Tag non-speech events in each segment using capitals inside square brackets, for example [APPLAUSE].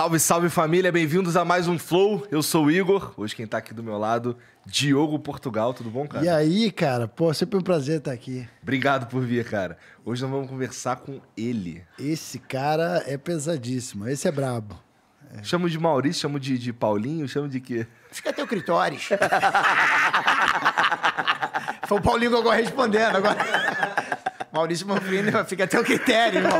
Salve, salve família, bem-vindos a mais um Flow. Eu sou o Igor. Hoje quem tá aqui do meu lado, Diogo Portugal. Tudo bom, cara? E aí, cara? Pô, sempre um prazer estar aqui. Obrigado por vir, cara. Hoje nós vamos conversar com ele. Esse cara é pesadíssimo. Esse é brabo. É. Chamo de Maurício, chamo de, de Paulinho, chamo de quê? Fica teu Critores. Foi o Paulinho que eu agora respondendo. Agora. [LAUGHS] Maurício Manfrini fica até o critério, irmão.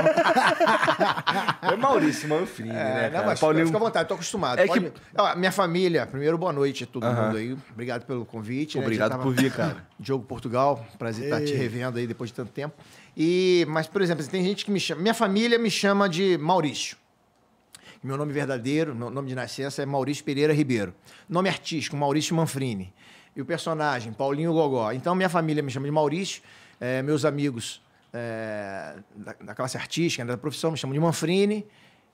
É Maurício Manfrini, é, né? Cara? mas Paulinho... fica à vontade, tô acostumado. É Pode... que... minha família, primeiro, boa noite a todo mundo aí. Obrigado pelo convite. Né? Obrigado né? tava... por vir, cara. Diogo Portugal, prazer estar tá te revendo aí depois de tanto tempo. E, mas, por exemplo, assim, tem gente que me chama. Minha família me chama de Maurício. Meu nome verdadeiro, meu nome de nascença é Maurício Pereira Ribeiro. Nome artístico, Maurício Manfrini. E o personagem, Paulinho Gogó. Então, minha família me chama de Maurício, é, meus amigos é, da, da, classe artística, né, da profissão, me chamam de Manfrini.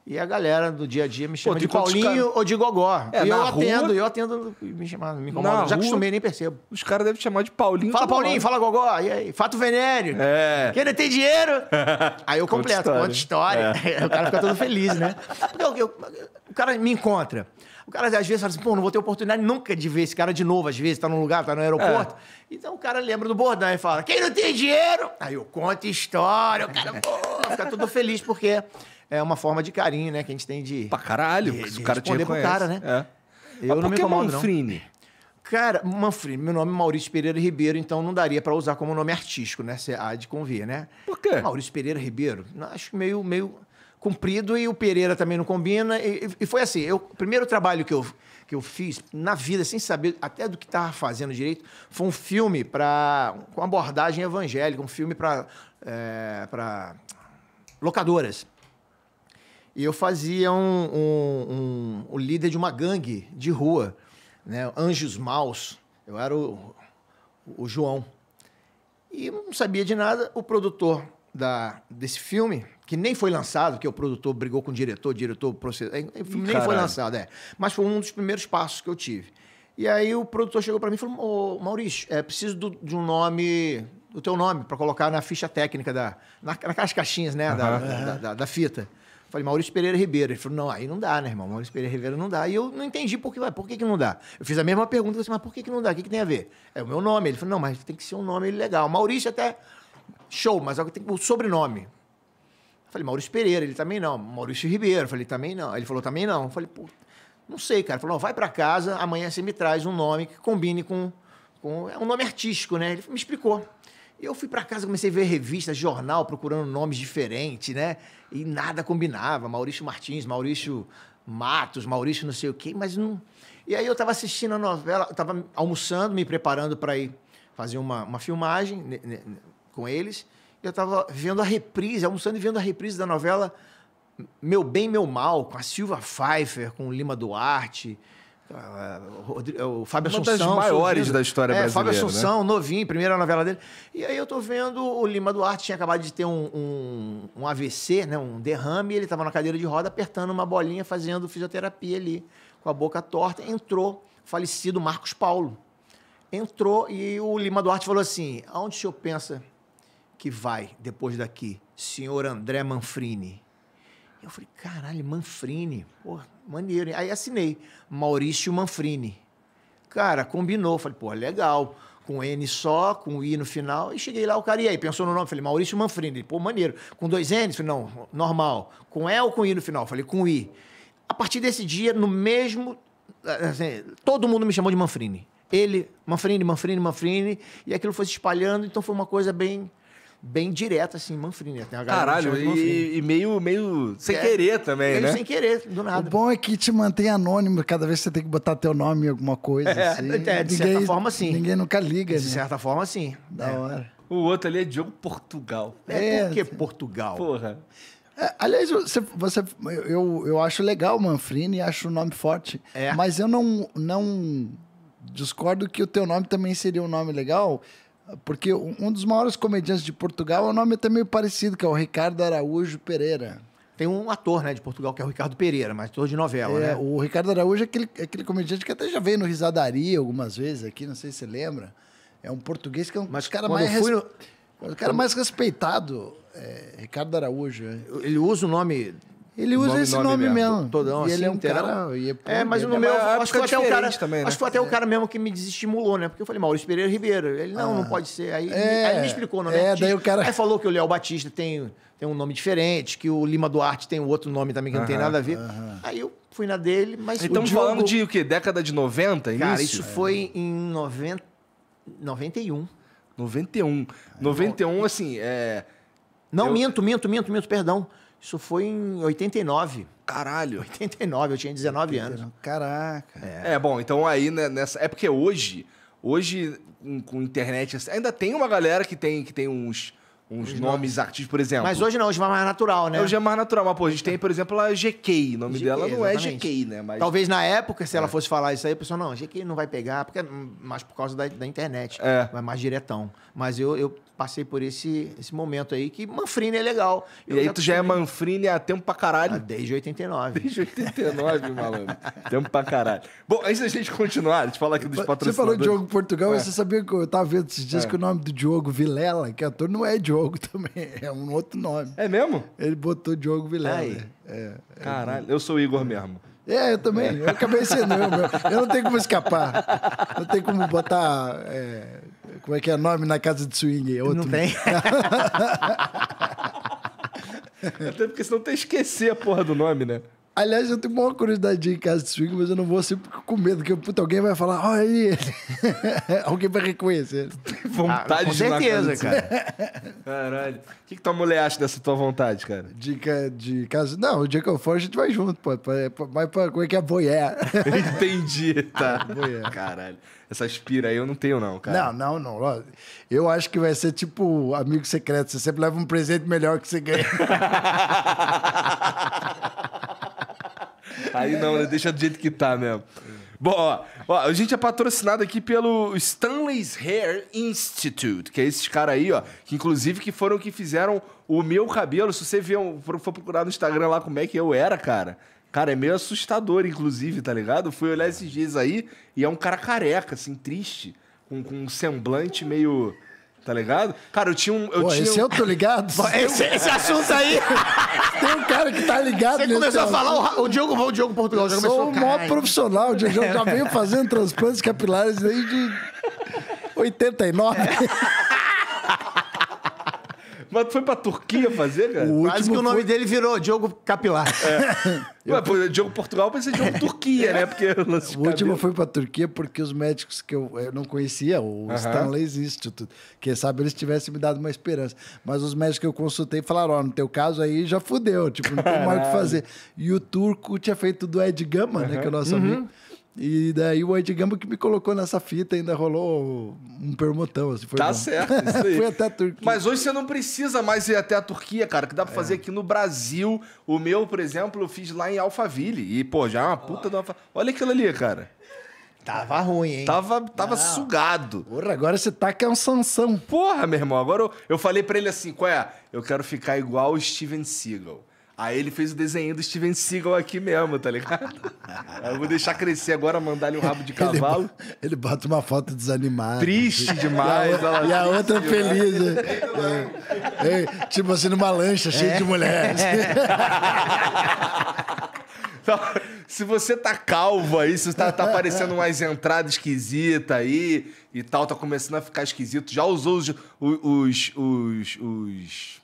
E a galera do dia a dia me chama Pô, de Paulinho cara... ou de Gogó. É, e eu rua... atendo, eu atendo, me chamando, me incomoda. já rua, acostumei, nem percebo. Os caras devem chamar de Paulinho. Fala Paulinho, fala Gogó, e aí? Fato venéreo. É. Quem não tem dinheiro? [LAUGHS] aí eu completo, conta história. história. É. [LAUGHS] o cara fica todo feliz, né? Porque eu, eu, o cara me encontra. O cara às vezes fala assim, pô, não vou ter oportunidade nunca de ver esse cara de novo, às vezes, tá num lugar, tá no aeroporto. É. Então o cara lembra do bordão e fala, quem não tem dinheiro? Aí eu conto história, o cara, pô, fica todo feliz porque é uma forma de carinho, né, que a gente tem de... Pra caralho, de, de o cara te reconhece. pro cara, né? É. Eu Mas não me incomodo, Manfrini? não. Cara, Manfrini, meu nome é Maurício Pereira Ribeiro, então não daria para usar como nome artístico, né? Você há de convir, né? Por quê? Maurício Pereira Ribeiro, acho meio, meio cumprido e o Pereira também não combina. E, e foi assim, eu, o primeiro trabalho que eu, que eu fiz na vida, sem saber até do que estava fazendo direito, foi um filme para com abordagem evangélica, um filme para é, eh, locadoras. E eu fazia um, um, um, o líder de uma gangue de rua, né? Anjos Maus. Eu era o, o João. E não sabia de nada. O produtor da, desse filme que nem foi lançado, porque o produtor brigou com o diretor, o diretor processou. É, nem Caralho. foi lançado, é. Mas foi um dos primeiros passos que eu tive. E aí o produtor chegou para mim e falou: Ô, Maurício, é preciso do, de um nome, do teu nome, para colocar na ficha técnica, da, na, naquelas caixinhas, né, uhum. da, da, da, da, fita. Falei, Maurício Pereira Ribeiro. Ele falou: não, aí não dá, né, irmão? Maurício Pereira Ribeiro não dá. E eu não entendi por que, por que, que não dá. Eu fiz a mesma pergunta, assim, mas por que, que não dá? O que, que tem a ver? É o meu nome. Ele falou: não, mas tem que ser um nome legal. Maurício até. Show, mas tem o sobrenome. Falei, Maurício Pereira, ele também não. Maurício Ribeiro, falei, também não. Ele falou, também não. Falei, pô, não sei, cara. Ele falou, vai para casa, amanhã você me traz um nome que combine com, com. É um nome artístico, né? Ele me explicou. Eu fui para casa, comecei a ver revistas, jornal, procurando nomes diferentes, né? E nada combinava. Maurício Martins, Maurício Matos, Maurício não sei o quê, mas não. E aí eu estava assistindo a novela, estava almoçando, me preparando para ir fazer uma, uma filmagem com eles eu estava vendo a reprise, almoçando e vendo a reprise da novela Meu Bem, Meu Mal, com a Silva Pfeiffer, com o Lima Duarte, o Fábio Uma Assunção. Uma das maiores da história é, brasileira. Fábio Assunção, né? novinho, primeira novela dele. E aí eu tô vendo o Lima Duarte tinha acabado de ter um, um, um AVC, né, um derrame, ele estava na cadeira de roda apertando uma bolinha, fazendo fisioterapia ali, com a boca torta. Entrou falecido Marcos Paulo. Entrou e o Lima Duarte falou assim: aonde o senhor pensa que vai depois daqui? Senhor André Manfrini. Eu falei, caralho, Manfrini, pô, maneiro. Aí assinei, Maurício Manfrini. Cara, combinou. Falei, pô, legal. Com N só, com I no final. E cheguei lá, o cara, e aí? Pensou no nome? Falei, Maurício Manfrini. pô, maneiro. Com dois N's? Falei, não, normal. Com E ou com I no final? Falei, com I. A partir desse dia, no mesmo. Assim, todo mundo me chamou de Manfrini. Ele, Manfrini, Manfrini, Manfrini. E aquilo foi se espalhando, então foi uma coisa bem bem direto assim, Manfrini. Né? Caralho, e, e, meio, meio sem é, querer também, meio né? sem querer, do nada. O bom é que te mantém anônimo, cada vez que você tem que botar teu nome em alguma coisa, é, assim. É, de ninguém, certa forma, sim. Ninguém nunca liga, De né? certa forma, sim. Da é. hora. O outro ali é Diogo Portugal. É, é por que Portugal? Porra. É, aliás, você, você, eu, eu acho legal o Manfrini, acho o nome forte. É. Mas eu não, não discordo que o teu nome também seria um nome legal porque um dos maiores comediantes de Portugal, o é nome é até meio parecido, que é o Ricardo Araújo Pereira. Tem um ator, né, de Portugal, que é o Ricardo Pereira, mas ator de novela, é, né? O Ricardo Araújo é aquele, é aquele comediante que até já veio no Risadaria algumas vezes aqui, não sei se você lembra. É um português que é um mas dos caras mais... Res... No... O cara mais respeitado é Ricardo Araújo. É. Ele usa o nome ele usa nome, esse nome, nome mesmo. mesmo. Todão, e assim, ele é um inteiro. cara... E é, é, mas o meu... Acho que até o cara... Também, né? Acho que até é. o cara mesmo que me desestimulou, né? Porque eu falei, Maurício Pereira Ribeiro. Ele, não, ah. não pode ser. Aí, é, aí me explicou, não é, é? Daí o cara... Aí falou que o Léo Batista tem, tem um nome diferente, que o Lima Duarte tem outro nome também que não tem nada a ver. Aí eu fui na dele, mas estamos então, Diogo... falando de o quê? Década de 90, é Cara, isso, isso foi em 90... 91. 91. 91, assim, é... Não, eu... minto, minto, minto, minto, perdão. Isso foi em 89. Caralho. 89, eu tinha 19 89. anos. Caraca. É. é, bom, então aí né, nessa. É porque hoje, hoje, hum, com internet, assim, ainda tem uma galera que tem, que tem uns. Uns Os nomes artísticos, por exemplo. Mas hoje não, hoje é mais natural, né? É, hoje é mais natural, mas pô, a gente tem, por exemplo, a GK. O nome GK, dela não é exatamente. é GK, né? Mas... Talvez na época, se é. ela fosse falar isso aí, a pessoa, não, GK não vai pegar, porque, é, hum, mas por causa da, da internet. É. Vai mais diretão. Mas eu, eu passei por esse, esse momento aí, que Manfrini é legal. Eu e aí tu já é Manfrini há tempo pra caralho? Ah, desde 89. Desde 89, malandro. [LAUGHS] tempo pra caralho. Bom, antes da gente continuar, deixa eu falar aqui dos patrocinadores. Você falou de Diogo Portugal, é. você sabia que eu tava vendo esses dias é. que o nome do Diogo Vilela, que ator, não é Diogo [LAUGHS] também, é um outro nome. É mesmo? Ele botou Diogo Vilela. É, é, caralho, eu sou o Igor mesmo. É, eu também. É. Eu acabei sendo eu, meu. Eu não tenho como escapar. [LAUGHS] Não tenho como botar é, como é que é nome na casa de swing? É outro. Não tem. Né? [LAUGHS] [LAUGHS] Até porque senão tem esquecer a porra do nome, né? Aliás, eu tenho uma curiosidade de ir em casa de swing, mas eu não vou sempre assim com medo, porque puta, alguém vai falar, olha ele. [LAUGHS] alguém vai reconhecer. [LAUGHS] Vontade ah, com de certeza, cara. [LAUGHS] Caralho. O que, que tua mulher acha dessa tua vontade, cara? De, de casa. Não, o dia que eu for, a gente vai junto, pô. Mas pra, como é que é boié? Entendi, tá. Ah, Caralho. essa espira aí eu não tenho, não, cara. Não, não, não. Eu acho que vai ser tipo amigo secreto. Você sempre leva um presente melhor que você ganha. Aí não, né? Deixa do jeito que tá mesmo. Bom, ó, ó, a gente é patrocinado aqui pelo Stanley's Hair Institute, que é esses caras aí, ó, que inclusive que foram que fizeram o meu cabelo. Se você viu, for, for procurar no Instagram lá como é que eu era, cara. Cara, é meio assustador, inclusive, tá ligado? Fui olhar esses dias aí e é um cara careca, assim, triste, com, com um semblante meio tá ligado? Cara, eu tinha um. Eu Pô, tinha esse um... eu tô ligado? [LAUGHS] Esse, esse assunto aí. [LAUGHS] Tem um cara que tá ligado. Você começou a falar, o, o Diogo, o Diogo Portugal eu Sou o maior profissional, o Diogo já veio fazendo transplantes capilares desde 89. [LAUGHS] É. Mas foi pra Turquia fazer, cara? O Quase que o nome foi... dele virou Diogo Capilar. É. [LAUGHS] Ué, Diogo Portugal pensei Diogo é. Turquia, né? Porque o cabelo. último foi pra Turquia porque os médicos que eu, eu não conhecia, o uh -huh. Stanley Institute, quem sabe eles tivessem me dado uma esperança. Mas os médicos que eu consultei falaram: ó, oh, no teu caso aí já fudeu, tipo, não tem mais o que fazer. E o turco tinha feito do Ed Gama, uh -huh. né? Que é o nosso uh uhum. -huh. amigo. E daí o Ed Gambo que me colocou nessa fita ainda rolou um permotão. Assim, foi tá bom. certo, [LAUGHS] isso aí. Fui até a Turquia. Mas hoje você não precisa mais ir até a Turquia, cara, que dá pra é. fazer aqui no Brasil. O meu, por exemplo, eu fiz lá em Alphaville. E, pô, já é uma puta Olha. de uma... Olha aquilo ali, cara. Tava ruim, hein? Tava, tava sugado. Porra, agora você tá que é um Sansão. Porra, meu irmão. Agora eu, eu falei pra ele assim, qual é? Eu quero ficar igual o Steven Seagal. Aí ele fez o desenho do Steven Seagal aqui mesmo, tá ligado? eu vou deixar crescer agora, mandar ele um rabo de cavalo. Ele, bota uma foto desanimada. Triste assim. demais. E a, e a outra feliz. Né? É, é, tipo assim, numa lancha é. cheia de é. mulheres. [LAUGHS] Então, se você tá calvo aí, se tá, tá aparecendo umas entradas esquisitas aí e tal, tá começando a ficar esquisito, já usou os, os, os, os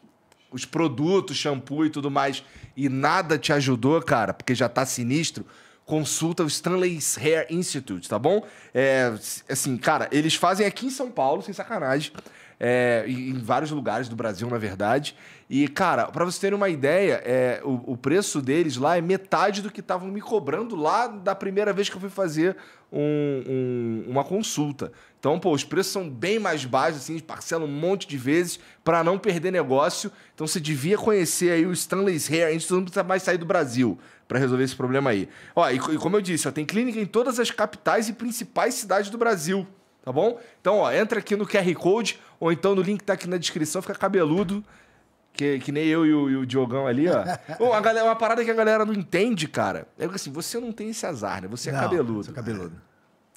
os produtos, shampoo e tudo mais, e nada te ajudou, cara, porque já tá sinistro, consulta o Stanley's Hair Institute, tá bom? É, assim, cara, eles fazem aqui em São Paulo, sem sacanagem, é, em vários lugares do Brasil, na verdade. E, cara, para você terem uma ideia, é, o, o, preço deles lá é metade do que estavam me cobrando lá da primeira vez que eu fui fazer um, um, uma consulta. Então, pô, os preços são bem mais baixos, assim, parcela um monte de vezes para não perder negócio. Então, você devia conhecer aí o Stanley's Hair. A gente não precisa mais sair do Brasil para resolver esse problema aí. Ó, e, e como eu disse, ó, tem clínica em todas as capitais e principais cidades do Brasil tá bom? Então, ó, entra aqui no QR Code ou então no link que tá aqui na descrição, fica cabeludo. Que, que nem eu e o, e o Diogão ali, ó. Uma [LAUGHS] galera, uma parada que a galera não entende, cara, é que assim, você não tem esse azar, né? Você é não, cabeludo. Você é cabeludo.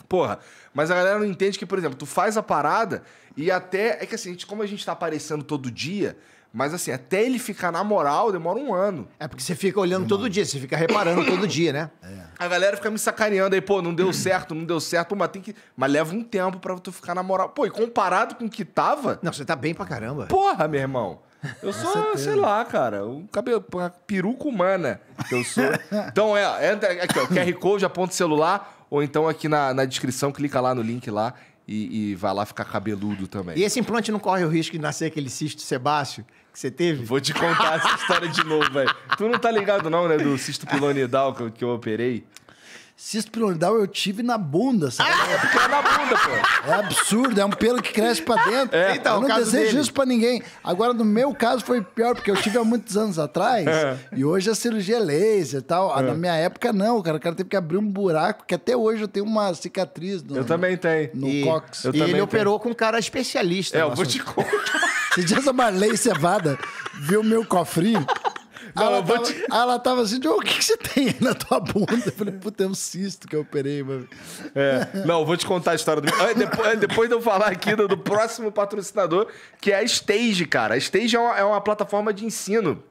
Porra, mas a galera não entende que, por exemplo, tu faz a parada e até. É que assim, a gente, como a gente tá aparecendo todo dia, mas assim, até ele ficar na moral demora um ano. É porque você fica olhando todo dia, você fica reparando [COUGHS] todo dia, né? É. A galera fica me sacaneando aí, pô, não deu certo, não deu certo, mas tem que. Mas leva um tempo pra tu ficar na moral. Pô, e comparado com o que tava. Não, você tá bem pra caramba. Porra, meu irmão. Eu sou, sei lá, cara, um cabelo, peruca humana. que Eu sou. [LAUGHS] Então é, entra aqui, ó, QR Code, aponta o celular, ou então aqui na, na descrição, clica lá no link lá e, e vai lá ficar cabeludo também. E esse implante não corre o risco de nascer aquele cisto sebáceo que você teve? Vou te contar essa história de novo, velho. Tu não tá ligado não, né, do cisto pilonidal que que eu operei? Cisto eu tive na bunda, sabe? É, na bunda, pô. É absurdo, é um pelo que cresce pra dentro. É, então, eu não desejo dele. isso pra ninguém. Agora, no meu caso, foi pior, porque eu tive há muitos anos atrás, é. e hoje a cirurgia é laser e tal. Ah, é. Na minha época, não, cara. O cara teve que abrir um buraco, que até hoje eu tenho uma cicatriz. No, eu também tenho. No e, cox. Eu e ele operou com um cara especialista. É, eu vou te contar. Esse dia a Marley Cevada viu meu cofrinho. Ah, [LAUGHS] ela, tava, assim ela tava assim, o que, que você tem aí na tua bunda? Eu falei, puta, é um cisto que eu operei, mano. É. Não, vou te contar a história do meu. Depois, depois de eu falar aqui do, do, próximo patrocinador, que é a Stage, cara. A Stage é uma, é uma plataforma de ensino.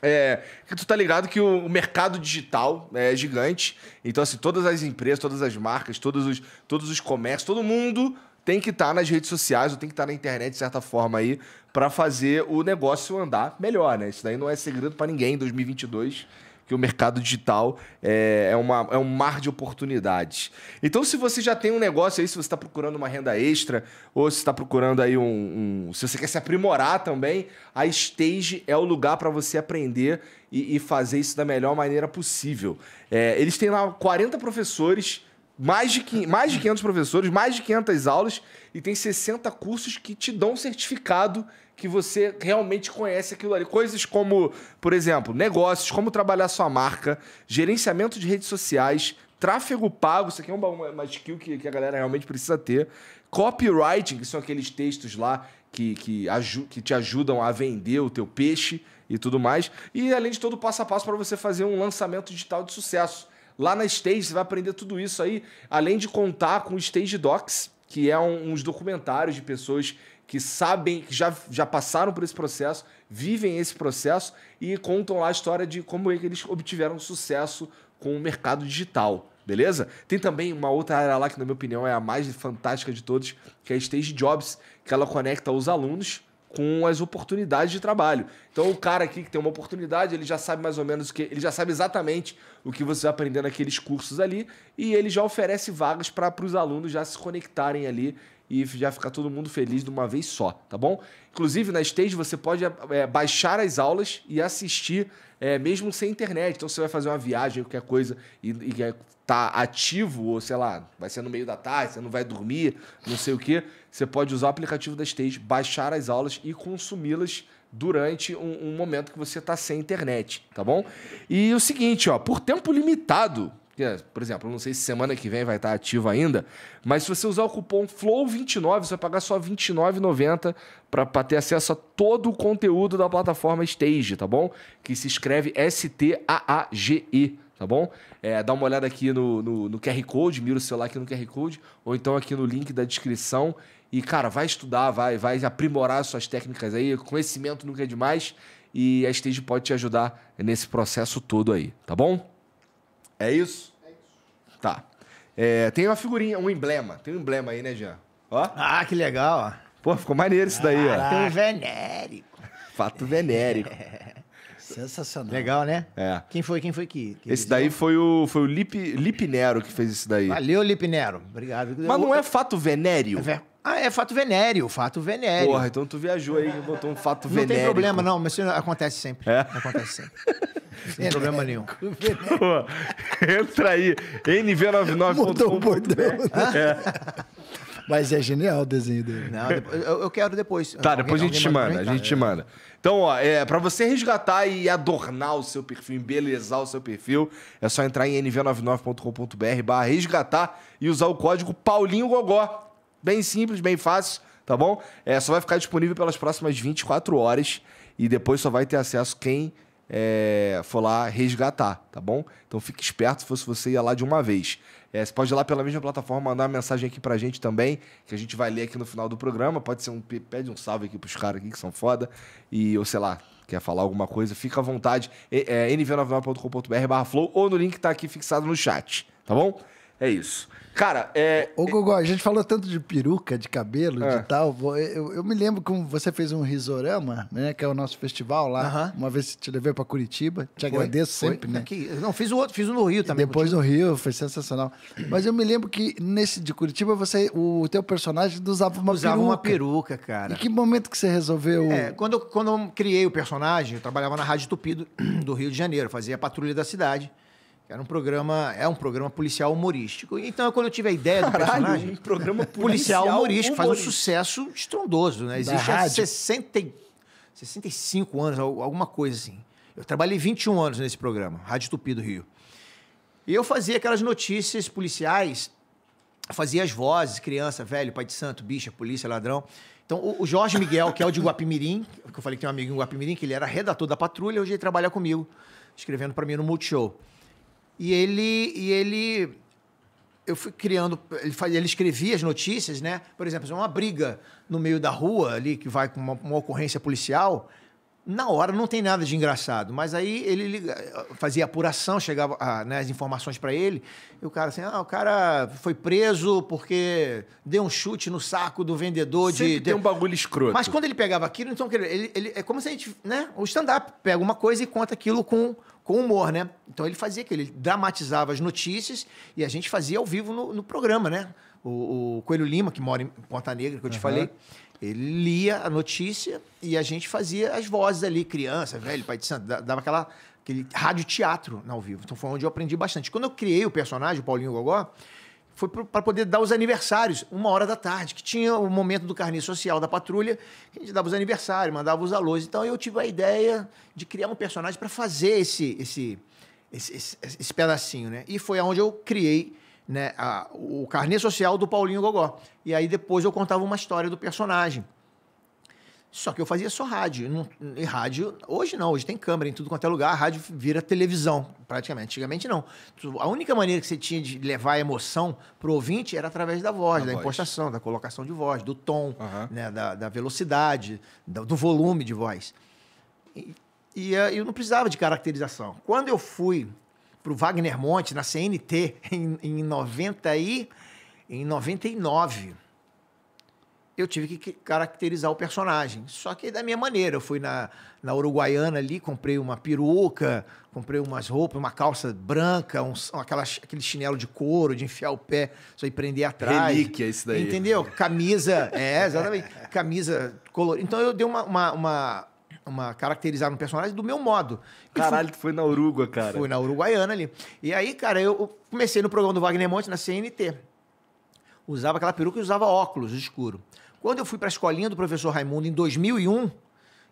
É, que tu tá ligado que o mercado digital né, é gigante. Então, assim, todas as empresas, todas as marcas, todos os, todos os comércios, todo mundo tem que estar tá nas redes sociais ou tem que estar tá na internet de certa forma aí para fazer o negócio andar melhor, né? Isso daí não é segredo para ninguém em 2022 que o mercado digital é, é, uma, é um mar de oportunidades. Então, se você já tem um negócio aí, se você está procurando uma renda extra, ou se está procurando aí um, um, Se você quer se aprimorar também, a Stage é o lugar para você aprender e, e, fazer isso da melhor maneira possível. É, eles têm lá 40 professores mais de, 500, mais de 500 professores, mais de 500 aulas e tem 60 cursos que te dão um certificado que você realmente conhece aquilo ali. Coisas como, por exemplo, negócios, como trabalhar sua marca, gerenciamento de redes sociais, tráfego pago, isso aqui é uma, uma skill que, que a galera realmente precisa ter, copywriting, que são aqueles textos lá que, que, que te ajudam a vender o teu peixe e tudo mais, e além de todo o passo a passo para você fazer um lançamento digital de sucesso Lá na Stage você vai aprender tudo isso aí, além de contar com o Stage Docs, que é um, uns documentários de pessoas que sabem, que já, já passaram por esse processo, vivem esse processo e contam lá a história de como é que eles obtiveram sucesso com o mercado digital. Beleza? Tem também uma outra área lá que, na minha opinião, é a mais fantástica de todas, que é a Stage Jobs, que ela conecta os alunos com as oportunidades de trabalho. Então, o cara aqui que tem uma oportunidade, ele já sabe mais ou menos o que, ele já sabe exatamente o que você aprendeu naqueles cursos ali, e ele já oferece vagas para os alunos já se conectarem ali e já ficar todo mundo feliz de uma vez só, tá bom? Inclusive, na Stage você pode é, baixar as aulas e assistir é, mesmo sem internet. Então, você vai fazer uma viagem, qualquer coisa, e, e tá ativo, ou sei lá, vai ser no meio da tarde, você não vai dormir, não sei o quê. Você pode usar o aplicativo da Stage, baixar as aulas e consumi-las durante um, um momento que você está sem internet, tá bom? E o seguinte, ó, por tempo limitado, é, por exemplo, não sei se semana que vem vai estar tá ativo ainda, mas se você usar o cupom FLOW29, você vai pagar só R$29,90 para ter acesso a todo o conteúdo da plataforma Stage, tá bom? Que se escreve S-T-A-A-G-E, tá bom? É, dá uma olhada aqui no, no, no QR Code, mira o celular aqui no QR Code, ou então aqui no link da descrição e, cara, vai estudar, vai, vai aprimorar suas técnicas aí. Conhecimento nunca é demais. E a Stage pode te ajudar nesse processo todo aí, tá bom? É isso? É isso. Tá. É, tem uma figurinha, um emblema. Tem um emblema aí, né, Jean? Ó. Ah, que legal, ó. Pô, ficou maneiro isso daí, Caraca. ó. Fato venérico. Fato venérico. [LAUGHS] Sensacional. Legal, né? É. Quem foi? Quem foi que? que esse daí foi o, foi o Lip, Lip Nero que fez isso daí. Valeu, Lip Nero. Obrigado. Mas não é fato venéreo? É, ah, é fato venéreo, fato venéreo. Porra, então tu viajou aí e botou um fato venéreo. Não tem problema, não, mas isso acontece sempre. É? Acontece sempre. Sem é, [LAUGHS] problema nenhum. Pô, entra aí, nv99.com. Mudou bordão. É. Né? é. Mas é genial o desenho dele. Não, eu, eu quero depois. Tá, alguém, depois a gente te manda, manda, a gente te tá, manda. Então, ó, é, para você resgatar e adornar o seu perfil, embelezar o seu perfil, é só entrar em nv99.com.br barra resgatar e usar o código Paulinho Gogó. Bem simples, bem fácil, tá bom? É, só vai ficar disponível pelas próximas 24 horas e depois só vai ter acesso quem é, for lá resgatar, tá bom? Então fique esperto se fosse você ir lá de uma vez. É, você pode ir lá pela mesma plataforma, mandar uma mensagem aqui pra gente também, que a gente vai ler aqui no final do programa. Pode ser um. Pede um salve aqui pros caras aqui que são foda. E, ou sei lá, quer falar alguma coisa, fica à vontade. É, é nv99.com.br barra flow ou no link que tá aqui fixado no chat, tá bom? É isso. Cara, é. Ô, é- Gogó, a gente falou tanto de peruca, de cabelo, é. de ah. tal. Eu, eu, me lembro que você fez um risorama, né? Que é o nosso festival lá. Uh -huh. Uma vez te levei para Curitiba. Te foi, agradeço foi. sempre, né? Aqui. Não, fiz o outro, fiz um no Rio também. depois no Rio, foi sensacional. Mas eu me lembro que nesse de Curitiba, você, o teu personagem usava uma usava peruca. Usava uma peruca, cara. E que momento que você resolveu. É, quando eu, quando eu criei o personagem, eu trabalhava na Rádio Tupido [CLEARS THROAT] do Rio de Janeiro, fazia a patrulha da cidade. Era um programa, é um programa policial humorístico. Então, quando eu tive a ideia Caralho, do personagem, um programa [LAUGHS] policial, policial humorístico, faz um sucesso estrondoso, né? Existe há 60, 65 anos, alguma coisa assim. Eu trabalhei 21 anos nesse programa, Rádio Tupi do Rio. E eu fazia aquelas notícias policiais, fazia as vozes, criança, velho, pai de santo, bicha, polícia, ladrão. Então, o Jorge Miguel, que é o de Guapimirim, que eu falei que tem um amigo em Guapimirim, que ele era redator da patrulha, hoje ele trabalha comigo, escrevendo para mim no Multishow. E ele, e ele eu fui criando. Ele, fazia, ele escrevia as notícias, né? Por exemplo, uma briga no meio da rua ali, que vai com uma, uma ocorrência policial. Na hora não tem nada de engraçado, mas aí ele liga, fazia apuração, chegava a, ah, né, as informações para ele, e o cara assim, ah, o cara foi preso porque deu um chute no saco do vendedor Sempre de. Tem de... um bagulho escroto. Mas quando ele pegava aquilo, então ele, ele é como se a gente, né? O stand-up pega uma coisa e conta aquilo com com humor, né? Então ele fazia aquilo, ele dramatizava as notícias e a gente fazia ao vivo no, no programa, né? O, o, Coelho Lima, que mora em Ponta Negra, que eu te uhum. falei, ele lia a notícia e a gente fazia as vozes ali, criança, velho, pai de santo, dava aquela, aquele rádio teatro ao vivo. Então foi onde eu aprendi bastante. Quando eu criei o personagem, o Paulinho Gogó, foi para poder dar os aniversários, uma hora da tarde, que tinha o momento do carnê social da patrulha, que a gente dava os aniversários, mandava os alôs. Então eu tive a ideia de criar um personagem para fazer esse, esse, esse, esse, esse pedacinho, né? E foi aonde eu criei né, a, o carnê social do Paulinho Gogó. E aí depois eu contava uma história do personagem. Só que eu fazia só rádio. Não, e rádio, hoje não, hoje tem câmera em tudo quanto é lugar, a rádio vira televisão, praticamente. Antigamente não. A única maneira que você tinha de levar a emoção pro ouvinte era através da voz, a da voz. impostação, da colocação de voz, do tom, uhum. né, da, da, velocidade, do, do, volume de voz. E, e eh, eu não precisava de caracterização. Quando eu fui pro Wagner Monte, na CNT, [LAUGHS] em, em, 90 e, em 99 eu tive que caracterizar o personagem. Só que da minha maneira. Eu fui na, na Uruguaiana ali, comprei uma peruca, comprei umas roupas, uma calça branca, um, aquela, aquele chinelo de couro, de enfiar o pé, só ir prender atrás. Relíquia isso daí. Entendeu? Camisa, [LAUGHS] é, exatamente. Camisa colorida. Então eu dei uma, uma, uma uma caracterizar um personagem do meu modo. E Caralho, fui, tu foi na Uruguai, cara. Fui na Uruguaiana ali. E aí, cara, eu comecei no programa do Wagner Monte na CNT. Usava aquela peruca e usava óculos escuro. Quando eu fui para a escolinha do professor Raimundo em 2001,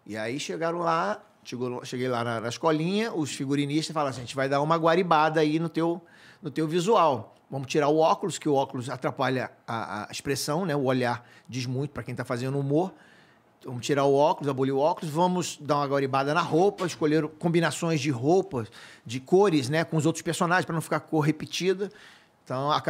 e aí chegaram lá, chegou, cheguei lá na, na escolinha, os figurinistas falaram assim, a gente vai dar uma guaribada aí no teu, no teu visual. Vamos tirar o óculos, que o óculos atrapalha a, a expressão, né? O olhar diz muito para quem está fazendo humor. Vamos tirar o óculos, abolir o óculos, vamos dar uma guaribada na roupa, escolher combinações de roupas, de cores, né, com os outros personagens para não ficar cor repetida. Então a,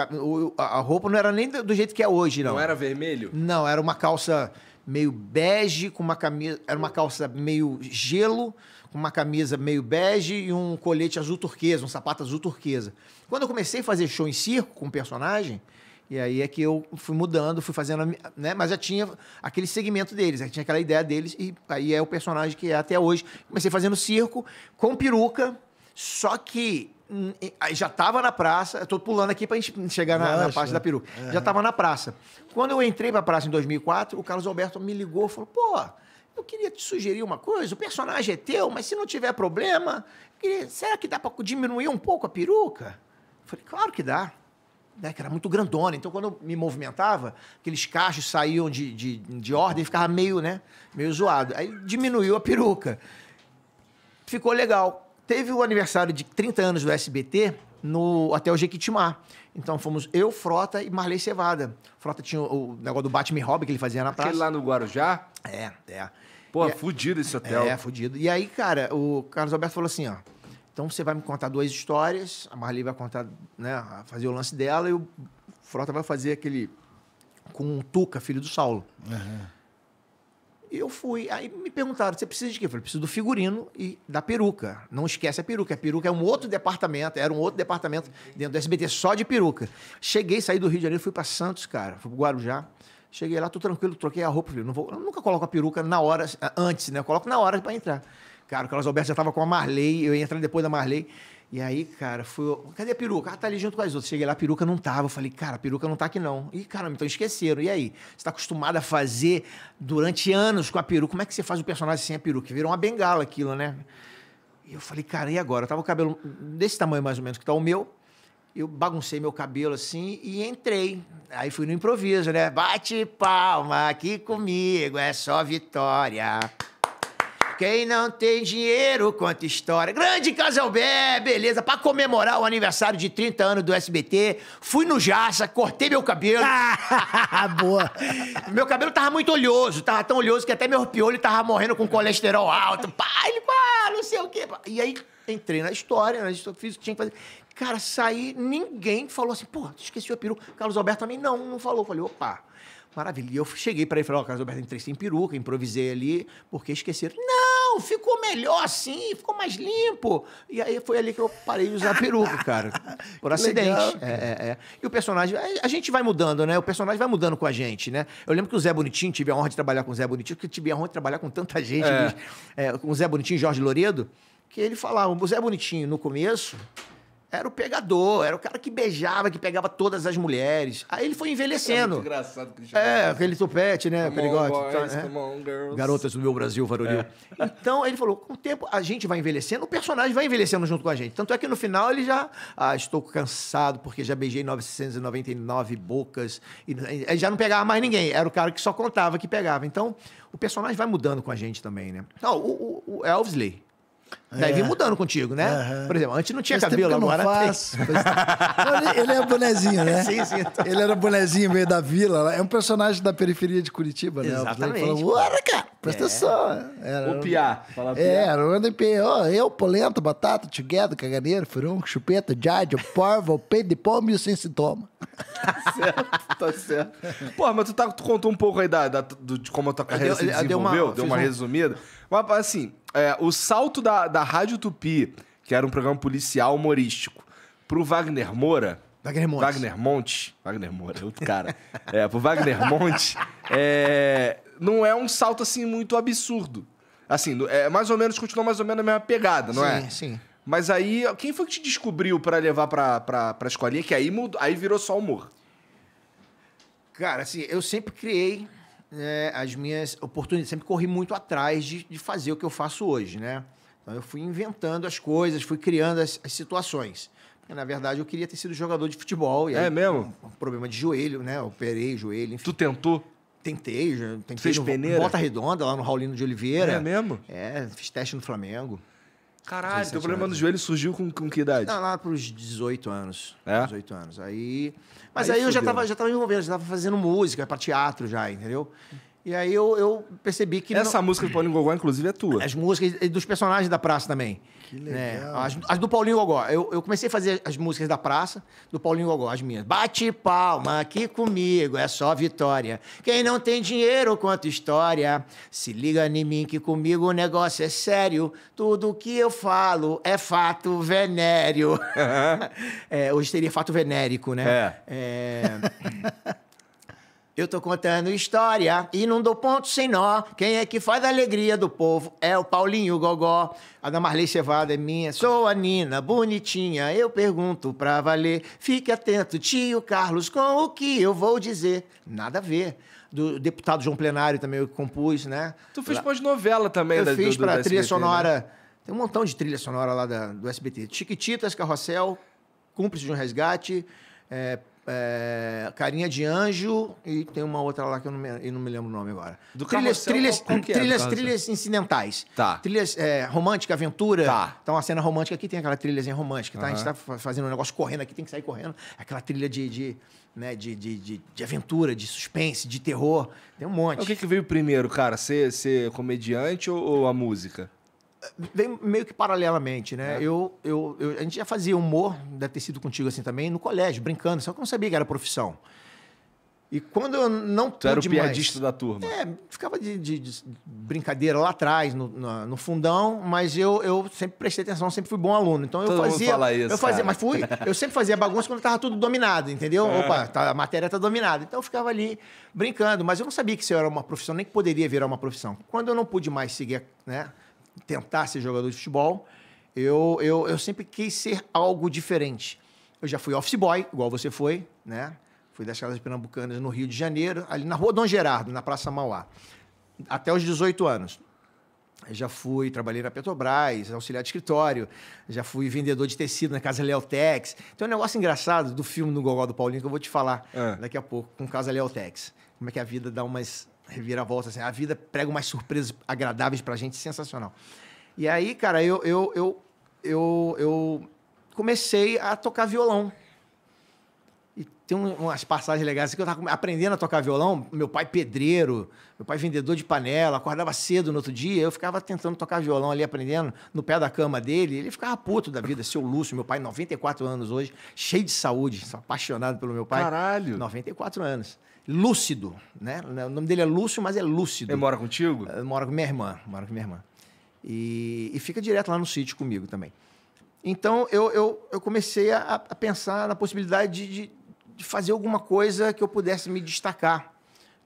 a, roupa não era nem do, jeito que é hoje, não. Não era vermelho? Não, era uma calça meio bege, com uma camisa. Era uma calça meio gelo, com uma camisa meio bege e um colete azul turquesa, um sapato azul turquesa. Quando eu comecei a fazer show em circo com personagem, e aí é que eu fui mudando, fui fazendo. Né? Mas já tinha aquele segmento deles, já tinha aquela ideia deles, e aí é o personagem que é até hoje. Comecei fazendo circo com peruca, só que Aí já estava na praça, estou pulando aqui para a gente chegar na, na parte da né? peruca. Já estava na praça. Quando eu entrei para a praça em 2004, o Carlos Alberto me ligou e falou: pô, eu queria te sugerir uma coisa, o personagem é teu, mas se não tiver problema, queria... será que dá para diminuir um pouco a peruca? Eu falei: claro que dá. Né, que era muito grandona, então quando eu me movimentava, aqueles cachos saíam de, de, de ordem e ficava meio, né, meio zoado. Aí diminuiu a peruca. Ficou legal Teve o aniversário de 30 anos do SBT no Hotel Jequitimá. Então fomos eu, Frota e Marley Cevada. Frota tinha o, negócio do Batman Hobby que ele fazia na praça. Aquele lá no Guarujá? É, é. Pô, é, fudido esse hotel. É, fudido. E aí, cara, o Carlos Alberto falou assim, ó. Então você vai me contar duas histórias, a Marley vai contar, né, fazer o lance dela e o Frota vai fazer aquele com o Tuca, filho do Saulo. Uhum eu fui. Aí me perguntaram: você precisa de quê? Eu falei: preciso do figurino e da peruca. Não esquece a peruca. A peruca é um outro departamento, era um outro departamento dentro do SBT só de peruca. Cheguei, saí do Rio de Janeiro, fui para Santos, cara, fui para Guarujá. Cheguei lá, tô tranquilo, troquei a roupa. Falei, não vou, eu nunca coloco a peruca na hora, antes, né? Eu coloco na hora para entrar. Cara, o Carlos Alberto já estava com a Marley, eu ia entrar depois da Marley. E aí, cara, fui. Cadê a peruca? Ah, tá ali junto com as outras. Cheguei lá, a peruca não tava. Eu falei, cara, a peruca não tá aqui não. Ih, caramba, então esqueceram. E aí? Você tá acostumado a fazer durante anos com a peruca. Como é que você faz o personagem sem a peruca? Virou uma bengala aquilo, né? E eu falei, cara, e agora? Eu tava o cabelo desse tamanho mais ou menos que tá o meu. Eu baguncei meu cabelo assim e entrei. Aí fui no improviso, né? Bate palma aqui comigo, é só vitória. Quem não tem dinheiro conta história. Grande Casalbé, beleza. Pra comemorar o aniversário de 30 anos do SBT, fui no Jaça, cortei meu cabelo. [LAUGHS] Boa. meu cabelo tava muito oleoso, tava tão oleoso que até meu piolho tava morrendo com colesterol alto. Pá, ele, pá, ah, não sei o quê. E aí entrei na história, né? fiz o que tinha que fazer. Cara, saí, ninguém falou assim, pô, esqueci o peru. Carlos Alberto também não, não falou. Falei, opa. Maravilha. E eu cheguei para ele e falei, ó, oh, Carlos Alberto, entrei sem peruca, improvisei ali, porque esqueceram. Não, ficou melhor assim, ficou mais limpo. E aí foi ali que eu parei de usar peruca, cara. [LAUGHS] Por acidente. Legal, é, cara. É, é, é. E o personagem, a gente vai mudando, né? O personagem vai mudando com a gente, né? Eu lembro que o Zé Bonitinho, tive a honra de trabalhar com o Zé Bonitinho, porque tive a honra de trabalhar com tanta gente, é. É, com o Zé Bonitinho e Jorge Loredo, que ele falava, o Zé Bonitinho, no começo, era o pegador, era o cara que beijava, que pegava todas as mulheres. Aí ele foi envelhecendo. É engraçado que ele É, aquele assim. tupete, né? Come perigote. Boys, né? On, Garotas do meu Brasil, varonil. É. Então, ele falou: com o tempo a gente vai envelhecendo, o personagem vai envelhecendo junto com a gente. Tanto é que no final ele já. Ah, estou cansado porque já beijei 999 bocas. E, e já não pegava mais ninguém. Era o cara que só contava que pegava. Então, o personagem vai mudando com a gente também, né? então o, o, o Elvis Lee. Vai é. vir mudando contigo, né? Uhum. Por exemplo, antes não tinha Esse cabelo, tempo que eu não agora faço. tem. [LAUGHS] Ele, é bonezinho, né? Sim, sim. Então. Ele era bonezinho meio da vila. É um personagem da periferia de Curitiba, né? Exatamente. Ele falou, ora, cara, presta é. atenção. Era, o piá. É, era, o eu, polenta, batata, tiguedo, caganeiro, furunco, chupeta, jádio, porvo, [LAUGHS] peito de pomo e sem sintoma. tá certo, tá certo. Pô, mas tu, tá, tu contou um pouco aí da, da do, de como a tua carreira eu, se desenvolveu, deu uma, deu uma resumida. Mas, assim, é, o salto da da Rádio Tupi, que era um programa policial humorístico, pro Wagner Moura. Wagner Monte. Wagner Monte. Wagner Moura, é outro cara. é, pro Wagner Monte, é, não é um salto assim muito absurdo. Assim, é mais ou menos, continua mais ou menos a mesma pegada, não sim, é? Sim, sim. Mas aí, quem foi que te descobriu para levar pra, pra, pra escolinha? Que aí, mudou, aí virou só humor. Cara, assim, eu sempre criei né, as minhas oportunidades, sempre corri muito atrás de, de fazer o que eu faço hoje, né? Então eu fui inventando as coisas, fui criando as, as situações. Porque, na verdade, eu queria ter sido jogador de futebol. é aí, mesmo? Um, um, problema de joelho, né? Eu operei o joelho, enfim. Tu tentou? Tentei, tentei. fez peneira? Bota Redonda, lá no Raulino de Oliveira. É mesmo? É, fiz teste no Flamengo. Caralho, teu problema no joelho surgiu com, com que idade? Não, lá os 18 anos. É? 18 anos. Aí. Mas aí, aí eu já tava, já tava envolvendo, já tava fazendo música para teatro já, entendeu? E aí eu, eu percebi que... Essa não... música do Paulinho Gogó, inclusive, é tua. As músicas e dos personagens da praça também. Que né? legal. As, as, do Paulinho Gogó. Eu, eu comecei a fazer as músicas da praça, do Paulinho Gogó, as minhas. Bate palma aqui comigo, é só vitória. Quem não tem dinheiro, quanto história. Se liga em mim que comigo o negócio é sério. Tudo que eu falo é fato venéreo. [LAUGHS] é, hoje seria fato venérico, né? É. é... Eu tô contando história e não dou ponto sem nó. Quem é que faz a alegria do povo é o Paulinho Gogó. A da Marley Cevada é minha, sou a Nina, bonitinha. Eu pergunto pra valer. Fique atento, tio Carlos, com o que eu vou dizer. Nada a ver. Do deputado João Plenário também eu compus, né? Tu fez pós-novela também, Eu da, fiz do, do pra do trilha SBT, né? sonora. Né? Tem um montão de trilha sonora lá da, do SBT. Chiquititas, Carrossel, Cúmplice de um Resgate. É, é, Carinha de Anjo e tem uma outra lá que eu não me, eu não me lembro o nome agora. Do trilhas, trilhas, qual, qual é trilhas, trilhas incidentais. Tá. Trilhas é, romântica, aventura. Tá. Então a cena romântica aqui tem aquela trilha romântica, tá? Uhum. A gente tá fazendo um negócio correndo aqui, tem que sair correndo. Aquela trilha de, de né, de, de, de, de, aventura, de suspense, de terror. Tem um monte. O que, que veio primeiro, cara? Ser, ser comediante ou, ou a música? Vem meio que paralelamente, né? É. Eu, eu, eu, a gente já fazia humor, deve ter sido contigo assim também, no colégio, brincando, só que eu não sabia que era profissão. E quando eu não tu pude era o piadista mais, da turma. É, ficava de, de, de brincadeira lá atrás, no, no, no, fundão, mas eu, eu sempre prestei atenção, sempre fui bom aluno. Então Todo eu fazia. Mundo fala isso, eu fazia, cara. mas fui, eu sempre fazia bagunça quando estava tudo dominado, entendeu? É. Opa, tá, a matéria tá dominada. Então eu ficava ali brincando, mas eu não sabia que isso era uma profissão, nem que poderia virar uma profissão. Quando eu não pude mais seguir, né? tentar ser jogador de futebol, eu, eu, eu sempre quis ser algo diferente. Eu já fui office boy, igual você foi, né? Fui das casas pernambucanas no Rio de Janeiro, ali na rua Dom Gerardo, na Praça Mauá. Até os 18 anos. Eu já fui, trabalhei na Petrobras, auxiliar de escritório, já fui vendedor de tecido na Casa Leotex. Tem um negócio engraçado do filme do Gogó do Paulinho que eu vou te falar é. daqui a pouco, com Casa Leotex. Como é que a vida dá umas reviravolta, assim, a vida prega umas surpresas agradáveis pra gente, sensacional. E aí, cara, eu, eu, eu, eu, eu comecei a tocar violão. E tem umas passagens legais assim, que eu tava aprendendo a tocar violão. Meu pai pedreiro, meu pai vendedor de panela, acordava cedo no outro dia, eu ficava tentando tocar violão ali, aprendendo, no pé da cama dele. Ele ficava puto da vida, seu Lúcio, meu pai, 94 anos hoje, cheio de saúde, apaixonado pelo meu pai. Caralho! 94 anos. Lúcido, né? O nome dele é Lúcio, mas é Lúcido. Ele mora contigo? É, mora com minha irmã, mora com minha irmã. E, e fica direto lá no sítio comigo também. Então eu, eu, eu comecei a, a, pensar na possibilidade de, de, fazer alguma coisa que eu pudesse me destacar.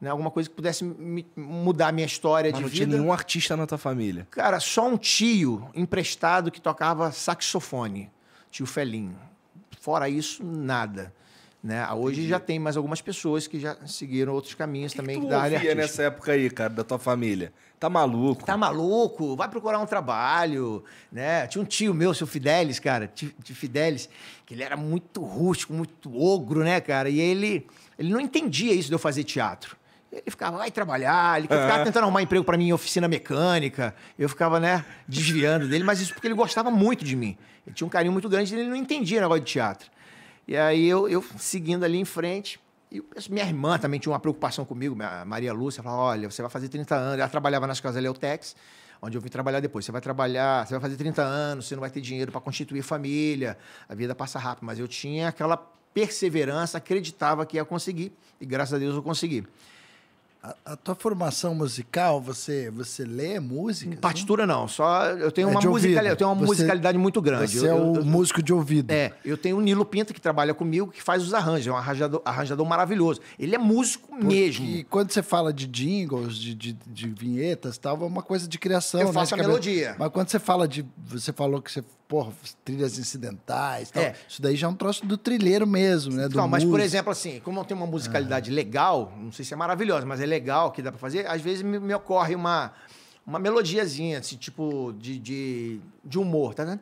Né? Alguma coisa que pudesse me, mudar a minha história Mas de não vida. Não tinha nenhum artista na tua família. Cara, só um tio emprestado que tocava saxofone, tio Felinho. Fora isso, nada. Né? Ah, hoje Entendi. já tem mais algumas pessoas que já seguiram outros caminhos que também que tu da área artística. nessa época aí, cara, da tua família? Tá maluco? Tá maluco? Vai procurar um trabalho, né? Tinha um tio meu, seu Fidelis, cara, de Fidelis, que ele era muito rústico, muito ogro, né, cara? E ele, ele não entendia isso de eu fazer teatro. Ele ficava, vai trabalhar, ele ficava uhum. tentando arrumar emprego para mim em oficina mecânica. Eu ficava, né, desviando dele, mas isso porque ele gostava muito de mim. Ele tinha um carinho muito grande, ele não entendia o negócio de teatro. E aí eu, eu seguindo ali em frente, e minha irmã também tinha uma preocupação comigo, a Maria Lúcia, falava, olha, você vai fazer 30 anos. Ela trabalhava nas casas Leotex, onde eu vim trabalhar depois. Você vai trabalhar, você vai fazer 30 anos, você não vai ter dinheiro para constituir família, a vida passa rápido. Mas eu tinha aquela perseverança, acreditava que ia conseguir, e graças a Deus eu consegui. A, a, tua formação musical, você, você lê música? Assim? Partitura não, só eu tenho é uma musicalidade, eu tenho uma você, musicalidade muito grande. Você eu, é o eu, músico de ouvido. É, eu tenho o Nilo Pinta que trabalha comigo, que faz os arranjos, é um arranjador, arranjador maravilhoso. Ele é músico Porque mesmo. E quando você fala de jingles, de, de, de vinhetas, tal, é uma coisa de criação. Eu né, faço a melodia. Mas quando você fala de, você falou que você porra, trilhas incidentais, tal, é. isso daí já é um troço do trilheiro mesmo, né? Não, mas músico. por exemplo assim, como eu tenho uma musicalidade ah. legal, não sei se é maravilhosa, mas é legal que dá para fazer, às vezes me, me, ocorre uma, uma melodiazinha, assim, tipo de, de, de humor. Tá?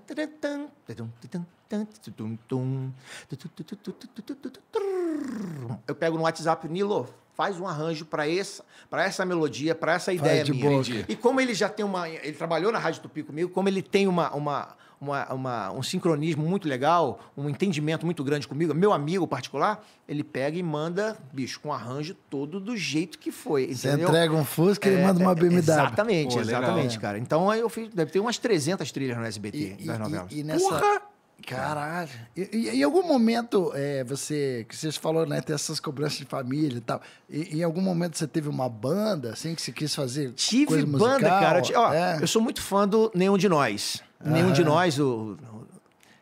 Eu pego no WhatsApp, Nilo, faz um arranjo para essa, para essa melodia, para essa ideia minha. Boca. E como ele já tem uma, ele trabalhou na Rádio Tupi comigo, como ele tem uma, uma uma, uma, um sincronismo muito legal, um entendimento muito grande comigo, meu amigo particular, ele pega e manda, bicho, com um arranjo todo do jeito que foi. Entendeu? Você entrega um Fusca e é, ele manda uma é, BMW. Exatamente, Pô, exatamente, legal. cara. Então aí eu fiz, deve ter umas 300 trilhas no SBT e, das e, novelas. E, e nessa... Porra! Caralho. E, em algum momento, é, você. Que vocês falaram, né? tem essas cobranças de família e tal. E, em algum momento você teve uma banda, assim, que você quis fazer? Tive banda, musical, cara. Ó, é? Eu sou muito fã do Nenhum de Nós. Nenhum ah. de nós, o,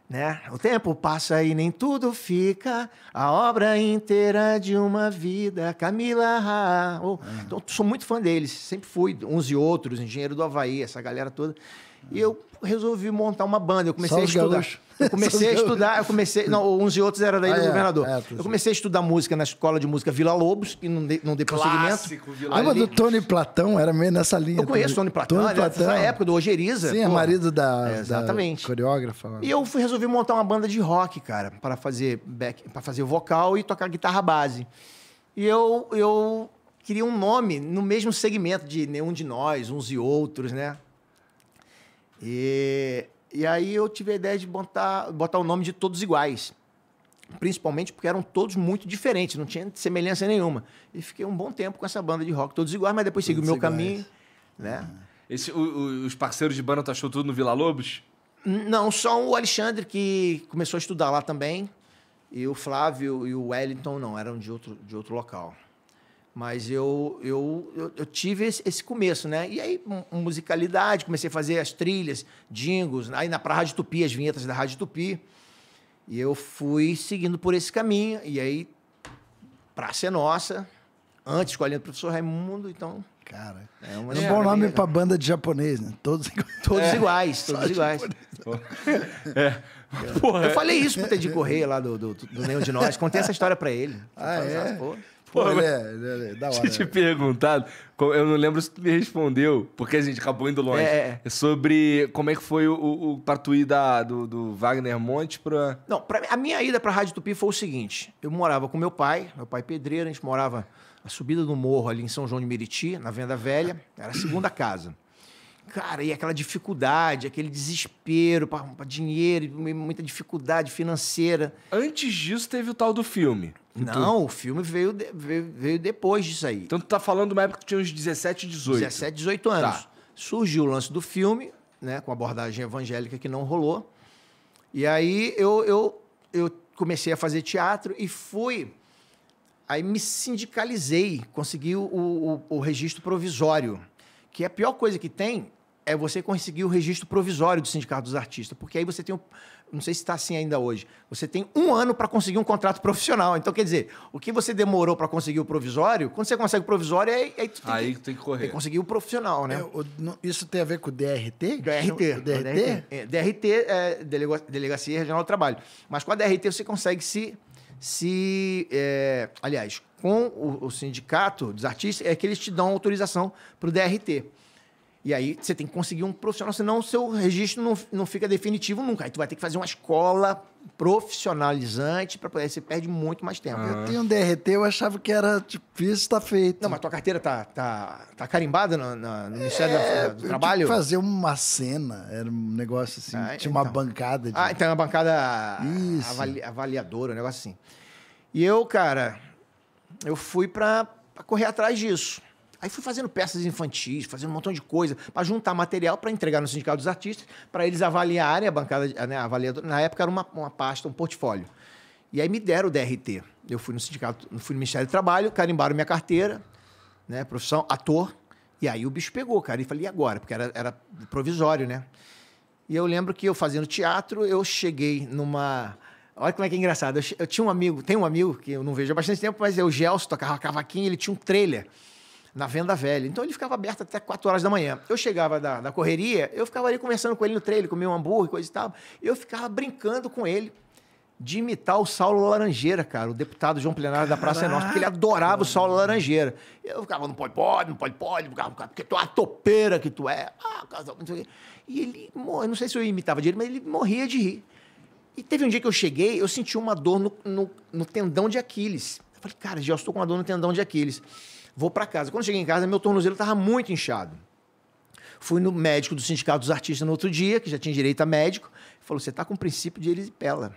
né? O tempo passa e nem tudo fica, a obra inteira de uma vida, Camila Oh. Ah. Então, sou muito fã deles, sempre fui, uns e outros, Engenheiro do Havaí, essa galera toda. E eu resolvi montar uma banda, eu comecei Só a estudar. Gaúcho. Eu comecei a estudar, eu comecei. Não, uns e outros era daí ah, do é, governador. É, eu comecei a estudar música na escola de música Vila Lobos, que não, de, não dei prosseguimento. Vila Lembra do Tony Platão? Era meio nessa linha. Eu conheço Tony Platão, Tony Platão. Nessa época do Ogeriza. Sim, pô. é marido da, é, exatamente. Da coreógrafa. Mano. E eu fui, resolvi montar uma banda de rock, cara, para fazer back, para fazer vocal e tocar guitarra base. E eu, eu queria um nome no mesmo segmento de nenhum de nós, uns e outros, né? E e aí eu tive a ideia de botar, botar o nome de todos iguais. Principalmente porque eram todos muito diferentes, não tinha semelhança nenhuma. E fiquei um bom tempo com essa banda de rock, todos iguais, mas depois todos segui o meu iguais. caminho. Né? Ah. Esse, o, o, os parceiros de banda tu achou tudo no Vila Lobos? Não, só o Alexandre que começou a estudar lá também. E o Flávio e o Wellington não, eram de outro, de outro local. Mas eu, eu, eu, eu tive esse, começo, né? E aí, musicalidade, comecei a fazer as trilhas, jingles, aí na pra Rádio Tupi, as vinhetas da Rádio Tupi. E eu fui seguindo por esse caminho. E aí, Praça é Nossa, antes escolhendo o professor Raimundo, então. Cara, é, é um é, bom nome para banda de japonês, né? Todos, [LAUGHS] todos é, iguais, todos iguais. [LAUGHS] É. Porra, eu falei isso pro Teddy Correia lá do, do, do Nenhum de Nós, contei essa história para ele. Ah, é? Porra. Pô, é, ele, é, ele é da hora. Tinha te né? perguntado, eu não lembro se tu me respondeu, porque a gente acabou indo longe. É. é, é. Sobre como é que foi o, o Patuí da, do, do, Wagner Monte pra. Não, pra, a minha ida pra Rádio Tupi foi o seguinte: eu morava com meu pai, meu pai pedreiro, a gente morava na subida do morro ali em São João de Meriti, na Venda Velha, era a segunda casa. Cara, e aquela dificuldade, aquele desespero para dinheiro, muita dificuldade financeira. Antes disso teve o tal do filme. Não, o filme veio, de, veio, veio, depois disso aí. Então tu tá falando de uma época que tinha uns 17, 18. 17, 18 anos. Tá. Surgiu o lance do filme, né, com abordagem evangélica que não rolou. E aí eu, eu, eu comecei a fazer teatro e fui... Aí me sindicalizei, consegui o, o, o registro provisório, que é a pior coisa que tem é você conseguir o registro provisório do Sindicato dos Artistas, porque aí você tem, um, não sei se está assim ainda hoje, você tem um ano para conseguir um contrato profissional. Então, quer dizer, o que você demorou para conseguir o provisório, quando você consegue o provisório, aí, aí, tem, aí que, tem que correr. Tem que conseguir o profissional, né? É, o, não, isso tem a ver com o DRT? DRT. O DRT? DRT, é, DRT é Delegacia Regional do Trabalho. Mas com a DRT você consegue se... se é, aliás, com o, o Sindicato dos Artistas, é que eles te dão autorização para o DRT. E aí você tem que conseguir um profissional, senão o seu registro não, não fica definitivo nunca. Aí tu vai ter que fazer uma escola profissionalizante para poder, você perde muito mais tempo. Eu ah. tenho um DRT, eu achava que era difícil, está feito. Não, mas tua carteira tá, tá, tá carimbada no, no, no Ministério é, do, do Trabalho? fazer uma cena, era um negócio assim, ah, tinha então. uma bancada. De... Ah, então é uma bancada Isso. Avali, avaliadora, um negócio assim. E eu, cara, eu fui para correr atrás disso. Aí fui fazendo peças infantis, fazendo um montão de coisa, para juntar material para entregar no Sindicato dos Artistas, para eles avaliarem a bancada, né, Na época era uma, uma pasta, um portfólio. E aí me deram o DRT. Eu fui no sindicato, fui no Ministério do Trabalho, carimbaram minha carteira, né, profissão ator. E aí o bicho pegou, cara. E falei, e agora? Porque era, era provisório, né? E eu lembro que eu fazendo teatro, eu cheguei numa. Olha como é que é engraçado. Eu, eu tinha um amigo, tem um amigo que eu não vejo há bastante tempo, mas é o Gelson, tocava cavaquinho, ele tinha um trailer na venda velha. Então ele ficava aberto até 4 horas da manhã. Eu chegava da, da correria, eu ficava ali conversando com ele no trailer, comia um hambúrguer, coisa e tal. Eu ficava brincando com ele de imitar o Saulo Laranjeira, cara, o deputado João Plenário da Praça é Nossa, porque ele adorava o Saulo Laranjeira. Eu ficava, não pode, pode, não pode, pode, porque tu é a topeira que tu é. Ah, casal, o E ele, eu não sei se eu imitava dele, mas ele morria de rir. E teve um dia que eu cheguei, eu senti uma dor no, no, no tendão de Aquiles. Eu falei, cara, já estou com uma dor no tendão de Aquiles. Vou para casa. Quando cheguei em casa, meu tornozelo estava muito inchado. Fui no médico do Sindicato dos Artistas no outro dia, que já tinha direito a médico, e falou: Você está com o princípio de erisipela.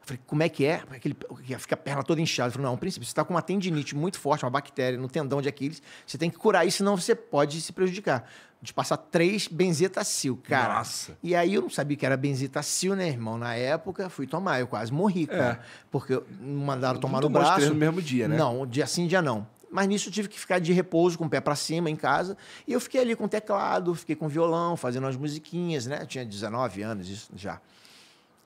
Eu falei, como é que é? Aquele, fica a perna toda inchada. Ele falei, não, é um princípio, você está com uma tendinite muito forte, uma bactéria no tendão de Aquiles, você tem que curar isso, senão você pode se prejudicar. De passar três benzetacil, cara. Nossa. E aí eu não sabia que era benzetacil, né, irmão? Na época, fui tomar, eu quase morri, é. cara. É. Porque mandaram tomar no braço. no mesmo dia, né? Não, dia sim, dia não. Mas nisso eu tive que ficar de repouso, com o pé para cima em casa. E eu fiquei ali com teclado, fiquei com violão, fazendo umas musiquinhas, né? Eu tinha 19 anos isso já.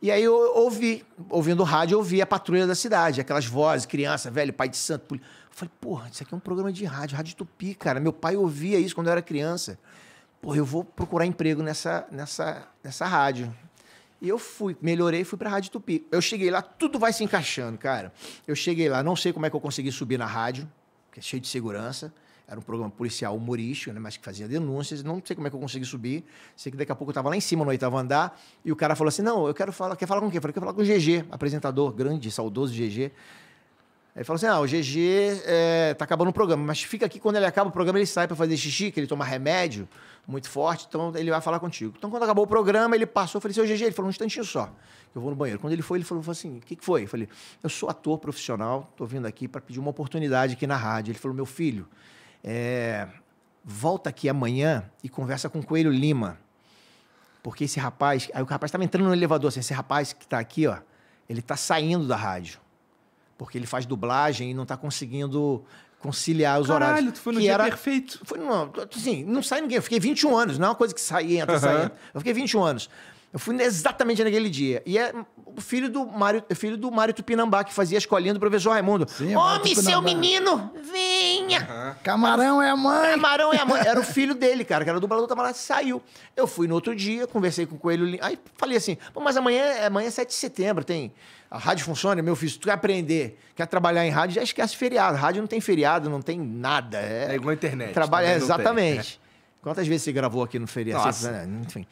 E aí eu ouvi, ouvindo rádio, eu ouvi a patrulha da cidade, aquelas vozes, criança, velho, pai de santo. Poli... Eu falei, porra, isso aqui é um programa de rádio, rádio tupi, cara. Meu pai ouvia isso quando eu era criança. Porra, eu vou procurar emprego nessa, nessa, nessa rádio. E eu fui, melhorei e fui pra Rádio Tupi. Eu cheguei lá, tudo vai se encaixando, cara. Eu cheguei lá, não sei como é que eu consegui subir na rádio que é cheio de segurança. Era um programa policial humorístico, né? mas que fazia denúncias. Não sei como é que eu consegui subir. Sei que daqui a pouco eu estava lá em cima, no oitavo andar, e o cara falou assim: Não, eu quero falar. Quer falar com quem? Eu falei: Quero falar com o GG, apresentador grande, saudoso GG. Ele falou assim: ah, o GG é, tá acabando o programa, mas fica aqui quando ele acaba o programa, ele sai para fazer xixi, que ele toma remédio muito forte, então ele vai falar contigo. Então, quando acabou o programa, ele passou, eu falei assim, ô GG, ele falou um instantinho só, que eu vou no banheiro. Quando ele foi, ele falou, assim: o que, que foi? Eu falei, eu sou ator profissional, tô vindo aqui para pedir uma oportunidade aqui na rádio. Ele falou, meu filho, é, volta aqui amanhã e conversa com o Coelho Lima. Porque esse rapaz. Aí o rapaz estava entrando no elevador, assim, esse rapaz que está aqui, ó, ele está saindo da rádio porque ele faz dublagem e não está conseguindo conciliar os Caralho, horários. Caralho, tu foi no dia era... perfeito. Foi, não, assim, não sai ninguém. Eu fiquei 21 anos, não é uma coisa que sai e entra, uhum. sai entra. Eu fiquei 21 anos. Eu fui exatamente naquele dia. E é o filho do Mário, é filho do Mário Tupinambá, que fazia a escolinha do professor Raimundo. Sim, é Homem, seu menino, venha! Uhum. Camarão é a mãe! Camarão é a mãe. Era o [LAUGHS] filho dele, cara, que era o dublador do Camarão, saiu. Eu fui no outro dia, conversei com o Coelho. Aí falei assim: mas amanhã, é, amanhã é 7 de setembro, tem. A rádio funciona, meu filho, se tu quer aprender, quer trabalhar em rádio, já esquece feriado. Rádio não tem feriado, não tem nada. É, é igual a internet. Trabalha, né? exatamente. Tem, né? Quantas vezes você gravou aqui no feriado? Nossa. Enfim.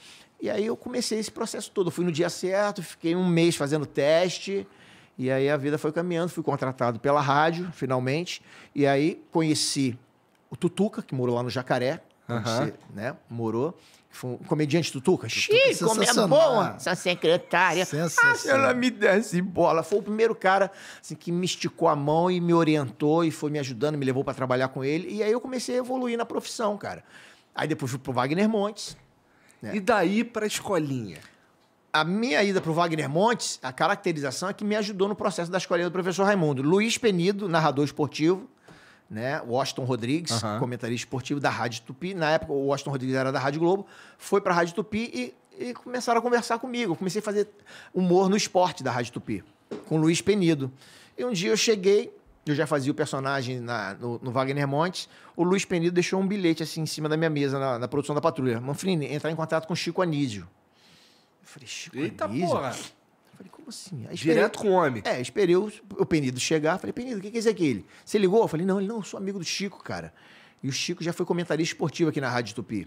E aí eu comecei esse processo todo. Eu fui no dia certo, fiquei um mês fazendo teste. E aí a vida foi caminhando, fui contratado pela rádio, finalmente. E aí conheci o Tutuca, que morou lá no Jacaré, uhum. você, né? Morou. Foi um comediante Tutuca. Chico, é como é boa! Ah, essa secretária. Ah, se ela me desse bola. Foi o primeiro cara assim, que me esticou a mão e me orientou e foi me ajudando, me levou para trabalhar com ele. E aí eu comecei a evoluir na profissão, cara. Aí depois fui pro Wagner Montes, é. E daí para a escolinha? A minha ida para o Wagner Montes, a caracterização é que me ajudou no processo da escolinha do professor Raimundo. Luiz Penido, narrador esportivo, né? Washington Rodrigues, uhum. comentarista esportivo da Rádio Tupi. Na época, o Washington Rodrigues era da Rádio Globo, foi para a Rádio Tupi e, e, começaram a conversar comigo. Eu comecei a fazer humor no esporte da Rádio Tupi, com Luiz Penido. E um dia eu cheguei eu já fazia o personagem na, no, no, Wagner Montes, o Luiz Penido deixou um bilhete assim em cima da minha mesa, na, na produção da patrulha. Manfrini, entrar em contato com Chico Anísio. Eu falei, Chico Eita Anísio? porra! Eu falei, como assim? Aí, esperei, Direto com o homem. É, esperei o, o Penido chegar. Falei, Penido, o que, que é isso aqui? Ele, você ligou? Eu falei, não, ele não, eu sou amigo do Chico, cara. E o Chico já foi comentarista esportivo aqui na Rádio Tupi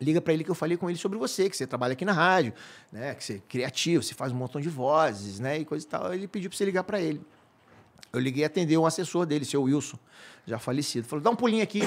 liga para ele que eu falei com ele sobre você, que você trabalha aqui na rádio, né? Que você é criativo, você faz um montão de vozes, né? E coisa e tal. Ele pediu para você ligar para ele. Eu liguei e atendeu um assessor dele, seu Wilson, já falecido. Falou: dá um pulinho aqui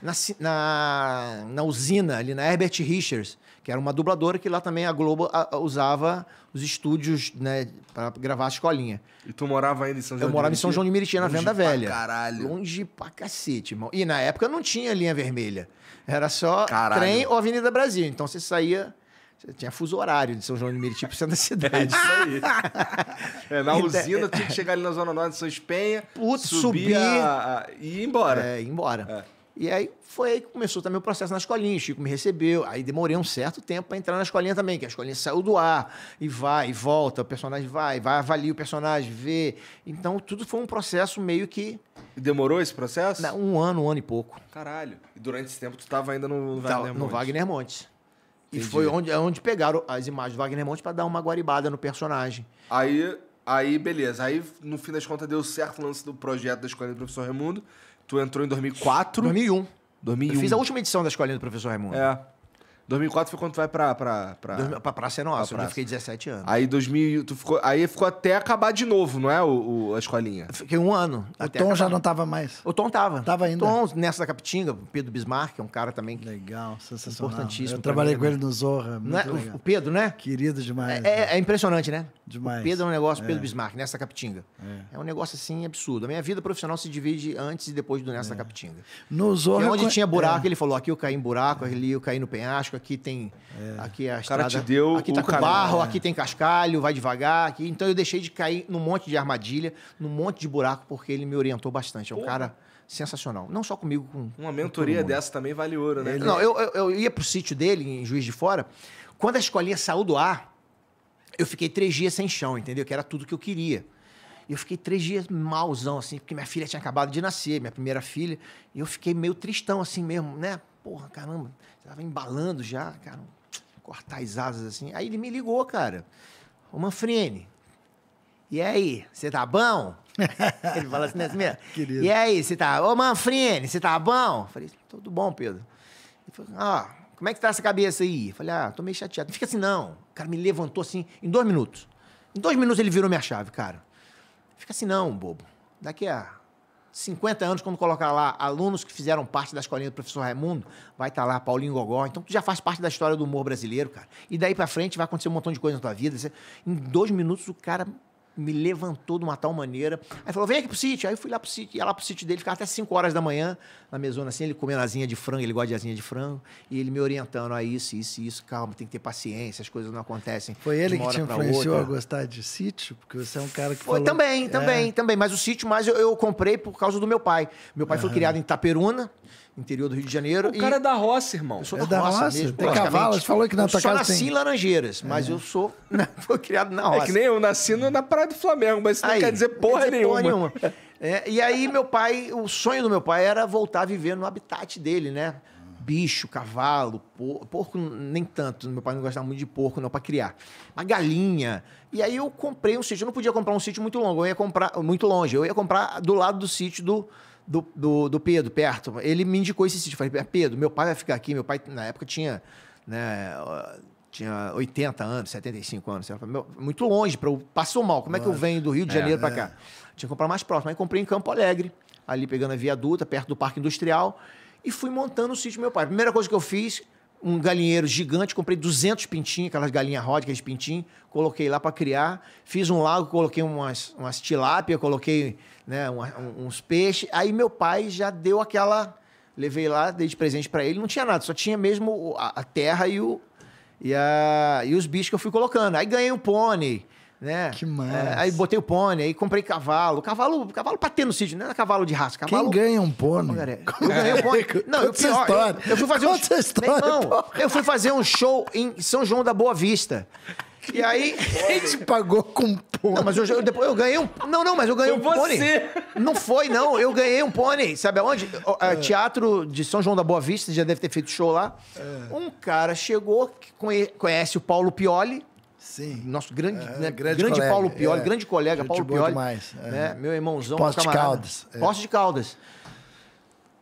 na, na, na usina, ali na Herbert Richards, que era uma dubladora que lá também a Globo a, a, usava os estúdios né, para gravar a escolinha. E tu morava ainda em São João? Eu morava em São João de Meriti, na Venda Velha. Caralho. Longe pra cacete, irmão. E na época não tinha linha vermelha. Era só caralho. trem ou Avenida Brasil. Então você saía tinha fuso horário de São João de Meriti para da [LAUGHS] cidade. É isso aí. é, na [LAUGHS] então, usina tinha que é. chegar ali na Zona Norte de São Espenha, Putz, subir, a, a, e ir embora. É, ir embora. É. E aí foi aí que começou também o processo na escolinha. O Chico me recebeu. Aí demorei um certo tempo para entrar na escolinha também, que a escolinha saiu do ar e vai, e volta, o personagem vai, vai, avalia o personagem, vê. Então tudo foi um processo meio que. Demorou esse processo? Um ano, um ano e pouco. Caralho. E durante esse tempo tu estava ainda no Wagner Montes. No Wagner Montes. Entendi. E foi onde, é onde pegaram as imagens do Wagner Monte para dar uma guaribada no personagem. Aí, aí, beleza. Aí, no fim das contas, deu certo o lance do projeto da Escolinha do Professor Raimundo. Tu entrou em 2004. 2001. 2001. Eu fiz a última edição da Escolinha do Professor Raimundo. É. 2004 foi quando tu vai pra... Pra, pra... Dois, pra Praça é Nossa, pra praça. eu fiquei 17 anos. Aí 2000, tu ficou, aí ficou até acabar de novo, não é, o, o a escolinha? Fiquei um ano. O Tom acabar. já não tava mais? O Tom tava. Tava ainda? Tom, nessa da Capitinga, o Pedro Bismarck, é um cara também... Legal, sensacional. Importantíssimo. Eu trabalhei mim, com ele no Zorra, é? O Pedro, né? Querido demais. É, é, né? é, impressionante, né? Demais. O Pedro é um negócio, é. Pedro Bismarck, nessa Capitinga. É. é. um negócio, assim, absurdo. A minha vida profissional se divide antes e depois do Nessa é. Capitinga. No Zorra... E onde tinha buraco, ele falou, aqui eu caí em buraco, ali eu caí no penhasco, asfáltico, aqui tem. É. Aqui é a estrada. Cara te deu aqui tá com barro, é. aqui tem cascalho, vai devagar. Aqui. Então eu deixei de cair num monte de armadilha, num monte de buraco, porque ele me orientou bastante. É um Pô. cara sensacional. Não só comigo, com. Uma mentoria com dessa também vale ouro, né? Ele... Não, eu, eu, eu ia pro sítio dele, em Juiz de Fora. Quando a escolinha saiu do ar, eu fiquei três dias sem chão, entendeu? Que era tudo que eu queria. E eu fiquei três dias malzão, assim, porque minha filha tinha acabado de nascer, minha primeira filha. E eu fiquei meio tristão, assim mesmo, né? porra, caramba, você tava embalando já, cara, cortar as asas assim. Aí ele me ligou, cara, ô Manfrine, e aí, você tá bom? [LAUGHS] ele fala assim, nessa né, assim mesmo. Querido. E aí, você tá, ô Manfrine, você tá bom? Eu falei, tudo bom, Pedro. Ele falou, ah, como é que tá essa cabeça aí? Eu falei, ah, tô meio chateado. Não fica assim, não. O cara me levantou assim, em dois minutos. Em dois minutos ele virou minha chave, cara. Fica assim, não, bobo. Daqui a 50 anos, quando colocar lá alunos que fizeram parte da escolinha do professor Raimundo, vai estar tá lá Paulinho Gogó. Então, tu já faz parte da história do humor brasileiro, cara. E daí para frente vai acontecer um montão de coisa na tua vida. em dois minutos, o cara me levantou de uma tal maneira. Aí falou: vem aqui pro sítio. Aí eu fui lá pro sítio, ia lá pro sítio dele, ficava até 5 horas da manhã na mesona assim, ele comendo asinha de frango, ele gosta de asinha de frango, e ele me orientando a ah, isso, isso, isso, calma, tem que ter paciência, as coisas não acontecem. Foi ele que te influenciou outra. a gostar de sítio? Porque você é um cara que. Foi falou... também, também, é. também. Mas o sítio mas eu, eu, comprei por causa do meu pai. Meu pai uhum. foi criado em Itaperuna interior do Rio de Janeiro. O e... cara é da roça, irmão. Eu sou é da, roça, roça mesmo, Tem cavalos, falou que na tua casa nasci tem... em Laranjeiras, mas é. eu sou... [LAUGHS] [LAUGHS] fui criado na é roça. É que nem eu nasci na Praia do Flamengo, mas isso aí, não quer dizer porra quer dizer nenhuma. nenhuma. é, e aí meu pai, o sonho do meu pai era voltar a viver no habitat dele, né? bicho, cavalo, porco, porco, nem tanto, meu pai não gostava muito de porco não para criar. Uma galinha. E aí eu comprei um sítio, eu não podia comprar um sítio muito longo, eu ia comprar muito longe, eu ia comprar do lado do sítio do do, do, do Pedro, perto, ele me indicou esse sítio. Eu falei, é, Pedro, meu pai vai ficar aqui. Meu pai, na época, tinha, né, tinha 80 anos, 75 anos. Falei, meu, muito longe, pra eu, passou mal. Como é que eu venho do Rio de é, Janeiro é, para cá? Tinha que comprar mais próximo. Aí comprei em Campo Alegre, ali pegando a viaduta, perto do Parque Industrial, e fui montando o sítio do meu pai. A primeira coisa que eu fiz um galinheiro gigante, comprei 200 pintinhos, aquelas galinhas rod, de pintinhos, coloquei lá para criar, fiz um lago, coloquei umas, umas tilápia, coloquei né, uma, uns peixes. Aí meu pai já deu aquela. Levei lá, dei de presente para ele, não tinha nada, só tinha mesmo a, a terra e, o, e, a, e os bichos que eu fui colocando. Aí ganhei um pônei, né? Que é, massa. É, aí botei o pônei, aí comprei cavalo. Cavalo, cavalo pra ter no sítio, não né? era cavalo de raça. Cavalo... Quem ganha um pônei? É é? [LAUGHS] Eu ganhei um pônei. Não, eu, pior, eu, eu, fui fazer Conta um... essa história, Não, eu fui fazer um show em São João da Boa Vista. E aí. a [LAUGHS] te pagou com pônei. Não, mas eu, depois eu ganhei um. Não, não, mas eu ganhei foi um pônei. Você. Não foi, não. Eu ganhei um pônei. Sabe aonde? O, é. Teatro de São João da Boa Vista, já deve ter feito show lá. É. Um cara chegou, que conhece o Paulo Pioli, Sim. Nosso grande, é, né, grande, grande Paulo Pioli, é, grande colega Paulo Pioli. Demais, é. né, meu irmãozão, Poço de Caldas. É. de Caldas.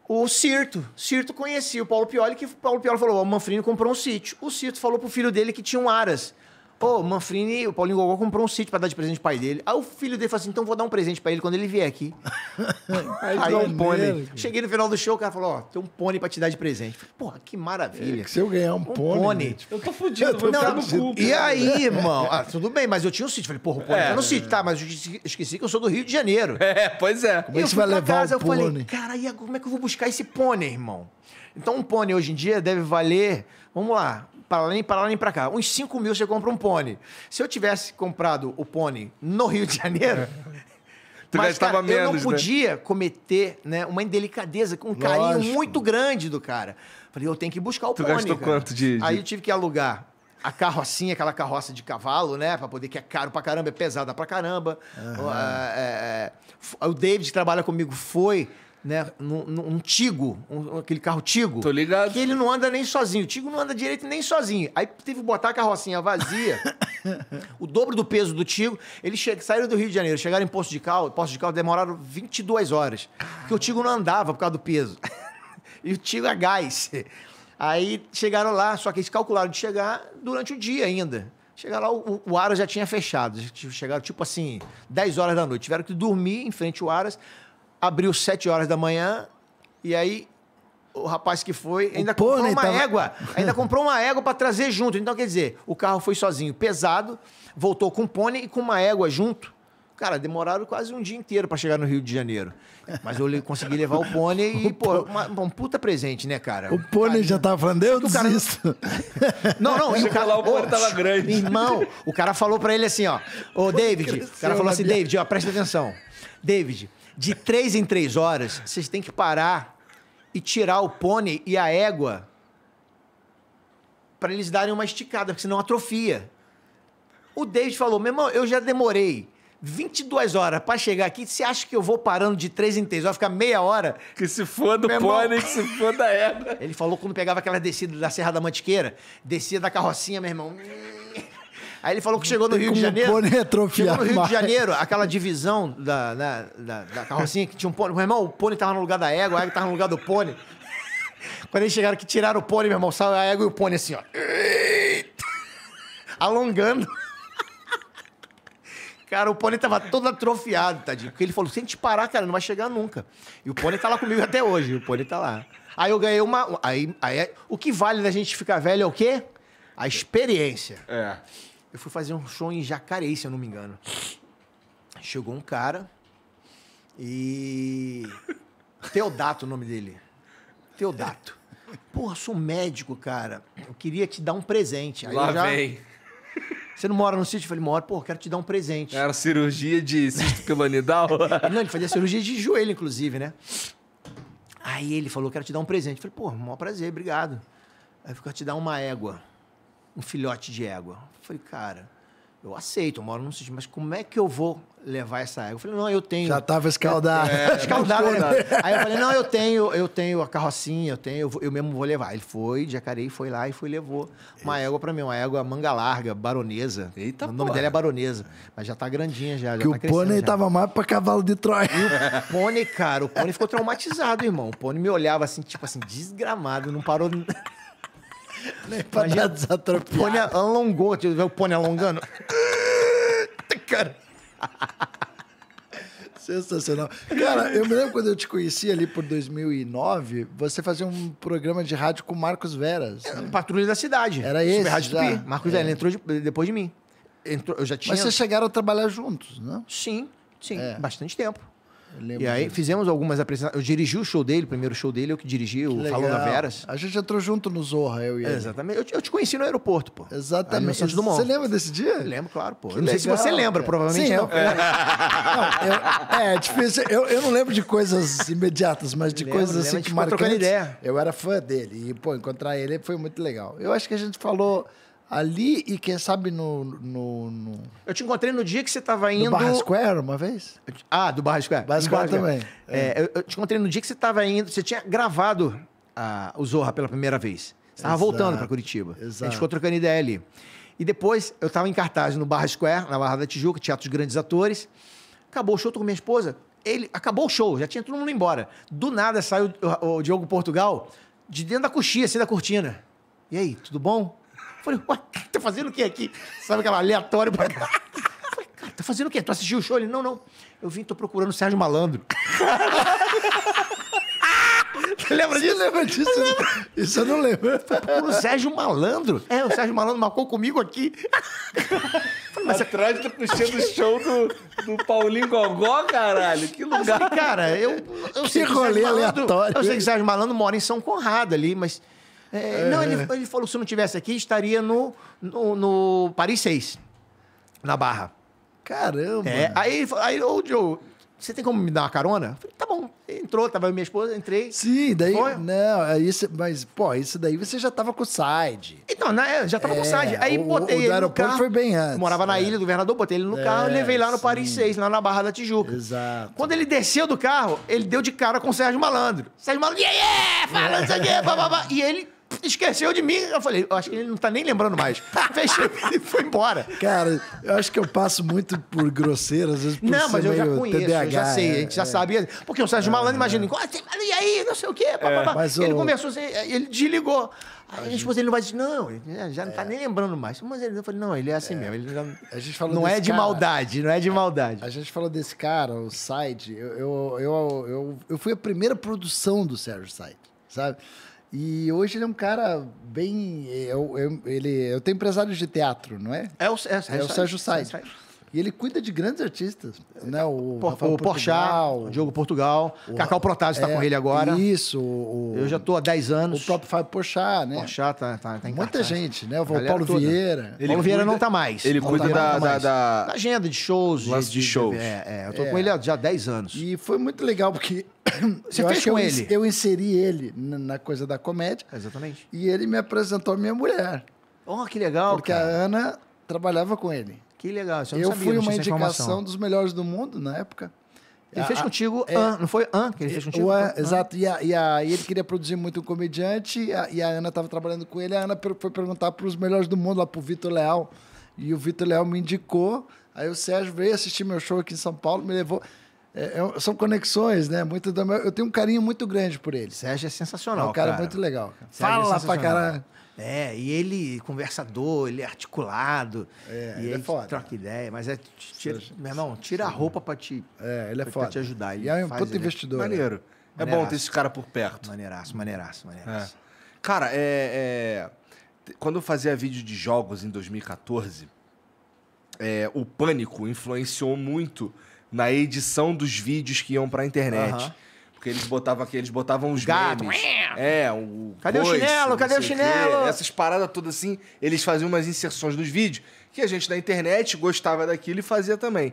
O Cirto. Cirto conhecia o Paulo Pioli, que o Paulo Pioli falou: o Manfrino comprou um sítio. O Cirto falou pro filho dele que tinha um Aras. Pô, o Manfrini, o Paulinho Gogó comprou um sítio pra dar de presente pro pai dele. Aí o filho dele falou assim: então vou dar um presente pra ele quando ele vier aqui. [LAUGHS] aí deu um pônei. Cheguei no final do show, o cara falou: ó, tem um pônei pra te dar de presente. Porra, que maravilha. É, se eu ganhar um, um pônei. pônei. Né? Eu tô fudido, eu tô não, no cu. E aí, irmão? Ah, tudo bem, mas eu tinha um sítio. Falei, porra, o pônei é, tá no sítio. Tá, mas eu esqueci que eu sou do Rio de Janeiro. É, pois é. Como é você vai levar casa, o pônei? Eu falei, cara, e agora, como é que eu vou buscar esse pônei, irmão? Então um pônei hoje em dia deve valer, vamos lá, para nem para nem para cá. Uns 5 mil você compra um pônei. Se eu tivesse comprado o pônei no Rio de Janeiro, [LAUGHS] Tu mas, cara, eu não né? podia né? cometer né, uma indelicadeza, um Lógico. carinho muito grande do cara. Falei, eu tenho que buscar o tu pônei. Gastou quanto de, de, Aí eu tive que alugar a carrocinha, aquela carroça de cavalo, né? Pra poder, que é caro pra caramba, é pesada pra caramba. Uhum. é, é, o David que trabalha comigo foi né, num, num Tigo, um, aquele carro Tigo. Tô ligado. Que ele não anda nem sozinho. O Tigo não anda direito nem sozinho. Aí teve que botar a carrocinha vazia, [LAUGHS] o dobro do peso do Tigo. Eles che... saíram do Rio de Janeiro, chegaram em Poço de Cal, Poço de Cal demoraram 22 horas, porque o Tigo não andava por causa do peso. [LAUGHS] e o Tigo é gás. Aí chegaram lá, só que eles calcularam de chegar durante o dia ainda. Chegaram lá, o, o Aras já tinha fechado. Chegaram tipo assim, 10 horas da noite. Tiveram que dormir em frente ao Aras abriu 7 horas da manhã e aí o rapaz que foi ainda comprou né, uma tava... égua, [LAUGHS] ainda comprou uma égua para trazer junto. Então quer dizer, o carro foi sozinho, pesado, voltou com o pônei e com uma égua junto. Cara, demoraram quase um dia inteiro para chegar no Rio de Janeiro. Mas eu consegui levar o pônei e, [LAUGHS] pô, uma, um puta presente, né, cara? O pônei cara, já tava falando, eu desisto. [LAUGHS] Não, não. E o cara, lá, o pônei tava grande. Irmão, o cara falou para ele assim, ó. Ô, David, o cara falou assim, David, ó, presta atenção. David, de três em três horas, vocês têm que parar e tirar o pônei e a égua para eles darem uma esticada, porque senão atrofia. O David falou: meu irmão, eu já demorei 22 horas para chegar aqui. Você acha que eu vou parando de três em três horas, ficar meia hora? Que se foda o pônei, que se foda a égua. Ele falou quando pegava aquela descida da Serra da Mantiqueira, descia da carrocinha, meu irmão. Aí ele falou que chegou no Rio de Janeiro. O Chegou no Rio mais. de Janeiro, aquela divisão da, da, da, da carrocinha que tinha um pônei. Meu irmão, o pônei tava no lugar da égua, a égua tava no lugar do pônei. [LAUGHS] Quando eles chegaram que tiraram o pônei, meu irmão, saiu a égua e o pônei assim, ó. Alongando. [LAUGHS] Cara, o pônei tava todo atrofiado, tadinho. Porque ele falou, se a gente parar, cara, não vai chegar nunca. E o pônei tá lá comigo até hoje, o pônei tá lá. Aí eu ganhei uma... Aí, aí, é, o que vale da gente ficar velho é o quê? A experiência. É. Eu fui fazer um show em Jacareí, se eu não me engano. Chegou um cara e. Teodato o nome dele. Teodato. Porra, sou médico, cara. Eu queria te dar um presente. Aí Lá já... vem. Você não mora no sítio? Eu falei, moro, pô, quero te dar um presente. Era cirurgia de cisto pilonidal? [LAUGHS] não, ele fazia cirurgia de joelho, inclusive, né? Aí ele falou, quero te dar um presente. Eu falei, pô, maior prazer, obrigado. Aí ficou falei, quero te dar uma égua um filhote de égua. Eu falei, cara, eu aceito, eu moro num sítio, mas como é que eu vou levar essa égua? Eu falei, não, eu tenho. Já tava escaldado. É, [LAUGHS] escaldado. Né? Aí eu falei, não, eu tenho, eu tenho a carrocinha, eu tenho, eu, eu mesmo vou levar. Ele foi, jacarei, foi lá e foi levou uma égua para mim, uma égua manga larga, baronesa. Eita, O nome porra. dela é baronesa, mas já tá grandinha já. Que tá o pônei já. tava mais para cavalo de Troia. o [LAUGHS] pônei, cara, o pônei ficou traumatizado, irmão. O pônei me olhava assim, tipo assim, desgramado, não parou. Nem pra Imagina, dar desatropiado. Pônei alongou, tipo, o pônei alongando. cara. Sensacional. Cara, eu me lembro quando eu te conheci ali por 2009, você fazia um programa de rádio com Marcos Veras. Né? Patrulha da Cidade. Era esse. rádio já. Marcos é. Veras entrou de, depois de mim. Entrou, eu já tinha... Mas vocês chegaram a trabalhar juntos, né? Sim, sim. É. Bastante tempo. E aí fizemos algumas apresentações. Eu dirigi o show dele, o primeiro show dele, eu que dirigi o Falando da Veras. A gente entrou junto no Zorra, eu e ele. Exatamente. Eu te, eu te conheci no aeroporto, pô. Exatamente. Do Dumont. Você lembra desse dia? Eu lembro, claro, pô. Que eu não legal, sei se você lembra, provavelmente Sim, não. é. não eu, é, é, difícil. Eu, eu não lembro de coisas imediatas, mas de lembro, coisas assim lembro, que marcaram. ideia. Eu era fã dele. E, pô, encontrar ele foi muito legal. Eu acho que a gente falou ali e quem sabe no, no, no... Eu te encontrei no dia que você estava indo... Do Barra Square, uma vez? Ah, do Barra Square. Barra Square, Barra Square. também. É. É, eu, eu, te encontrei no dia que você estava indo... Você tinha gravado a, ah, o Zorra pela primeira vez. Você estava voltando para Curitiba. Exato. A gente ficou trocando ideia ali. E depois, eu estava em cartaz no Barra Square, na Barra da Tijuca, Teatro dos Grandes Atores. Acabou o show, tô com minha esposa. Ele, acabou o show, já tinha todo mundo indo embora. Do nada saiu o, o Diogo Portugal de dentro da coxinha assim, da cortina. E aí, tudo bom? Falei, ué, tá fazendo o que aqui? Sabe aquela aleatório pra cá? Falei, cara, tá fazendo o quê? Tu assistiu o show? Ele, não, não. Eu vim, tô procurando o Sérgio Malandro. [LAUGHS] Você lembra disso? Você lembra disso? Isso eu não lembro. O Sérgio Malandro. É, o Sérgio Malandro marcou comigo aqui. Mas [LAUGHS] atrás tá puxando o show do, do Paulinho Gogó, caralho. Que lugar. cara, eu, eu que sei rolê que o Sérgio aleatório. Malandro, eu sei que o Sérgio Malandro mora em São Conrado ali, mas é, é, não, ele, ele, falou que se não tivesse aqui, estaria no, no, no Paris 6, na Barra. Caramba! É, aí, aí ô, Joe, você tem como me dar uma carona? Falei, tá bom. Entrou, tava minha esposa, entrei. Sim, daí. Foi. Não, aí é mas, pô, isso daí você já tava com o side. Então, né, já tava é, com o é, side. Aí o, botei o, o ele. no aeroporto carro, foi bem antes. Morava na é. ilha do governador, botei ele no é, carro e levei lá no sim. Paris 6, lá na Barra da Tijuca. Exato. Quando ele desceu do carro, ele deu de cara com o Sérgio Malandro. Sérgio Malandro, yeah, yeah, falando isso aqui, bababá. E ele esqueceu de mim. Eu falei, eu acho que ele não tá nem lembrando mais. [LAUGHS] Fechei e foi embora. Cara, eu acho que eu passo muito por grosseiro, às vezes por Não, mas eu já conheço, TDAH, eu já sei, é, a gente já é. sabia. Porque o Sérgio é, Malandro, imagina, é. e aí, não sei o quê, é. Ele o... começou assim, ele desligou. Aí a minha esposa, ele não vai dizer, não, já não tá é. nem lembrando mais. Mas ele, eu falei, não, ele é assim é. mesmo. Ele já... a gente falou não é de cara. maldade, não é de maldade. A gente falou desse cara, o Side, eu, eu, eu, eu, eu fui a primeira produção do Sérgio Side, sabe? E hoje ele é um cara bem. Eu, eu, ele, eu tenho empresário de teatro, não é? É o, é, é, é o Sérgio Sainz. E ele cuida de grandes artistas, né? O, Por, o Porchat, o Diogo Portugal, o Cacau Protásio está é, com ele agora. Isso. O, eu já estou há 10 anos. O próprio 5 Porchat, né? Porchat tá, tá, tá em Muita cartaz. gente, né? O Paulo toda. Vieira. Ele Paulo Vieira não está mais. Ele cuida tá da, mais. Da, da, agenda de shows. Lance de, de, shows. É, é, eu estou é. com ele há já 10 anos. E foi muito legal porque... [COUGHS] Você eu fez com eu, ele? Eu inseri ele na coisa da comédia. Exatamente. E ele me apresentou a minha mulher. Oh, que legal, Porque cara. a Ana trabalhava com ele. Que legal, eu, eu sabia, fui uma indicação dos melhores do mundo na época. Ele a, fez ah, contigo, é, an, não foi An que ele fez é, contigo? An, an. Exato, e, a, e, a, e ele queria produzir muito um comediante, e a, e a Ana estava trabalhando com ele, a Ana foi perguntar para os melhores do mundo, lá para o Vitor Leal, e o Vitor Leal me indicou, aí o Sérgio veio assistir meu show aqui em São Paulo, me levou... É, é, são conexões, né? Muito eu tenho um carinho muito grande por ele. Sérgio é sensacional. É um cara, cara. muito legal. É Fala é pra caralho. É, e ele conversador, ele é articulado. É, e ele é foda. troca ideia, mas é. Tira, Seja, meu irmão, tira a roupa pra te, é, ele é pra foda. te ajudar. Ele e é um puto é investidor. É. Maneiro. É bom ter esse cara por perto. Maneiraço, maneiraço, maneiraço. É. Cara, é, é quando eu fazia vídeo de jogos em 2014, é, o pânico influenciou muito na edição dos vídeos que iam pra internet. Uh -huh porque eles botavam aqui, eles botavam os gatos. É, o. Cadê coice, o chinelo? Cadê o chinelo? Quê. Essas paradas todas assim, eles faziam umas inserções dos vídeos que a gente da internet gostava daquilo e fazia também.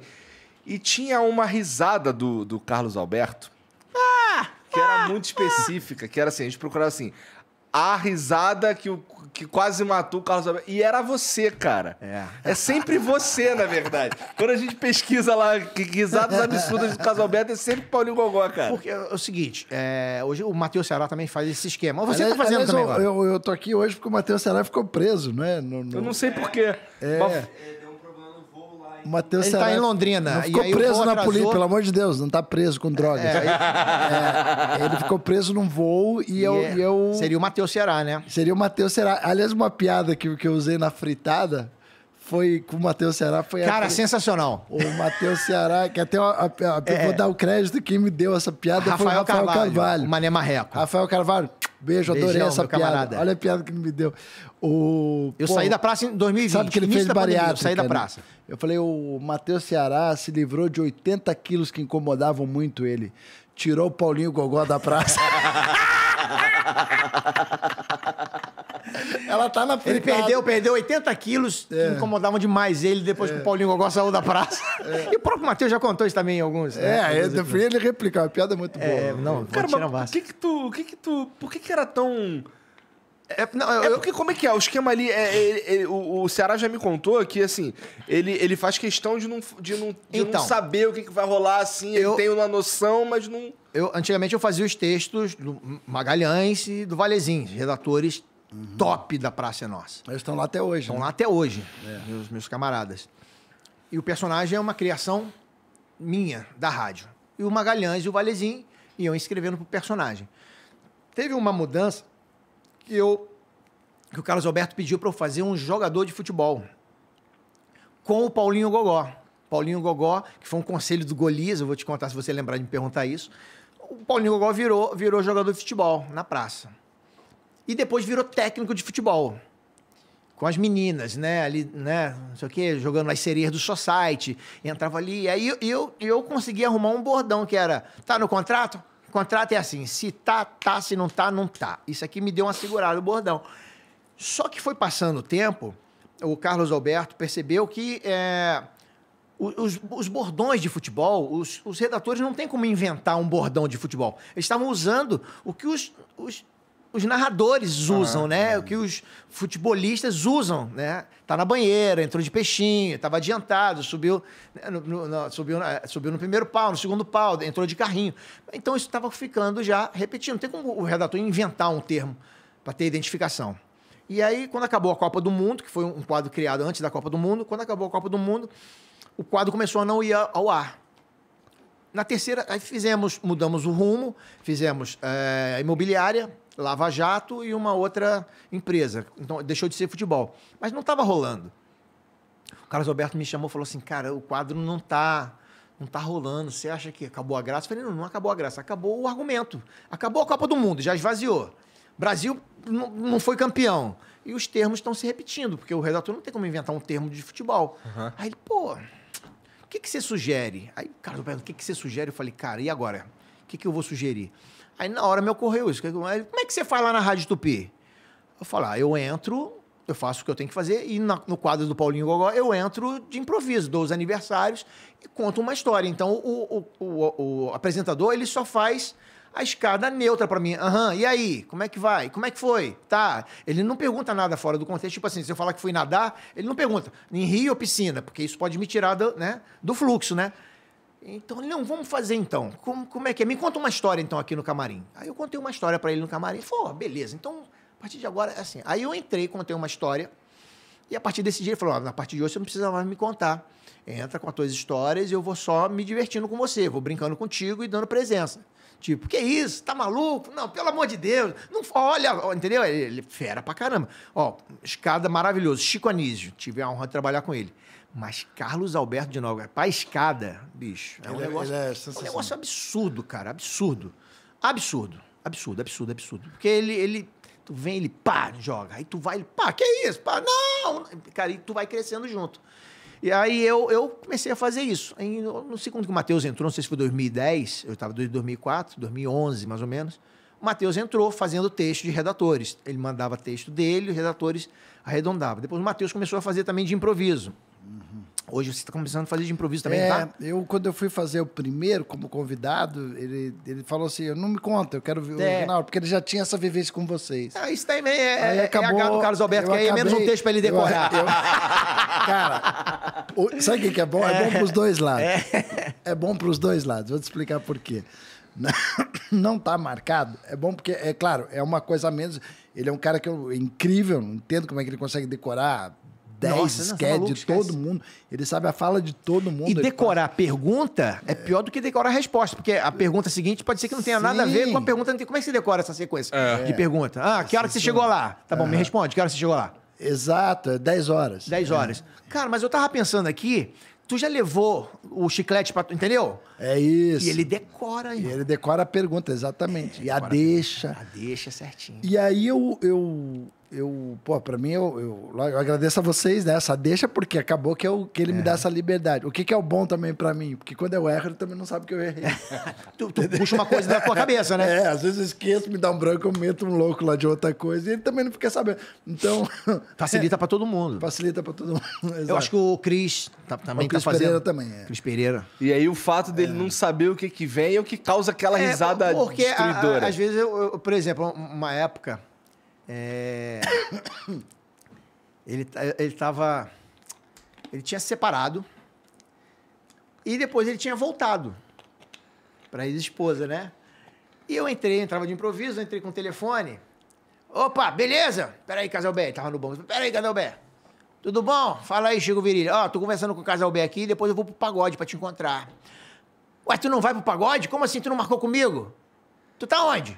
E tinha uma risada do, do Carlos Alberto. Ah! Que era ah, muito específica, ah. que era assim, a gente procurava assim, a risada que, o, que quase matou o Carlos Alberto. E era você, cara. É. É sempre você, na verdade. Quando a gente pesquisa lá risadas absurdas do Carlos Alberto, é sempre Paulinho Gogó, cara. Porque é o seguinte, é, hoje o Matheus Ceará também faz esse esquema. Você aliás, tá fazendo aliás, também eu, eu, eu, tô aqui hoje porque o Matheus Ceará ficou preso, não é? No, Eu não sei por É. Mas... O Matheus ele tá em Londrina. Não ficou preso na polícia, pelo amor de Deus, não tá preso com drogas. É, é, ele ficou preso num voo e, eu, é, e eu, Seria o Matheus Ceará, né? Seria o Matheus Ceará. Aliás, uma piada que, que eu usei na fritada foi com o Matheus Ceará. Foi Cara, a... sensacional. O Matheus Ceará, que até a, a, a é. vou dar o crédito, quem me deu essa piada Rafael foi o Rafael Carvalho. Carvalho. O Mané Marreco. Rafael Carvalho, Beijo, adorei Beijão, essa piada. Camarada. Olha a piada que ele me deu. O, eu pô, saí da praça em 2020. Sabe que ele fez bariátrica? Eu saí da né? praça. Né? Eu falei, o Matheus Ceará se livrou de 80 quilos que incomodavam muito ele. Tirou o Paulinho Gogó da praça. [LAUGHS] Ela tá na frente. Ele perdeu, perdeu 80 quilos, é. que incomodavam demais ele depois é. que o Paulinho Gogó saiu da praça. É. [LAUGHS] E o próprio Matheus já contou isso também em alguns. É, né? é, é ele replicar, uma piada é muito boa. É, não, cara, mas o que que tu, o que que tu, por que que era tão... É, não, é eu, é porque como é que é? O esquema ali. É, ele é, o, o Ceará já me contou que, assim, ele, ele faz questão de não, de não, de então, não saber o que, vai rolar, assim. Eu, tenho uma noção, mas não. Eu, antigamente eu fazia os textos do Magalhães e do Valezinho, redatores uhum. top da Praça é Nossa. Eles estão lá até hoje. Estão né? lá até hoje, é. meus, meus camaradas. E o personagem é uma criação minha, da rádio. E o Magalhães e o Valezinho iam escrevendo pro personagem. Teve uma mudança que eu que o Carlos Alberto pediu para eu fazer um jogador de futebol com o Paulinho Gogó. Paulinho Gogó, que foi um conselho do Golias, eu vou te contar se você lembrar de me perguntar isso. O Paulinho Gogó virou, virou jogador de futebol na praça. E depois virou técnico de futebol. Com as meninas, né? Ali, né? Não sei o quê, jogando nas sereias do Society. Entrava ali. E aí eu, eu, eu consegui arrumar um bordão que era: tá no contrato? O contrato é assim: se tá, tá, se não tá, não tá. Isso aqui me deu uma segurada, o bordão. Só que foi passando o tempo, o Carlos Alberto percebeu que é, os, os, bordões de futebol, os, os, redatores não têm como inventar um bordão de futebol. Eles estavam usando o que os, os os narradores usam, ah, né? Tá. O que os futebolistas usam, né? Tá na banheira, entrou de peixinho, estava adiantado, subiu né, no, no, subiu, subiu no primeiro pau, no segundo pau, entrou de carrinho. Então isso estava ficando já repetindo. Não tem como o redator inventar um termo para ter identificação. E aí, quando acabou a Copa do Mundo, que foi um quadro criado antes da Copa do Mundo, quando acabou a Copa do Mundo, o quadro começou a não ir ao ar. Na terceira, aí fizemos, mudamos o rumo, fizemos é, imobiliária, Lava Jato e uma outra empresa. Então deixou de ser futebol. Mas não estava rolando. O Carlos Alberto me chamou e falou assim: cara, o quadro não tá. Não tá rolando. Você acha que acabou a graça? Eu falei, não, não acabou a graça, acabou o argumento. Acabou a Copa do Mundo, já esvaziou. Brasil não foi campeão. E os termos estão se repetindo, porque o redator não tem como inventar um termo de futebol. Uhum. Aí ele, pô, o que, que você sugere? Aí o Carlos Alberto, o que, que você sugere? Eu falei, cara, e agora? O que, que eu vou sugerir? Aí na hora me ocorreu isso. Como é que você faz lá na Rádio Tupi? Eu falo, ah, eu entro, eu faço o que eu tenho que fazer, e na, no quadro do Paulinho Gogó eu entro de improviso, dou os aniversários e conto uma história. Então o, o, o, o apresentador ele só faz a escada neutra para mim. Aham, uhum, e aí? Como é que vai? Como é que foi? Tá. Ele não pergunta nada fora do contexto. Tipo assim, se eu falar que fui nadar, ele não pergunta em rio ou piscina, porque isso pode me tirar do, né, do fluxo, né? Então, não, vamos fazer então. Como, como é que é? Me conta uma história então aqui no camarim. Aí eu contei uma história para ele no camarim. Ele falou, oh, beleza, então a partir de agora, é assim. Aí eu entrei, contei uma história. E a partir desse dia ele falou: na partir de hoje você não precisa mais me contar. Entra com as tuas histórias e eu vou só me divertindo com você, vou brincando contigo e dando presença. Tipo, que isso? Tá maluco? Não, pelo amor de Deus. Não, olha, entendeu? Ele, ele fera pra caramba. Ó, escada maravilhoso, Chico Anísio. Tive a honra de trabalhar com ele. Mas Carlos Alberto de Nóbrega, é pra escada, bicho, é um, é- negócio, é, é um negócio absurdo, cara, absurdo. Absurdo, absurdo, absurdo, absurdo. Porque ele, ele tu vem, ele pá, joga. Aí tu vai, ele pá, que isso, pá, não! Cara, e tu vai crescendo junto. E aí eu, eu comecei a fazer isso. Aí, não sei quando que o Matheus entrou, não sei se foi 2010, eu estava em 2004, 2011 mais ou menos. O Matheus entrou fazendo texto de redatores. Ele mandava texto dele, os redatores arredondavam. Depois o Matheus começou a fazer também de improviso. Hoje você está começando a fazer de improviso também, é, tá? Eu, quando eu fui fazer o primeiro como convidado, ele, ele falou assim: eu não me conta, eu quero ver o é. original, porque ele já tinha essa vivência com vocês. Ah, isso também é, aí é, é acabou, é do Carlos Alberto, que aí acabei, é menos um texto para ele decorar. Eu, eu, [LAUGHS] cara, o, sabe o que é bom? É, bom para os dois lados. É, é bom para os dois lados, vou te explicar por quê. Não está [COUGHS] marcado, é bom porque, é claro, é uma coisa a menos. Ele é um cara que eu, é incrível, não entendo como é que ele consegue decorar 10 tá sketches de todo mundo. Ele sabe a fala de todo mundo. E decorar a pergunta é pior do que decorar a resposta, porque a pergunta seguinte pode ser que não tenha Sim. nada a ver com a pergunta Como é que você decora essa sequência é. de pergunta? Ah, que hora que você chegou lá? Tá bom, me é. responde, que hora você chegou lá? Exato, 10 é horas. 10 é. horas. É. Cara, mas eu tava pensando aqui, tu já levou o chiclete para, entendeu? É isso. E ele decora, aí. E ele decora a pergunta, exatamente. É, e a deixa. A deixa certinho. E aí eu. eu eu, pô, pra mim, eu, eu, eu agradeço a vocês nessa né, essa deixa, porque acabou que, eu, é que ele é. me dá é. essa liberdade. O que, que é o bom também pra mim? Porque quando eu erro, ele também não sabe que eu errei. [LAUGHS] tu, tu puxa uma coisa da tua cabeça, né? [LAUGHS] É, às vezes eu esqueço, me dá um branco, eu meto um louco lá de outra coisa, e ele também não fica sabendo. Então. [LAUGHS] Facilita pra todo mundo. Facilita pra todo mundo. Exato. Eu acho que o Cris tá, também o tá Cris tá fazendo. Pereira também, é. Cris Pereira. E aí o fato dele ele não saber o que, que vem é o que causa aquela é, risada porque destruidora. A, às vezes, eu, eu, por exemplo, uma época. É... [COUGHS] ele, ele tava. Ele tinha se separado. E depois ele tinha voltado para ex-esposa, né? E eu entrei, entrava de improviso, entrei com o telefone. Opa, beleza? Peraí, Casalbé, tava no bom. Peraí, Casalbé. Tudo bom? Fala aí, Chico Virilha. Ó, oh, tô conversando com o Casalbé aqui, depois eu vou pro pagode para te encontrar. Ué, tu não vai pro pagode? Como assim tu não marcou comigo? Tu tá onde?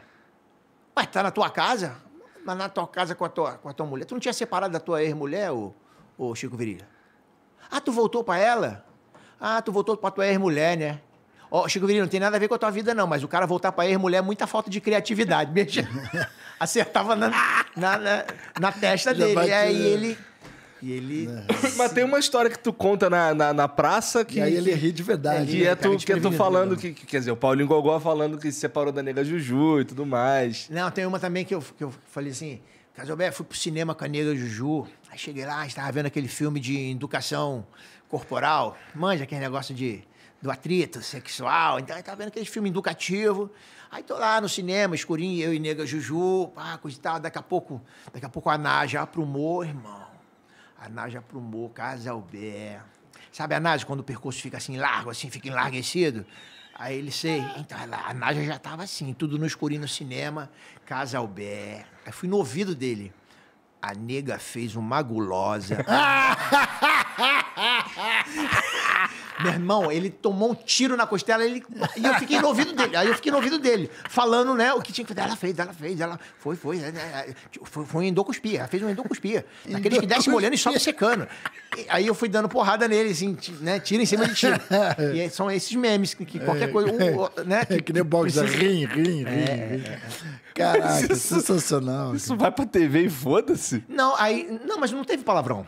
Ué, tá na tua casa? Mas na tua casa com a tua, com a tua mulher. Tu não tinha separado da tua ex-mulher, ô, ô Chico Virilha? Ah, tu voltou pra ela? Ah, tu voltou pra tua ex-mulher, né? Ó, oh, Chico Virilha, não tem nada a ver com a tua vida, não, mas o cara voltar pra ex-mulher é muita falta de criatividade. [LAUGHS] beijo. Acertava na, na, na, na testa dele. E aí ele e ele. Né. Mas tem uma história que tu conta na, na, na praça que. E aí ele ri de verdade. Que né, é, tu, que é tu falando né? que, que, Quer dizer, o Paulinho Gogó falando que se separou da nega Juju e tudo mais. Não, tem uma também que eu, que eu falei assim. Casalberto, fui pro cinema com a nega Juju. Aí cheguei lá, estava vendo aquele filme de educação corporal. Manja aquele negócio de do atrito sexual. Então, eu tava vendo aquele filme educativo. Aí tô lá no cinema, escurinho, eu e nega Juju, pá, coisa e tal. Daqui a pouco, daqui a pouco a Ná já aprumou, irmão. A Nádia aprumou, Casalbé. Sabe a Nádia, quando o percurso fica assim largo, assim, fica enlarguecido? Aí ele sei, então a Nádia já estava assim, tudo no escurinho no cinema, Casalbé. Aí fui no ouvido dele. A nega fez uma gulosa. [LAUGHS] Meu irmão, ele tomou um tiro na costela ele, e eu fiquei no ouvido dele. Aí eu fiquei no ouvido dele, falando, né, o que tinha que fazer. Ela fez, ela fez, ela foi, foi. É, é, é, tipo, foi, foi um endocuspia, ela fez um endocuspia. aqueles que desce molhando e sobe secando. E, aí eu fui dando porrada nele, assim, né, tiro em cima de tiro. [LAUGHS] E são esses memes que, que qualquer coisa... Um, né, que, é que nem box precisa... rim, rim, rim. É, Caraca, isso, sensacional. Isso cara. vai pra TV e foda-se? Não, aí... Não, mas não teve palavrão.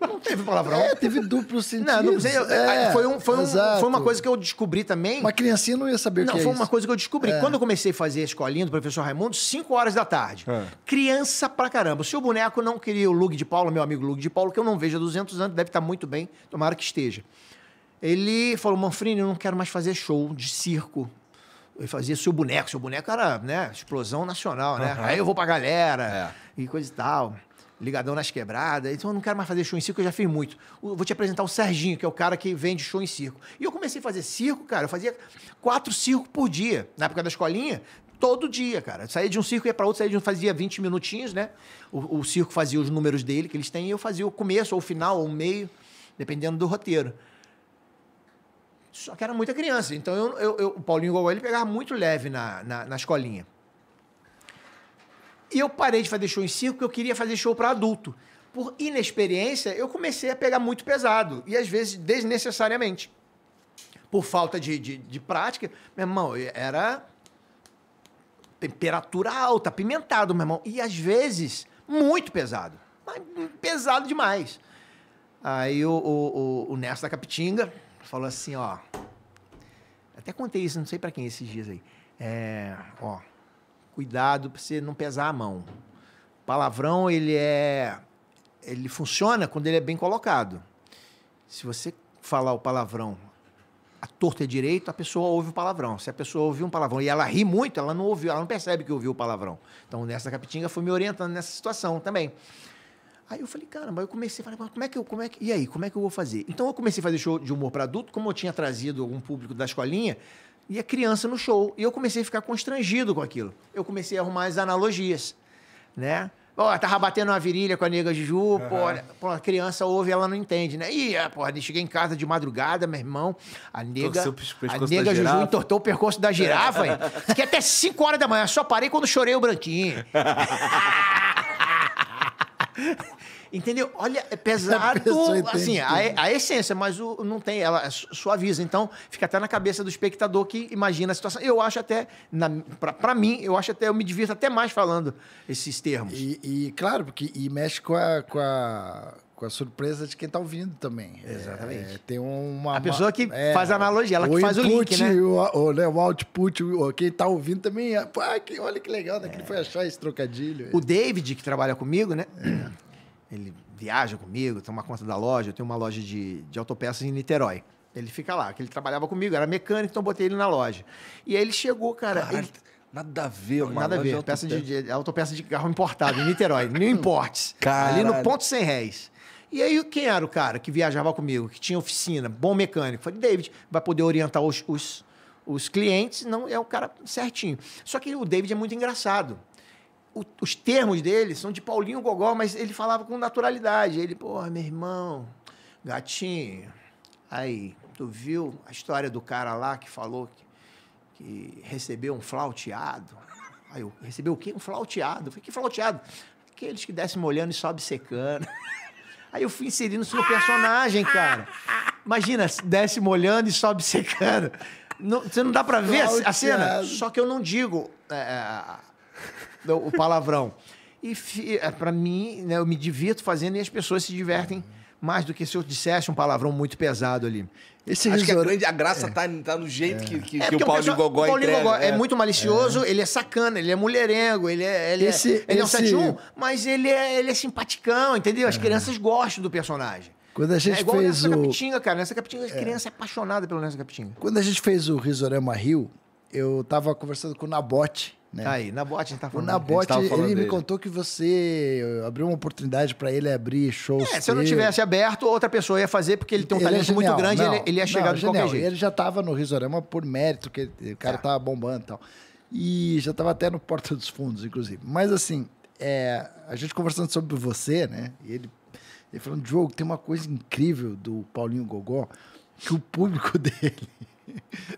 Não teve palavrão. É, teve duplo sentido. Não, não sei, é, ah, foi, um, foi, um, foi, uma coisa que eu descobri também. Uma criancinha não ia saber o que Não, é foi é uma isso. coisa que eu descobri. É. Quando eu comecei a fazer a escolinha do professor Raimundo, 5 horas da tarde. É. Criança pra caramba. Se o boneco não queria o Lug de Paulo, meu amigo Lug de Paulo, que eu não vejo há 200 anos, deve estar muito bem, tomara que esteja. Ele falou, Manfrini, eu não quero mais fazer show de circo. Eu fazia seu boneco. Seu boneco era, né, explosão nacional, né? Uhum. Aí eu vou pra galera e coisa e tal ligadão nas quebradas. Então, eu não quero mais fazer show em circo, eu já fiz muito. Eu vou te apresentar o Serginho, que é o cara que vende show em circo. E eu comecei a fazer circo, cara, eu fazia quatro circos por dia. Na época da escolinha, todo dia, cara. Eu saía de um circo, ia para outro, saía de um, fazia 20 minutinhos, né? O, o, circo fazia os números dele que eles têm, e eu fazia o começo, ou o final, ou o meio, dependendo do roteiro. Só que era muita criança. Então, eu, eu, eu o Paulinho Gogol, ele pegava muito leve na, na, na escolinha. E eu parei de fazer show em circo porque eu queria fazer show para adulto. Por inexperiência, eu comecei a pegar muito pesado. E às vezes desnecessariamente. Por falta de, de, de prática, meu irmão, era temperatura alta, apimentado, meu irmão. E às vezes, muito pesado. Mas pesado demais. Aí o, o, o, o Nessa da Capitinga falou assim, ó. Até contei isso, não sei para quem esses dias aí. É, ó, cuidado para você não pesar a mão. O palavrão, ele é. Ele funciona quando ele é bem colocado. Se você falar o palavrão a torta é direito, a pessoa ouve o palavrão. Se a pessoa ouve um palavrão e ela ri muito, ela não ouviu, ela não percebe que ouviu o palavrão. Então, nessa capitinga foi me orientando nessa situação também. Aí eu falei, cara, mas eu comecei a falar, mas como é que eu, como é que, e aí, como é que eu vou fazer? Então eu comecei a fazer show de humor para adulto, como eu tinha trazido algum público da escolinha, e a criança no show. E eu comecei a ficar constrangido com aquilo. Eu comecei a arrumar as analogias, né? Ó, oh, tava batendo uma virilha com a nega Juju, uhum. Porra, porra, a criança ouve, ela não entende, né? Ih, é, porra, cheguei em casa de madrugada, meu irmão, a nega, a nega Juju girafa. entortou o percurso da girafa, hein? Fiquei até 5 horas da manhã, só parei quando chorei o branquinho. [LAUGHS] Entendeu? Olha, é [LAUGHS] pesado, assim, a, a, essência, mas o, não tem, ela suaviza. Então, fica até na cabeça do espectador que imagina a situação. Eu acho até, para mim, eu acho até, eu me divirto até mais falando esses termos. E, e claro, porque e mexe com a, com a com a surpresa de quem está ouvindo também. É, Exatamente. É, tem uma. A pessoa que é, faz a analogia, ela que faz input, o link, né? O, o, né, o output, o, quem está ouvindo também. É, ah, que, olha que legal, né? É. Que ele é. foi achar esse trocadilho. O David, que trabalha comigo, né? Ele viaja comigo, toma conta da loja. Eu tenho uma loja de, de autopeças em Niterói. Ele fica lá, que ele trabalhava comigo, era mecânico, então botei ele na loja. E aí ele chegou, cara. cara ele... Nada a ver, mano. Nada a ver. Peça de, de, autopeça de carro importado em Niterói, New [LAUGHS] Imports. Ali no ponto 100 réis. E aí, quem era o cara que viajava comigo, que tinha oficina, bom mecânico? Falei, David, vai poder orientar os, os, os clientes, não é o cara certinho. Só que o David é muito engraçado o, os termos dele são de Paulinho Gogó, mas ele falava com naturalidade. Ele, porra, meu irmão, gatinho, aí, tu viu a história do cara lá que falou que, que recebeu um flauteado? Aí eu, recebeu o quê? Um flauteado. falei, que flauteado? Aqueles que descem molhando e sobe secando. [LAUGHS] Aí eu fui inserindo isso no personagem, cara. Imagina, desce molhando e sobe secando. Não, você não dá para ver a, a cena. Só que eu não digo é, é o palavrão. E é, para mim, né, eu me divirto fazendo e as pessoas se divertem mais do que se eu dissesse um palavrão muito pesado ali. Esse Acho risor... que é a grande a graça é. tá, tá no jeito é. que, que, é que o Paulinho Gogó o Paulinho Gogó é. é. muito malicioso, é. ele é sacana, ele é mulherengo, ele é, ele esse, é, ele esse... é um mas ele é, ele é simpaticão, entendeu? As crianças gostam do personagem. Quando a gente é igual fez o Nessa Capitinga, cara. Nessa Capitinga, a criança é apaixonada pelo Nessa Capitinga. Quando a gente fez o Risorama Rio, eu tava conversando com o Nabote, né? Tá aí, a gente tá falando. O Nabote, ele dele. me contou que você abriu uma oportunidade para ele abrir shows. É, se eu não tivesse aberto, outra pessoa ia fazer, porque ele tem um ele é talento é muito grande não, ele, ele ia chegar não, de genial. qualquer jeito. Ele já tava no Risorama por mérito, que o cara é. tava bombando e tal. E já tava até no Porta dos Fundos, inclusive. Mas assim, é, a gente conversando sobre você, né? E ele, ele falando, Diogo, tem uma coisa incrível do Paulinho Gogó, que o público [LAUGHS] dele.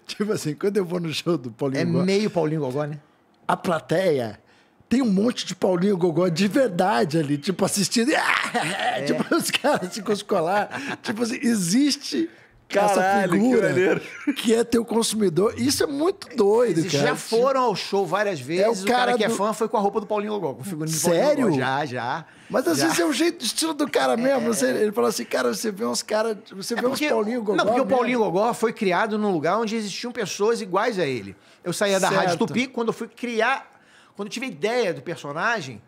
tipo assim, quando eu vou no show do Paulinho é Gogó. É meio Paulinho Gogó, né? a plateia tem um monte de Paulinho Gogó de verdade ali, tipo, assistindo. [LAUGHS] Tipo, é. Tipo, os caras ficam escolar. tipo assim, existe Caralho, essa figura que, que, é teu consumidor. Isso é muito doido, Eles cara. já foram ao show várias vezes. É o, o cara, que é do... é fã foi com a roupa do Paulinho Logó. com figurino Sério? já, já. Mas às já. vezes é o jeito, estilo do cara é. mesmo. É... ele falou assim, cara, você vê uns caras, você vê é porque, uns Paulinho Gogó. Não, porque mesmo. o Paulinho Gogó foi criado num lugar onde existiam pessoas iguais a ele. Eu saía da certo. Rádio Tupi, quando eu fui criar, quando eu tive a ideia do personagem,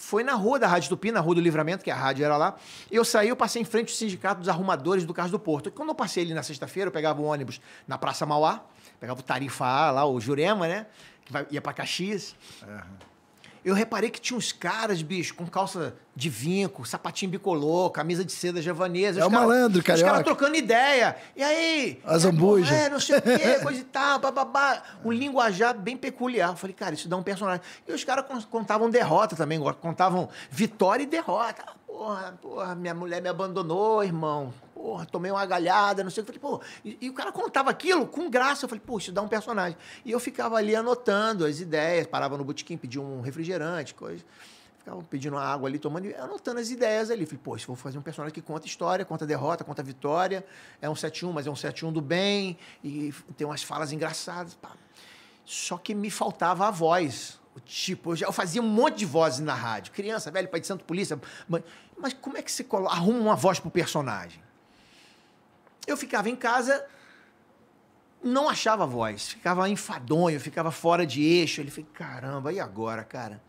foi na rua da Rádio Tupi, na Rua do Livramento, que a rádio era lá. Eu saí, eu passei em frente ao sindicato dos arrumadores do Carlos do Porto. Quando eu passei ali na sexta-feira, eu pegava o um ônibus na Praça Mauá, pegava o Tarifa A lá, o Jurema, né? Que ia para Caxias. Uhum. Eu reparei que tinha uns caras, bicho, com calça de vinco, sapatinho bicolor, camisa de seda javanesa. É o malandro, cara. Os caras trocando ideia. E aí? As é, ambujas. É, não sei o quê, [LAUGHS] coisa e tal, bababá. Um linguajar bem peculiar. Eu falei, cara, isso dá um personagem. E os caras contavam derrota também, contavam vitória e derrota. Ah, porra, porra, minha mulher me abandonou, irmão porra, tomei uma galhada, não sei o que. Falei, pô, e, e, o cara contava aquilo com graça. Eu falei, pô, isso dá um personagem. E eu ficava ali anotando as ideias, parava no botequim, pedia um refrigerante, coisa. Ficava pedindo uma água ali, tomando, e anotando as ideias ali. Falei, pô, vou fazer um personagem que conta história, conta derrota, conta vitória. É um 7-1, mas é um 7-1 do bem, e tem umas falas engraçadas. Pá. Só que me faltava a voz. Tipo, eu, já, eu fazia um monte de vozes na rádio. Criança, velho, pai de santo, polícia. Mas, mas como é que você coloca, arruma uma voz pro personagem? eu ficava em casa, não achava voz, ficava enfadonho, ficava fora de eixo. Ele falou: caramba, e agora, cara?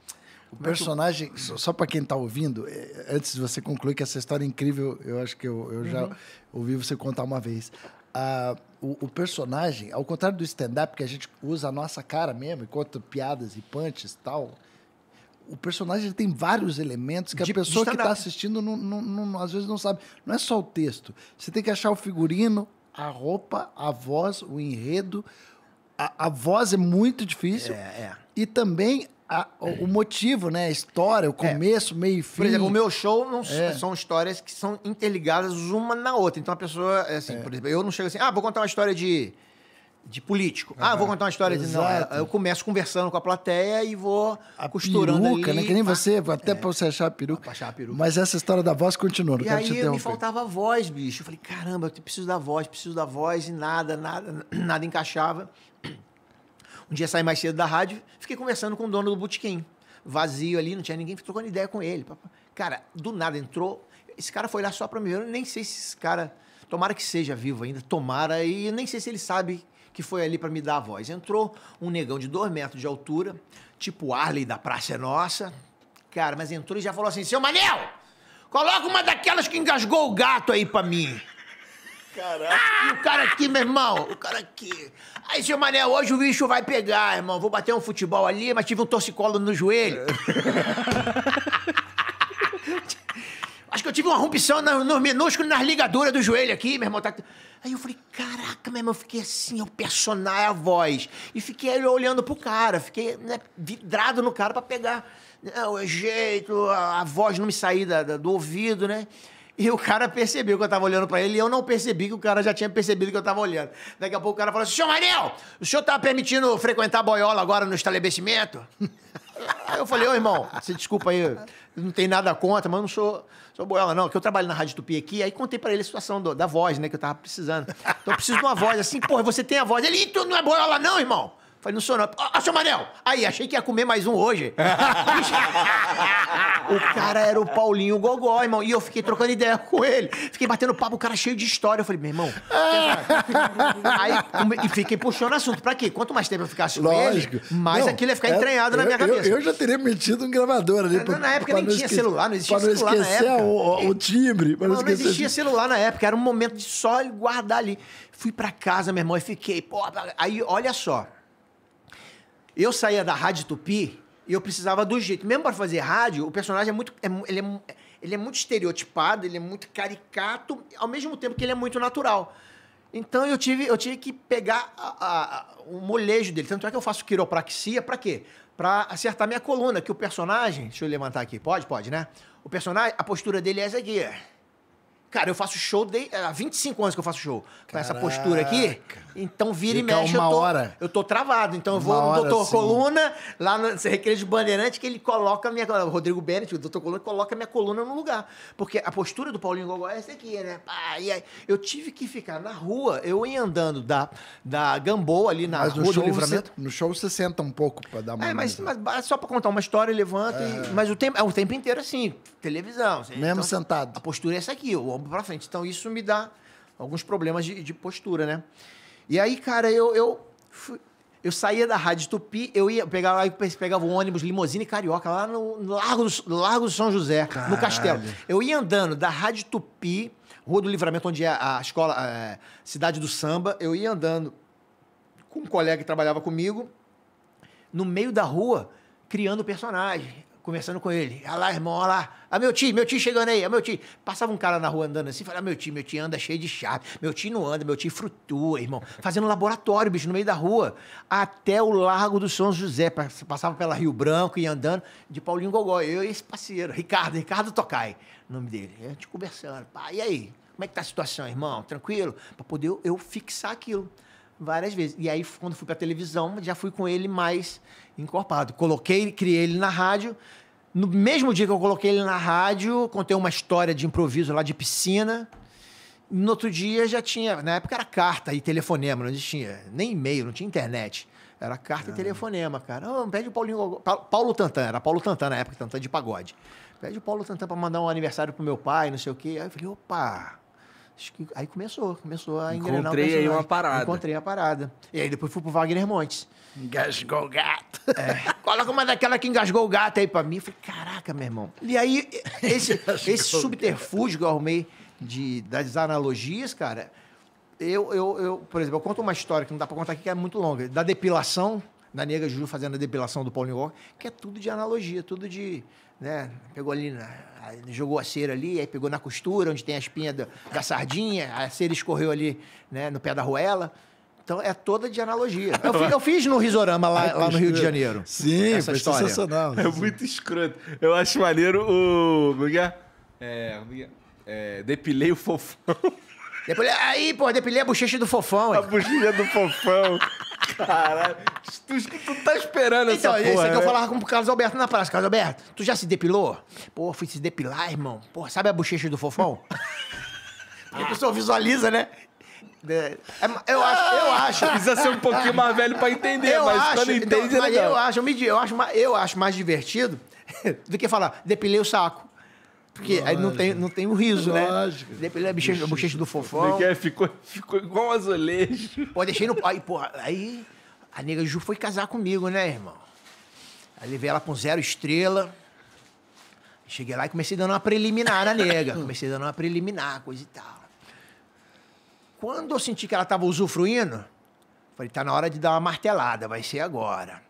O é personagem, só para quem está ouvindo, é, antes de você concluir que essa história é incrível, eu acho que eu, eu uhum. já ouvi você contar uma vez. Ah, o, o, personagem, ao contrário do stand-up, que a gente usa a nossa cara mesmo, e conta piadas e punches e tal, o personagem tem vários elementos que de, a pessoa que tá está assistindo não, não, não, às vezes não sabe. Não é só o texto. Você tem que achar o figurino, a roupa, a voz, o enredo. A, a voz é muito difícil. É, é. E também a, o, o, motivo, né? A história, o é. começo, é. meio e fim. Por exemplo, o meu show não é. são histórias que são interligadas uma na outra. Então a pessoa, é assim, é. por exemplo, eu não chego assim, ah, vou contar uma história de de político. Ah, vou contar uma história de não. Eu começo conversando com a plateia e vou a costurando peruca, ali. né? Que nem tá? você, até é. pra você achar a peruca. Pra achar a peruca. Mas essa história da voz continua, não e aí, te me faltava voz, bicho. Eu falei, caramba, eu preciso da voz, preciso da voz e nada, nada, [CLEARS THROAT] nada encaixava. [CLEARS THROAT] Um dia saí mais cedo da rádio, fiquei conversando com o dono do botequim. Vazio ali, não tinha ninguém, trocando ideia com ele. Cara, do nada entrou. Esse cara foi lá só pra mim. Eu nem sei se esse cara... Tomara que seja vivo ainda, tomara. E nem sei se ele sabe que foi ali para me dar a voz. Entrou um negão de dois metros de altura, tipo Arley da Praça é Nossa. Cara, mas entrou e já falou assim: seu Manel, coloca uma daquelas que engasgou o gato aí para mim. Caraca. Ah, e o cara aqui, meu irmão, o cara aqui. Aí, seu Manel, hoje o bicho vai pegar, irmão. Vou bater um futebol ali, mas tive um torcicolo no joelho. [LAUGHS] Acho que eu tive uma rompição nos no minúsculos nas ligaduras do joelho aqui, meu irmão. Tá... Aí eu falei, caraca, meu irmão, eu fiquei assim, eu personagem, a voz. E fiquei olhando pro cara, fiquei né, vidrado no cara para pegar né, o jeito, a, a, voz não me sair da, da, do ouvido, né? E o cara percebeu que eu tava olhando para ele e eu não percebi que o cara já tinha percebido que eu tava olhando. Daqui a pouco o cara falou assim: Senhor Mariel, o senhor tá permitindo frequentar boiola agora no estabelecimento? [LAUGHS] eu falei: Ô irmão, se desculpa aí, não tem nada contra, mas eu não sou Sou Boiola, não, que eu trabalho na Rádio Tupi aqui. Aí contei para ele a situação do, da voz, né, que eu tava precisando. Então eu preciso de uma voz assim, porra, você tem a voz. Ele, tu não é Boiola não, irmão? Falei, não sou não. Ó, oh, seu Manel! Aí, achei que ia comer mais um hoje. [LAUGHS] o cara era o Paulinho Gogó, irmão. E eu fiquei trocando ideia com ele. Fiquei batendo papo, o cara cheio de história. Eu falei, meu irmão. [LAUGHS] aí, e fiquei puxando assunto. Pra quê? Quanto mais tempo eu ficasse Lógico. com ele, mais não, aquilo ia ficar é, entranhado eu, na minha cabeça. Eu, eu, já teria metido um gravador ali. Na, pra, na época nem tinha esquecer, celular, não existia celular na época. O, o timbre. Não, não, existia celular na época. Era um momento de só guardar ali. Fui pra casa, meu irmão, e fiquei. Pô, aí, olha só. Eu saía da Rádio Tupi e eu precisava do jeito. Mesmo para fazer rádio, o personagem é muito. É, ele, é, ele é muito estereotipado, ele é muito caricato, ao mesmo tempo que ele é muito natural. Então eu tive, eu tive que pegar a, a, o molejo dele. Tanto é que eu faço quiropraxia para quê? Para acertar minha coluna, que o personagem. Deixa eu levantar aqui. Pode? Pode, né? O personagem, a postura dele é essa aqui. Cara, eu faço show de, eh, há 25 anos que eu faço show. Com Caraca. essa postura aqui. Então vira Fica e mexe. Uma eu tô, hora. Eu tô travado. Então eu vou uma no doutor assim. Coluna, lá no Recreio de Bandeirante, que ele coloca a minha. O Rodrigo Bennett, o doutor Coluna, coloca a minha coluna no lugar. Porque a postura do Paulinho Gogó é essa aqui, né? Ah, e aí, eu tive que ficar na rua, eu ia andando da, da Gamboa ali na mas rua do livramento. Você, no show você senta um pouco pra dar uma. É, mas, mas só pra contar uma história, levanta. É. E, mas o tempo, é o tempo inteiro assim, televisão. Assim, Mesmo então, sentado. A postura é essa aqui, o vamos para frente. Então isso me dá alguns problemas de, de postura, né? E aí, cara, eu, eu fui, eu saía da Rádio Tupi, eu ia pegava, pegava um ônibus Limousine Carioca lá no Largo do, Largo do São José, Caralho. no Castelo. Eu ia andando da Rádio Tupi, Rua do Livramento, onde é a escola, a é, cidade do samba, eu ia andando com um colega que trabalhava comigo, no meio da rua, criando personagem conversando com ele. Olha ah lá, irmão, olha ah lá. Ah, meu tio, meu tio chegando aí, ah, meu tio. Passava um cara na rua andando assim, falava, ah, meu tio, meu tio anda cheio de chave. Meu tio não anda, meu tio frutua, irmão. Fazendo laboratório, bicho, no meio da rua. Até o Largo do São José. Passava pela Rio Branco e andando de Paulinho Gogó. Eu e esse parceiro, Ricardo, Ricardo Tocai, nome dele. A gente conversando. Pá, e aí? Como é que tá a situação, irmão? Tranquilo? Pra poder eu fixar aquilo várias vezes. E aí, quando fui pra televisão, já fui com ele mais encorpado. Coloquei, criei ele na rádio. No mesmo dia que eu coloquei ele na rádio, contei uma história de improviso lá de piscina. No outro dia já tinha, na época era carta e telefonema, não tinha nem e-mail, não tinha internet. Era carta ah. e telefonema, cara. Oh, pede o Paulinho. Paulo Tantan, era Paulo Tantan na época, Tantan de pagode. Pede o Paulo Tantan para mandar um aniversário pro meu pai, não sei o quê. Aí eu falei, opa, Acho que aí começou, começou a engrenar Encontrei aí uma parada. Encontrei a parada. E aí depois fui pro Wagner Montes. Engasgou o gato. É. [LAUGHS] Coloca uma daquela que engasgou o gato aí pra mim. Eu falei, caraca, meu irmão. E aí, [LAUGHS] esse, esse subterfúgio que eu arrumei de, das analogias, cara, eu, eu, eu, por exemplo, eu conto uma história que não dá pra contar aqui, que é muito longa, da depilação, da nega Juju fazendo a depilação do Paulinho Walker, que é tudo de analogia, tudo de né? Pegou ali, na, jogou a cera ali, aí pegou na costura, onde tem a espinha da, da sardinha, a cera escorreu ali, né, no pé da roela. Então é toda de analogia. [LAUGHS] Eu, fiz, eu fiz no Risorama lá, lá, no Rio de Janeiro. Sim, essa foi história. sensacional. É muito escroto. Eu acho maneiro o. Como é? É? É, é, é, é, depilei o fofão. Depilei, aí, pô, depilei a bochecha do fofão. A bochecha do fofão. [LAUGHS] Caralho, tu, tu tá esperando então, essa porra. Então, isso é que eu né? falava com o Carlos Alberto na praça. Carlos Alberto, tu já se depilou? Pô, fui se depilar, irmão. Pô, sabe a bochecha do fofão? [LAUGHS] Porque a pessoa visualiza, né? É, é eu ah! acho, eu acho. Precisa ser um pouquinho mais velho pra entender, eu mas acho, quando entende então, é né, legal. Eu acho, eu, me, eu, acho, eu acho mais divertido [LAUGHS] do que falar, depilei o saco. Porque Lógico. aí não tem, não tem o riso, né? Lógico. né? Depende da é bochecha, bochecha do fofão. Porque é é? ficou, ficou igual um azulejo. Pô, deixei no. Aí, porra, aí a nega Ju foi casar comigo, né, irmão? Aí levei ela com zero estrela. Cheguei lá e comecei dando uma preliminar na nega. Comecei dando uma preliminar, coisa e tal. Quando eu senti que ela tava usufruindo, falei, tá na hora de dar uma martelada, vai ser agora.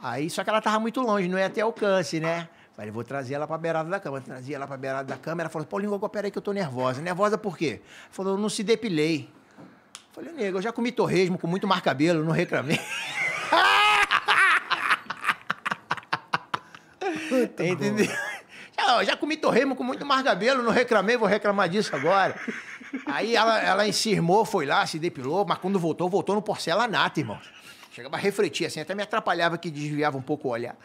Aí, só que ela tava muito longe, não ia ter alcance, né? Falei, vou trazer ela para beirada da cama. Trazia ela para beirada da cama. Ela falou, Paulinho, Gogó, peraí que eu tô nervosa. Nervosa por quê? Falou, não se depilei. Falei, nego, eu já comi torresmo com muito cabelo, não reclamei. [LAUGHS] Entendeu? Já, já comi torresmo com muito cabelo, não reclamei, vou reclamar disso agora. Aí ela, ela encirmou, foi lá, se depilou, mas quando voltou, voltou no porcelanato, irmão. Chegava a refletir assim, até me atrapalhava que desviava um pouco o olhar.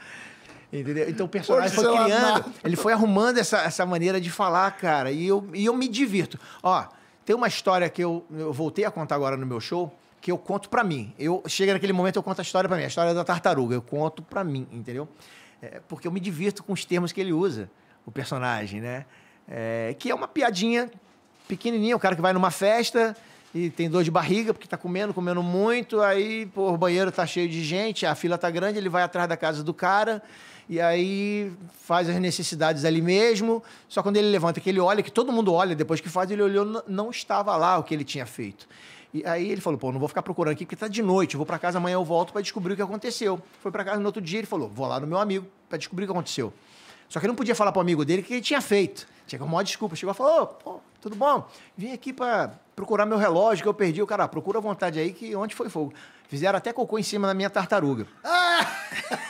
Entendeu? Então o personagem Poxa, foi criando, ele foi arrumando essa, essa maneira de falar, cara. E eu, e eu me divirto. Ó, tem uma história que eu, eu voltei a contar agora no meu show, que eu conto para mim. Eu chega naquele momento eu conto a história para mim, a história da tartaruga, eu conto para mim, entendeu? É, porque eu me divirto com os termos que ele usa, o personagem, né? É, que é uma piadinha pequenininha, o cara que vai numa festa e tem dor de barriga porque tá comendo, comendo muito, aí pô, o banheiro tá cheio de gente, a fila tá grande, ele vai atrás da casa do cara e aí faz as necessidades ali mesmo. Só quando ele levanta, que ele olha, que todo mundo olha, depois que faz, ele olhou, não estava lá o que ele tinha feito. E aí ele falou: pô, não vou ficar procurando aqui porque tá de noite, eu vou para casa amanhã eu volto para descobrir o que aconteceu. Foi para casa no outro dia, ele falou: vou lá no meu amigo para descobrir o que aconteceu. Só que ele não podia falar para o amigo dele o que ele tinha feito. Tinha que uma desculpa. Chegou e falou: pô, tudo bom? Vim aqui para procurar meu relógio que eu perdi. O cara, ah, procura à vontade aí que onde foi fogo. Fizeram até cocô em cima da minha tartaruga. Ah! [LAUGHS]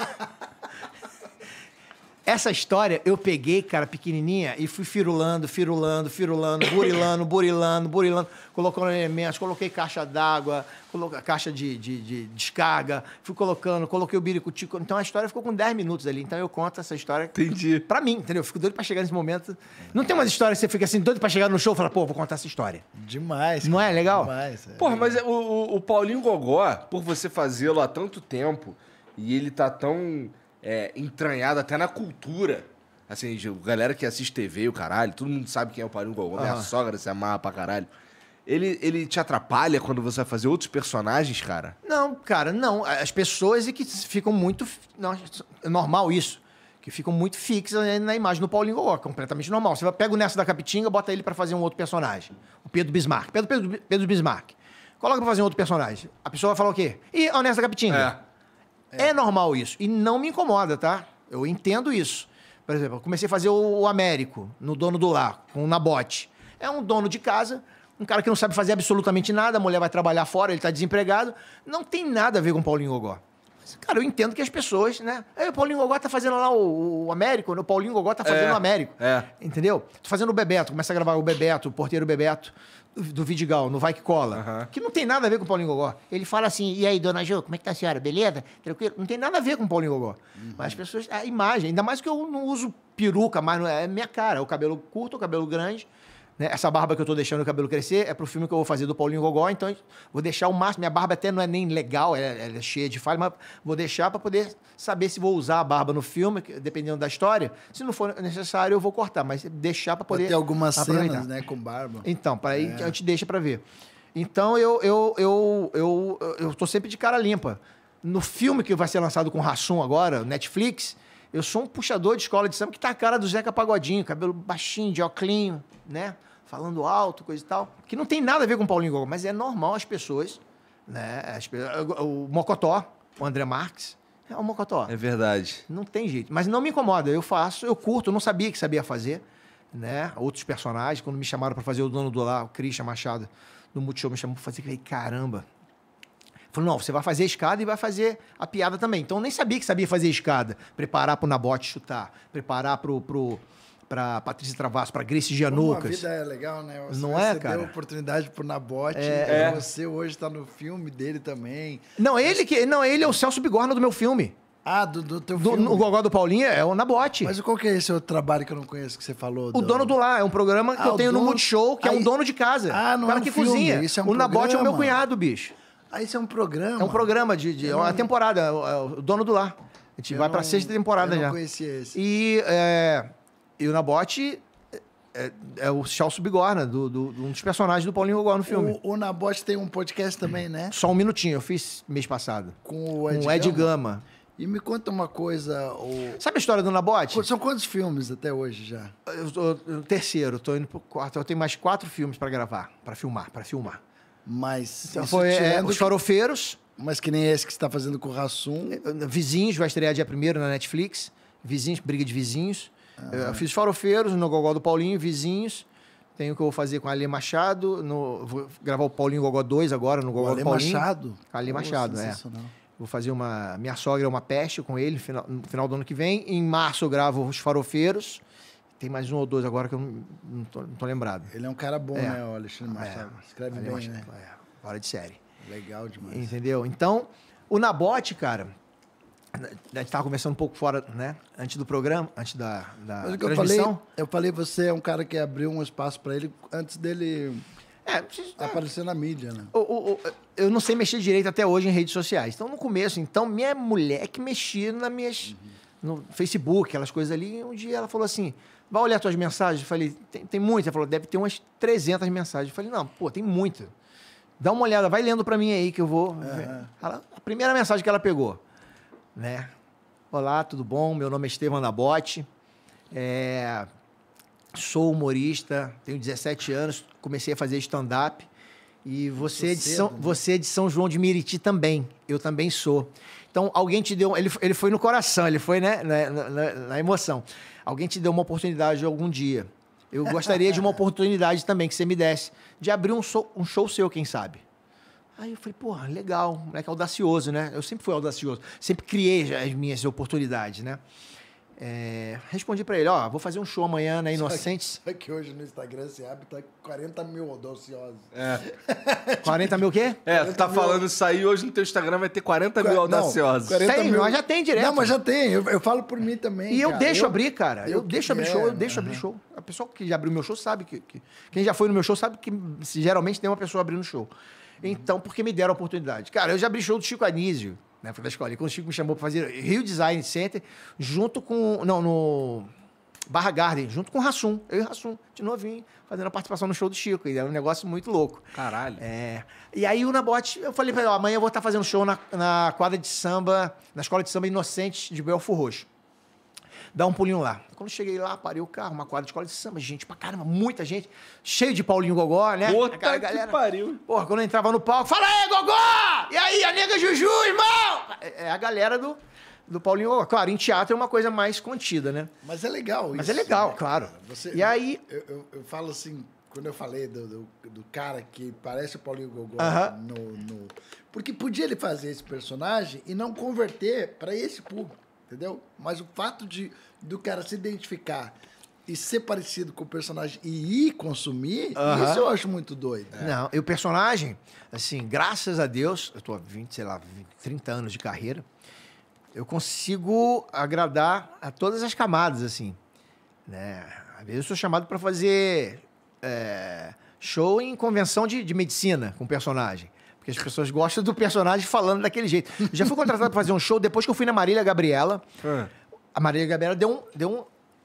Essa história eu peguei, cara, pequenininha, e fui firulando, firulando, firulando, burilando, burilando, burilando, colocando elementos, coloquei caixa d'água, coloquei caixa de, de, de, descarga, fui colocando, coloquei o biricutico. Então a história ficou com 10 minutos ali. Então eu conto essa história Entendi. pra mim, entendeu? Eu fico doido pra chegar nesse momento. Não tem umas histórias que você fica assim, doido pra chegar no show e fala, pô, vou contar essa história. Demais. Não é legal? Demais. É. Porra, mas é, o, o Paulinho Gogó, por você fazê-lo há tanto tempo, e ele tá tão é, entranhado até na cultura. Assim, galera que assiste TV, o caralho, todo mundo sabe quem é o Paulinho Gogol, minha sogra se amarra pra caralho. Ele, ele te atrapalha quando você vai fazer outros personagens, cara? Não, cara, não. As pessoas é que ficam muito. Não, é normal isso. Que ficam muito fixas na imagem do Paulinho Gogol, completamente normal. Você pega o Nessa da Capitinga, bota ele para fazer um outro personagem. O Pedro Bismarck. Pedro, Pedro, Pedro Bismarck. Coloca pra fazer um outro personagem. A pessoa vai falar o quê? Ih, é o Nessa da Capitinga. É. É. é. normal isso. E não me incomoda, tá? Eu entendo isso. Por exemplo, eu comecei a fazer o Américo, no dono do lar, com o Nabote. É um dono de casa, um cara que não sabe fazer absolutamente nada, a mulher vai trabalhar fora, ele tá desempregado. Não tem nada a ver com Paulinho Gogó. Cara, eu entendo que as pessoas, né? É, o Paulinho Gogó tá fazendo lá o, o Américo, né? o Paulinho Gogó tá fazendo é, o Américo. É. Entendeu? Tô fazendo o Bebeto, começa a gravar o Bebeto, o porteiro Bebeto do Vidigal, no Vai Que Cola, uhum. que não tem nada a ver com o Paulinho Gogó. Ele fala assim, e aí, dona Jo, como é que tá a senhora? Beleza? Tranquilo? Não tem nada a ver com o Paulinho Gogó. Uhum. Mas as pessoas, a imagem, ainda mais que eu não uso peruca, mas é, é minha cara, é o cabelo curto, o cabelo grande. Né? Essa barba que eu tô deixando o cabelo crescer é pro filme que eu vou fazer do Paulinho Gogó, então vou deixar o máximo. Minha barba até não é nem legal, é, ela, é cheia de falha, mas vou deixar para poder saber se vou usar a barba no filme, dependendo da história. Se não for necessário, eu vou cortar, mas deixar para poder. ter algumas cenas, né, com barba. Então, para aí é. a gente deixa para ver. Então eu, eu, eu, eu, eu tô sempre de cara limpa. No filme que vai ser lançado com Rassum agora, Netflix, eu sou um puxador de escola de samba que tá a cara do Zeca Pagodinho, cabelo baixinho, de oclinho, né? Falando alto, coisa e tal. Que não tem nada a ver com o Paulinho Gogol, mas é normal as pessoas, né? As pessoas, o Mocotó, o André Marques, é o Mocotó. É verdade. Não tem jeito. Mas não me incomoda. Eu faço, eu curto, eu não sabia que sabia fazer. Né? Outros personagens, quando me chamaram para fazer o dono do lá, o Christian Machado, no Multishow, me chamou para fazer. Falei, caramba, Falou, não, você vai fazer a escada e vai fazer a piada também. Então eu nem sabia que sabia fazer a escada. Preparar pro Nabote chutar, preparar pro, pro, para Patrícia Travasso, para Grace Gianucas. Como a vida é legal, né? Você não é, cara? deu oportunidade pro Nabote, é, é. você hoje está no filme dele também. Não, ele que não, ele é o Celso Bigorna do meu filme. Ah, do, do teu do, filme. O Gogó do Paulinho é o Nabote. Mas qual que é esse outro trabalho que eu não conheço que você falou? Do... O Dono do Lar, é um programa que ah, eu tenho dono... no Multishow, que Aí... é um dono de casa. Ah, não cara é um que filme, cozinha. Isso é um o Nabote é o meu cunhado, bicho. Ah, esse é um programa? É um programa de, de é uma não... temporada, é é o dono do lar. A gente eu vai para a sexta temporada eu não já. conhecia esse. E, é, e o Nabote é, é, é o Charles Bigorna, do, do, um dos personagens do Paulinho Gogol no filme. O, o Nabote tem um podcast também, né? Só um minutinho, eu fiz mês passado. Com o Ed, com o Ed Gama. Gama. E me conta uma coisa. O... Sabe a história do Nabote? São quantos filmes até hoje já? Eu, eu, eu terceiro, estou indo pro quarto. Eu tenho mais quatro filmes para gravar, para filmar, para filmar. Mas. Então, foi é, os farofeiros. Mas que nem esse que está fazendo com o Rassum. Vizinhos, vai estrear dia primeiro na Netflix. Vizinhos, briga de vizinhos. Ah. Eu fiz farofeiros no Gogó do Paulinho, vizinhos. Tem o que eu vou fazer com a Alê Machado. No, vou gravar o Paulinho Gogó 2 agora no Gogó do Paulinho. Machado? Ali Machado, é. Vou fazer uma. Minha sogra é uma peste com ele no final, no final do ano que vem. Em março eu gravo Os Farofeiros. Tem mais um ou dois agora que eu não estou lembrado. Ele é um cara bom, é. né, o Alexandre é. Machado? Né? É. Escreve bem, né? É, de série. Legal demais. Entendeu? Então, o Nabote, cara, a gente estava conversando um pouco fora, né? Antes do programa, antes da, da Mas transmissão. Eu falei, eu falei, você é um cara que abriu um espaço para ele antes dele é, preciso, é. aparecer é. na mídia, né? O, o, o, eu não sei mexer direito até hoje em redes sociais. Então, no começo, então, minha mulher que mexia na minhas... Uhum. No Facebook, aquelas coisas ali. Um dia ela falou assim vai olhar suas mensagens? Eu falei, tem, tem muitas, Ela falou, deve ter umas 300 mensagens. Eu falei, não, pô, tem muita. Dá uma olhada, vai lendo para mim aí que eu vou. Uhum. Ela, a primeira mensagem que ela pegou, né? Olá, tudo bom? Meu nome é Estevam Nabote. É, sou humorista, tenho 17 anos, comecei a fazer stand-up. E você é, de São, né? você é de São João de Miriti também. Eu também sou. Então, alguém te deu. Ele, ele foi no coração, ele foi né, né na, na, na emoção. Alguém te deu uma oportunidade algum dia. Eu gostaria de uma [LAUGHS] oportunidade também que você me desse de abrir um show, um show seu, quem sabe. Aí eu falei, porra, legal, moleque audacioso, né? Eu sempre fui audacioso, sempre criei as minhas oportunidades, né? É, respondi para ele, ó, vou fazer um show amanhã na né, Inocentes. Só que, só que hoje no Instagram se abre, tá 40 mil audaciosos. É. 40 [LAUGHS] mil o quê? É, tu tá mil... falando isso aí, hoje no teu Instagram vai ter 40 mil audaciosos. Não, 40 tem, mil... mas já tem direto. Não, mas já tem, eu, eu falo por mim também. E cara. eu deixo eu, abrir, cara, eu, eu deixo abrir show, eu deixo abrir show. A pessoa que já abriu meu show sabe que, que Quem já foi no meu show sabe que geralmente tem uma pessoa abrindo show. Então, porque me deram a oportunidade. Cara, eu já abri show do Chico Anísio na né, da escola. E quando o Chico me chamou para fazer Rio Design Center, junto com. Não, no. Barra Garden, junto com o Rassum. Eu e o Rassum, de novinho, fazendo a participação no show do Chico. E era um negócio muito louco. Caralho. É. E aí o Nabote, eu falei pra ele, amanhã eu vou estar tá fazendo show na, na quadra de samba, na escola de samba Inocente de Belfo Roxo dar um pulinho lá. Quando cheguei lá, parei o carro, uma quadra de escola de samba, gente pra caramba, muita gente, cheio de Paulinho Gogó, né? Puta que galera. pariu. Porra, quando eu entrava no palco, fala aí, Gogó! E aí, a nega Juju, irmão! É, é a galera do, do Paulinho Gogó. Claro, em teatro é uma coisa mais contida, né? Mas é legal isso. Mas é legal, né? claro. Você, e aí... Eu, eu, eu, falo assim, quando eu falei do, do, do cara que parece o Paulinho Gogó uh -huh. no, no... Porque podia ele fazer esse personagem e não converter para esse público entendeu? Mas o fato de do cara se identificar e ser parecido com o personagem e ir consumir, isso eu acho muito doido. Né? Não, e o personagem, assim, graças a Deus, eu tô há 20, sei lá, 20, 30 anos de carreira, eu consigo agradar a todas as camadas, assim. Né? Às vezes eu sou chamado para fazer é, show em convenção de, de medicina com personagem. Porque as pessoas gostam do personagem falando daquele jeito. já fui contratado para fazer um show depois que eu fui na Marília Gabriela. É. A Marília Gabriela deu, um, deu um,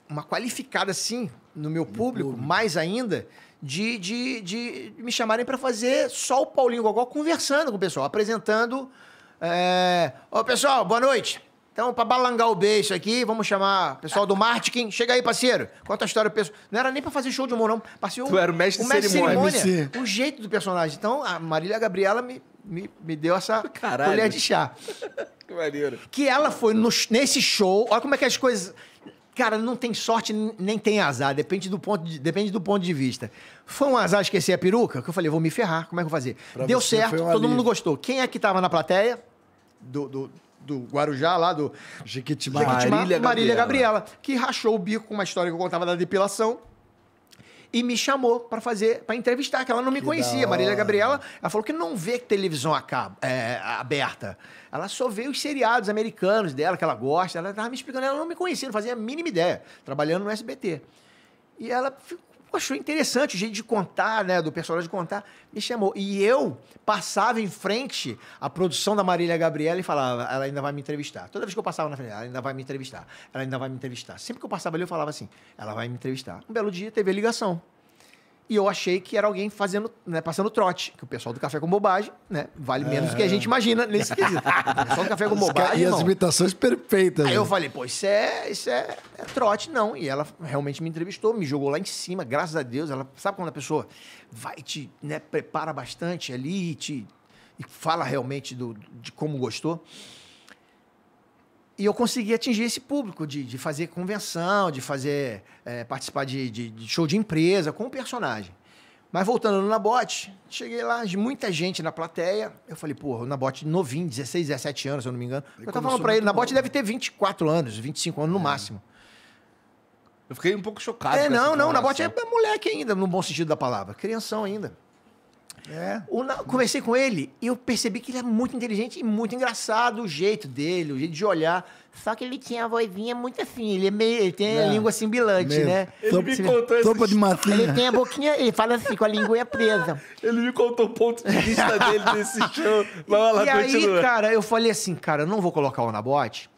uma qualificada, assim, no meu público, público, mais ainda, de, de, de me chamarem para fazer só o Paulinho Gogó conversando com o pessoal, apresentando. É... Ô, pessoal, boa noite. Então, para balangar o beijo aqui, vamos chamar o pessoal do Martin, Chega aí, parceiro. Conta a história do pessoal Não era nem para fazer show de humor, não. Parceiro, tu era o mestre, o mestre de cerimônia. cerimônia o jeito do personagem. Então, a Marília Gabriela me, me, me deu essa Caralho. colher de chá. [LAUGHS] que maneiro. Que ela foi no, nesse show. Olha como é que as coisas... Cara, não tem sorte nem tem azar, depende do ponto de, depende do ponto de vista. Foi um azar esquecer a peruca, que eu falei, vou me ferrar, como é que eu vou fazer? Pra Deu certo, todo alívio. mundo gostou. Quem é que estava na plateia? Do, do, do Guarujá, lá do Jequitimá, Marília, Marília, Marília Gabriela. Gabriela, que rachou o bico com uma história que eu contava da depilação e me chamou para fazer, para entrevistar, que ela não me que conhecia. Marília Gabriela, ela falou que não vê televisão acaba, é, aberta. Ela só vê os seriados americanos dela, que ela gosta. Ela estava me explicando, ela não me conhecia, não fazia a mínima ideia, trabalhando no SBT. E ela ficou achou interessante o jeito de contar, né? Do personagem contar. Me chamou. E eu passava em frente à produção da Marília Gabriela e falava, ela ainda vai me entrevistar. Toda vez que eu passava na frente, ela ainda vai me entrevistar. Ela ainda vai me entrevistar. Sempre que eu passava ali, eu falava assim, ela vai me entrevistar. Um belo dia teve a ligação. E eu achei que era alguém fazendo, né, passando trote. Que o pessoal do Café com Bobagem, né, vale menos do que a é. gente imagina nesse quesito. [LAUGHS] O pessoal do Café com Bobagem, E as imitações perfeitas. Aí eu né? falei, pô, isso é, isso é, é trote, não. E ela realmente me entrevistou, me jogou lá em cima, graças a Deus. Ela sabe quando a pessoa vai te, né, prepara bastante ali e te e fala realmente do, de como gostou. E eu consegui atingir esse público de, de fazer convenção, de fazer é, participar de, de, de, show de empresa com o personagem. Mas voltando no Nabote, cheguei lá, muita gente na plateia. Eu falei, porra, o Nabote novinho, 16, 17 anos, se eu não me engano. eu tava falando pra ele, o Nabote deve ter 24 anos, 25 anos no é. máximo. Eu fiquei um pouco chocado. É, não, não, o Nabote é, é moleque ainda, no bom sentido da palavra. Crianção ainda. É. O, conversei com ele e eu percebi que ele é muito inteligente e muito engraçado, o jeito dele, o jeito de olhar. Só que ele tinha a vozinha muito assim, ele, é meio, ele tem é. a língua assim bilante, né? Ele me contou Topa de massinha. Ele tem a boquinha, ele fala assim, com a língua presa. ele me contou o ponto de vista dele nesse show. lá, e continua. aí, cara, eu falei assim, cara, eu não vou colocar o bote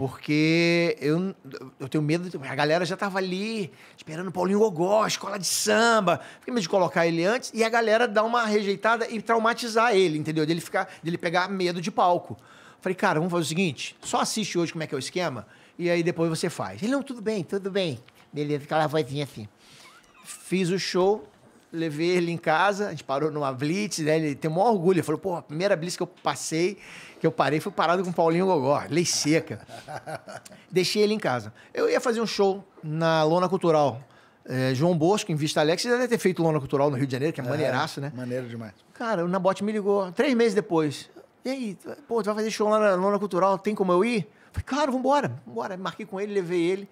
porque eu, eu tenho medo. De, a galera já tava ali esperando o Paulinho Gogó, escola de samba. Fiquei medo de colocar ele antes e a galera dar uma rejeitada e traumatizar ele, entendeu? Dele, de ficar, dele pegar medo de palco. Falei, cara, vamos fazer o seguinte: só assiste hoje como é que é o esquema e aí depois você faz. Ele, não, tudo bem, tudo bem. Beleza, aquela vozinha assim. Fiz o show, levei ele em casa, a gente parou numa blitz, né? Ele tem o maior orgulho. Ele falou, pô, a primeira blitz que eu passei, que eu parei, fui parado com o Paulinho Gogó, lei seca. [LAUGHS] Deixei ele em casa. Eu ia fazer um show na Lona Cultural. É, João Bosco, em Vista Alex, você deve ter feito Lona Cultural no Rio de Janeiro, que é, é maneiraço, né? Maneiro demais. Cara, o Nabote me ligou três meses depois. E aí, pô, tu vai fazer show lá na Lona Cultural, tem como eu ir? Falei, claro, vambora, vambora. Marquei com ele, levei ele.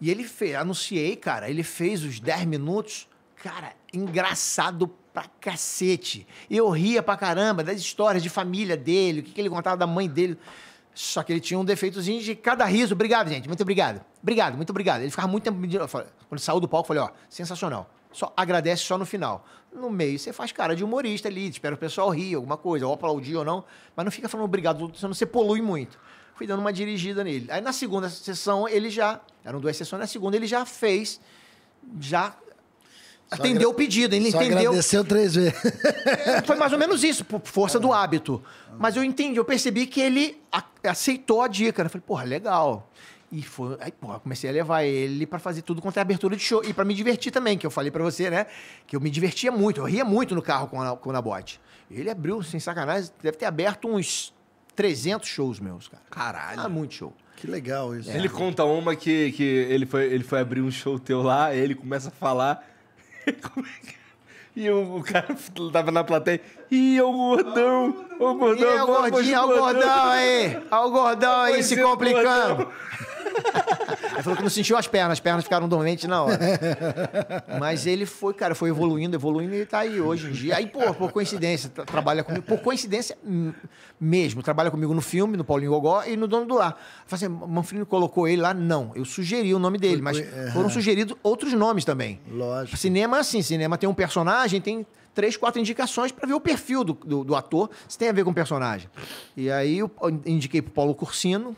E ele fez, anunciei, cara, ele fez os 10 minutos cara, engraçado pra cacete. Eu ria pra caramba das histórias de família dele, o que, que ele contava da mãe dele. Só que ele tinha um defeitozinho de cada riso. Obrigado, gente. Muito obrigado. Obrigado, muito obrigado. Ele ficava muito tempo me Quando saiu do palco, eu falei, ó, sensacional. Só agradece só no final. No meio, você faz cara de humorista ali, espera o pessoal rir, alguma coisa, ou aplaudir ou não. Mas não fica falando obrigado, senão você polui muito. Fui dando uma dirigida nele. Aí na segunda sessão, ele já. Eram duas sessões, na segunda ele já fez. Já atendeu o pedido, ele só entendeu. Agradeceu três vezes. É, foi mais ou menos isso, por força do hábito. Mas eu entendi, eu percebi que ele aceitou a dica. Eu falei, porra, legal. E foi, aí, porra, comecei a levar ele para fazer tudo quanto é abertura de show. E para me divertir também, que eu falei para você, né? Que eu me divertia muito, eu ria muito no carro com, a, com Nabote. Ele abriu, sem sacanagem, deve ter aberto uns 300 shows meus, cara. Caralho. Ah, muito show. Que legal isso. É. Ele conta uma que, que ele, foi, ele foi abrir um show teu lá, ele começa a falar [LAUGHS] É é? e o, o cara [LAUGHS] tava na plateia. Ih, é o gordão! é o gordão! Ih, é o gordinho, é é o gordão aí! Ó é, o gordão aí se complicando! ele falou que não sentiu as pernas, as pernas ficaram dormentes na hora. Mas ele foi, cara, foi evoluindo, evoluindo e ele tá aí hoje em dia. Aí, pô, por coincidência, trabalha comigo, por coincidência mesmo, trabalha comigo no filme, no Paulinho Gogó e no Dono do Lá. Falei assim, Manfrino colocou ele lá? Não, eu sugeri o nome dele, mas foram sugeridos outros nomes também. Lógico. Cinema, assim, cinema tem um personagem, tem três, quatro indicações para ver o perfil do, do, do, ator, se tem a ver com o personagem. E aí eu indiquei para Paulo Cursino,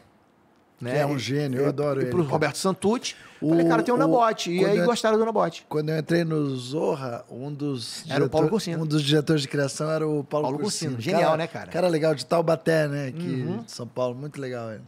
né? Que é um gênio, eu e, é, adoro e ele. Roberto Santucci. O, falei, cara, tem o Nabote. E aí eu, gostaram do Nabote. Quando eu entrei no Zorra, um dos. Era diretor, o Paulo Cursino. Um dos diretores de criação era o Paulo, Paulo Cursino. Cursino. Genial, cara, né, cara? Cara legal de Taubaté, né? Aqui uhum. de São Paulo. Muito legal ele.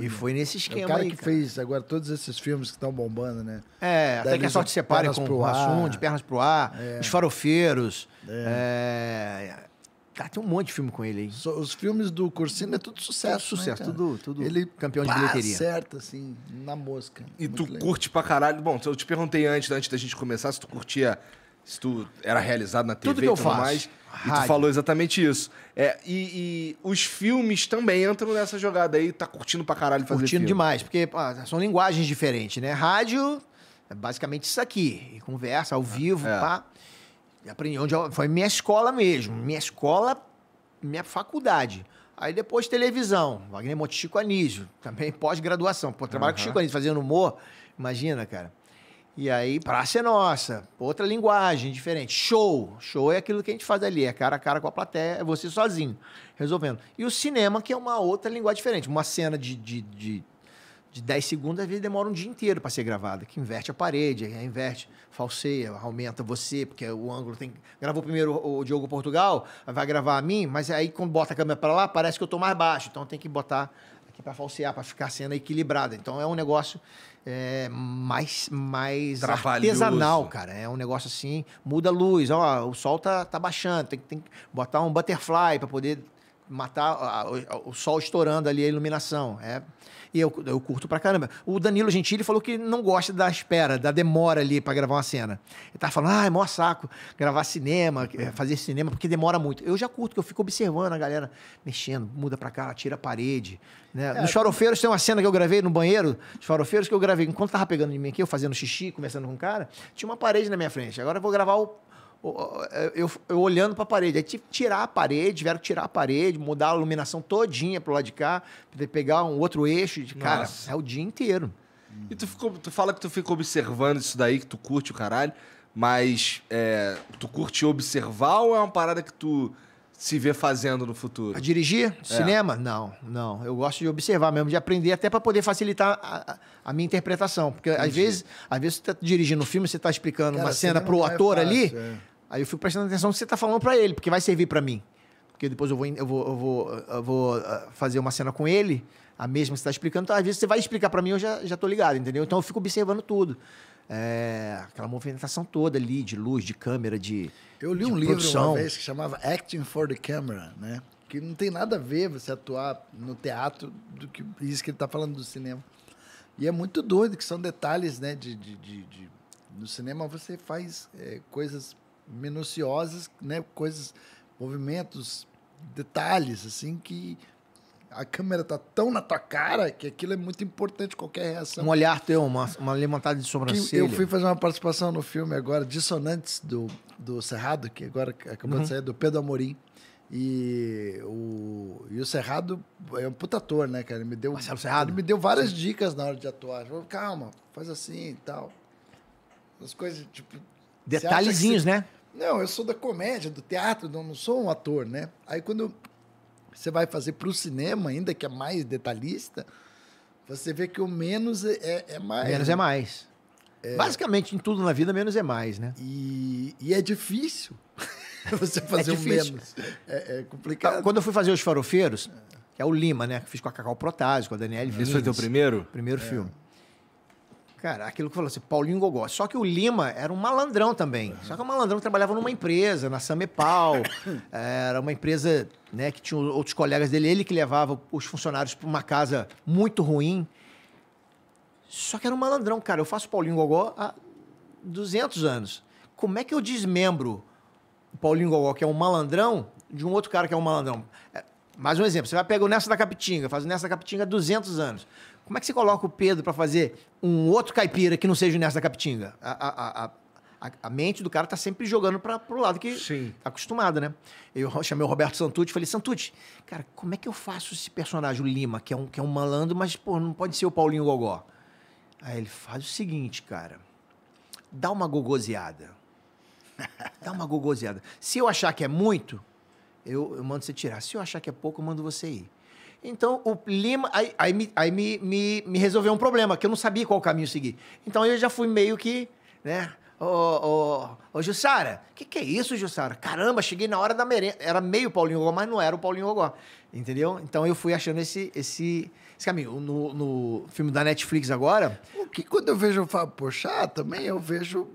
E foi nesse esquema. É o cara aí, que cara. fez agora todos esses filmes que estão bombando, né? É, da até que a sorte separe com o assunto, de pernas pro ar, é. os farofeiros. É. é... Cara, tem um monte de filme com ele aí. So, os filmes do Cursino é tudo sucesso. Tudo sucesso, né, tudo, tudo. Ele campeão de pá, bilheteria. certo, assim, na mosca. E tu legal. curte pra caralho. Bom, eu te perguntei antes, antes da gente começar, se tu curtia, se tu era realizado na TV tudo que eu faço. mais. Rádio. E tu falou exatamente isso. É, e, e, os filmes também entram nessa jogada aí, tá curtindo pra caralho fazer Curtindo filme. demais, porque são linguagens diferentes, né? Rádio é basicamente isso aqui, e conversa ao é, vivo, é. pá. Aprendi onde foi minha escola mesmo, minha escola, minha faculdade. Aí depois televisão, Wagner Monte Chico Anísio, também pós-graduação. Pô, trabalho uhum. com Chico Anísio fazendo humor, imagina, cara. E aí, praça é nossa, outra linguagem diferente. Show! Show é aquilo que a gente faz ali, é cara a cara com a plateia, é você sozinho, resolvendo. E o cinema, que é uma outra linguagem diferente. Uma cena de, de, de, de 10 segundos, às vezes demora um dia inteiro para ser gravada, que inverte a parede, inverte, falseia, aumenta você, porque o ângulo tem. Gravou primeiro o Diogo Portugal, vai gravar a mim, mas aí quando bota a câmera para lá, parece que eu tô mais baixo, então tem que botar que para falsear, para ficar sendo equilibrada. Então é um negócio é, mais, mais artesanal, cara. É um negócio assim, muda a luz, ó, o sol tá, tá baixando, tem, tem que botar um butterfly para poder matar a, a, o sol estourando ali a iluminação. É. E eu, eu curto pra caramba. O Danilo Gentili falou que não gosta da espera, da demora ali para gravar uma cena. Ele tá falando, ah, é mó saco gravar cinema, é, fazer cinema, porque demora muito. Eu já curto, que eu fico observando a galera mexendo, muda pra cá, tira a parede. Né? É, Nos farofeiros tem uma cena que eu gravei no banheiro, os farofeiros que eu gravei, enquanto tava pegando de mim aqui, eu fazendo xixi, conversando com o um cara, tinha uma parede na minha frente. Agora eu vou gravar o é, eu, eu olhando para a parede. Aí tive que tirar a parede, tiveram que tirar a parede, mudar a iluminação todinha pro lado de cá, pegar um outro eixo. De, cara, é o dia inteiro. E tu, ficou, tu fala que tu fica observando isso daí, que tu curte o caralho, mas é, tu curte observar ou é uma parada que tu se vê fazendo no futuro? A dirigir? É. Cinema? Não, não. Eu gosto de observar mesmo, de aprender até para poder facilitar a, a, minha interpretação. Porque às vezes, às vezes você tá dirigindo um filme, você tá explicando Cara, uma cena pro é ator fácil, ali, é. Aí eu fico prestando atenção no que você está falando para ele, porque vai servir para mim. Porque depois eu vou, eu vou, eu vou, eu ah, vou fazer uma cena com ele, a mesma que você está explicando. Então, às vezes você vai explicar para mim, eu já, já tô ligado, entendeu? Então eu fico observando tudo. É, aquela movimentação toda ali, de luz, de câmera, de. Eu li de um produção. livro uma vez que chamava Acting for the Camera, né? Que não tem nada a ver você atuar no teatro do que isso que ele está falando do cinema. E é muito doido, que são detalhes, né? De, de, de, de no cinema você faz é, coisas minuciosas, né? Coisas, movimentos, detalhes, assim, que a câmera tá tão na tua cara que aquilo é muito importante, qualquer reação. Um olhar teu, uma, uma levantada de sobrancelha. Que eu fui fazer uma participação no filme agora, Dissonantes, do, do Cerrado, que agora acabou uhum. de sair, do Pedro Amorim. E o, e o Cerrado é um puta ator, né, cara? Ele me deu, Marcelo é Cerrado? Ele me deu várias Sim. dicas na hora de atuar. Falou, calma, faz assim e tal. As coisas, tipo... Detalhezinhos, você... né? Não, eu sou da comédia, do teatro, não, sou um ator, né? Aí quando você vai fazer para o cinema, ainda que é mais detalhista, você vê que o menos é, é, é mais. Menos é né? mais. É... Basicamente, em tudo na vida, menos é mais, né? E, e é difícil [LAUGHS] você é fazer é difícil. o menos. É, é, complicado. Quando eu fui fazer Os Farofeiros, que é o Lima, né? Que fiz com a Cacau Protásio, com a Daniela Esse foi teu primeiro? Primeiro é. filme. Cara, aquilo que falou assim, Paulinho Gogó. Só que o Lima era um malandrão também. Uhum. Só que o malandrão trabalhava numa empresa, na Samepal. [COUGHS] era uma empresa né, que tinha outros colegas dele. Ele que levava os funcionários para uma casa muito ruim. Só que era um malandrão, cara. Eu faço Paulinho Gogó há 200 anos. Como é que eu desmembro o Paulinho Gogó, que é um malandrão, de um outro cara que é um malandrão? É, mais um exemplo. Você vai pegar o Nessa da Capitinga, faz o Nessa da Capitinga há 200 anos. Como é que você coloca o Pedro para fazer um outro caipira que não seja o Nessa da Capitinga? A, a, a, a, mente do cara tá sempre jogando para pro lado que Sim. tá acostumado, né? Eu chamei o Roberto Santucci e falei, Santucci, cara, como é que eu faço esse personagem, o Lima, que é um, que é um malandro, mas, pô, não pode ser o Paulinho Gogó. Aí ele faz o seguinte, cara, dá uma gogoseada. [LAUGHS] Dá uma gogoseada. Se eu achar que é muito, eu, eu mando você tirar. Se eu achar que é pouco, eu mando você ir. Então, o Lima. Aí, aí, me, aí me, me, me resolveu um problema, que eu não sabia qual caminho seguir. Então, eu já fui meio que. né? Ô, ô, ô Jussara, o que, que é isso, Jussara? Caramba, cheguei na hora da merenda. Era meio Paulinho Gogó, mas não era o Paulinho Gogó. Entendeu? Então eu fui achando esse, esse, esse caminho. No, no filme da Netflix agora. O que quando eu vejo o Fábio Porchat, também eu vejo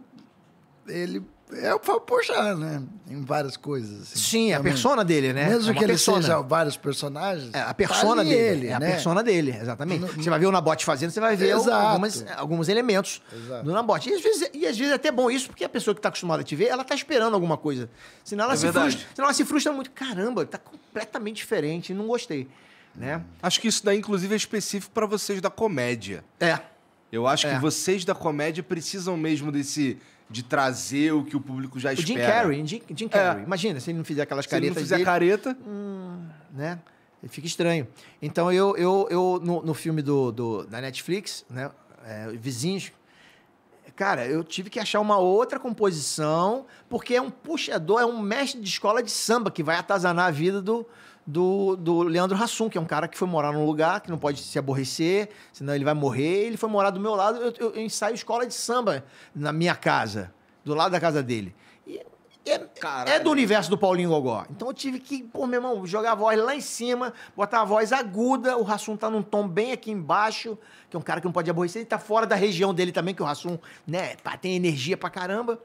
ele é eu falo, puxar né? em várias coisas. Assim, Sim, também. a persona dele, né? Mesmo é que persona. ele seja vários personagens. É, a persona tá dele. Ele, é né? a persona dele, exatamente. No, você vai ver o Nabote fazendo, você vai ver algumas, alguns elementos Exato. do Nabote. E às, vezes, e às vezes é até bom isso, porque a pessoa que está acostumada a te ver, ela está esperando alguma coisa. Senão ela, é se frustra, senão ela se frustra muito. Caramba, está completamente diferente, não gostei. Né? Acho que isso daí, inclusive, é específico para vocês da comédia. É. Eu acho que é. vocês da comédia precisam mesmo desse de trazer o que o público já o espera. Jim Carrey, Jim, Jim é. Carrey. É. Imagina se ele não fizer aquelas se caretas. Se ele não fizer dele, careta, hum, né? Ele fica estranho. Então eu eu, eu no, no filme do, do, da Netflix, né? É, Vizinhos. Cara, eu tive que achar uma outra composição, porque é um puxador, é um mestre de escola de samba que vai atazanar a vida do, do, do Leandro Hassum, que é um cara que foi morar num lugar que não pode se aborrecer, senão ele vai morrer. Ele foi morar do meu lado, eu, eu, ensaio escola de samba na minha casa, do lado da casa dele. E é, é, é, do universo do Paulinho Gogó. Então eu tive que, pô, meu irmão, jogar a voz lá em cima, botar a voz aguda, o Rassum tá num tom bem aqui embaixo, que é um cara que não pode aborrecer, ele tá fora da região dele também, que o Rassum, né, tem energia pra caramba.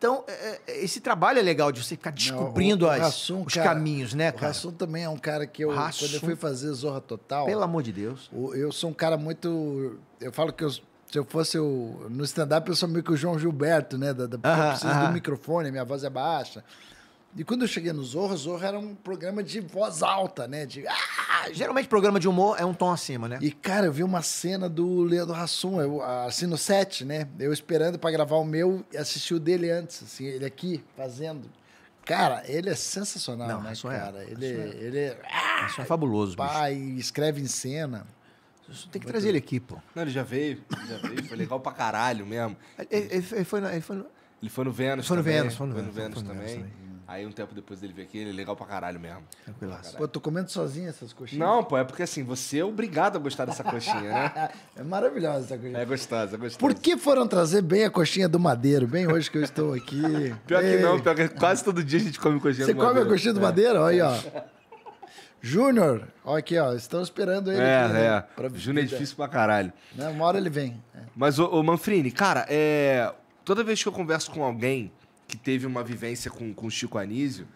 Então, é, é, esse trabalho é legal de você ficar descobrindo Não, o, o Hassum, os cara, caminhos, né, cara? O Rassum também é um cara que eu, Hassum. quando eu fui fazer Zorra Total... Pelo amor de Deus. Eu, eu sou um cara muito... Eu falo que eu, se eu fosse o, no stand-up, eu sou meio que o João Gilberto, né? Da, da, ah, eu preciso ah, do microfone, minha voz é baixa. E quando eu cheguei no Zorro, zorro era um programa de voz alta, né? De, ah! Geralmente programa de humor é um tom acima, né? E, cara, eu vi uma cena do Leandro Hassum, eu assino 7, né? Eu esperando para gravar o meu e assisti o dele antes, assim, ele aqui, fazendo. Cara, ele é sensacional, Não, né, Hassum é, cara? Ele, é, ele, é, ah, é fabuloso, pai, escreve em cena. tem que trazer ele aqui, pô. Não, ele já veio, já veio, foi legal pra caralho mesmo. Ele, ele, ele foi, ele foi no... Ele foi no Vênus. Foi no também. Vênus, foi no, foi no Vênus, Vênus, Vênus também. também. Aí um tempo depois dele veio aqui, ele é legal pra caralho mesmo. Tranquilaço. Pô, tô comendo sozinho essas coxinhas? Não, pô, é porque assim, você é obrigado a gostar dessa coxinha, né? [LAUGHS] é maravilhosa essa coxinha. É gostosa, é gostosa. Por que foram trazer bem a coxinha do Madeiro? Bem hoje que eu estou aqui. [LAUGHS] pior Ei. que não, pior que quase todo dia a gente come coxinha você do Madeiro. Você come a coxinha do é. Madeiro? Olha aí, ó. É. Júnior, olha aqui, ó, estão esperando ele. É, aqui, né? é. Pra... Júnior é difícil pra caralho. Né? Uma hora ele vem. É. Mas, ô, ô Manfrini, cara, é... toda vez que eu converso com alguém que teve uma vivência com, o Chico Anísio,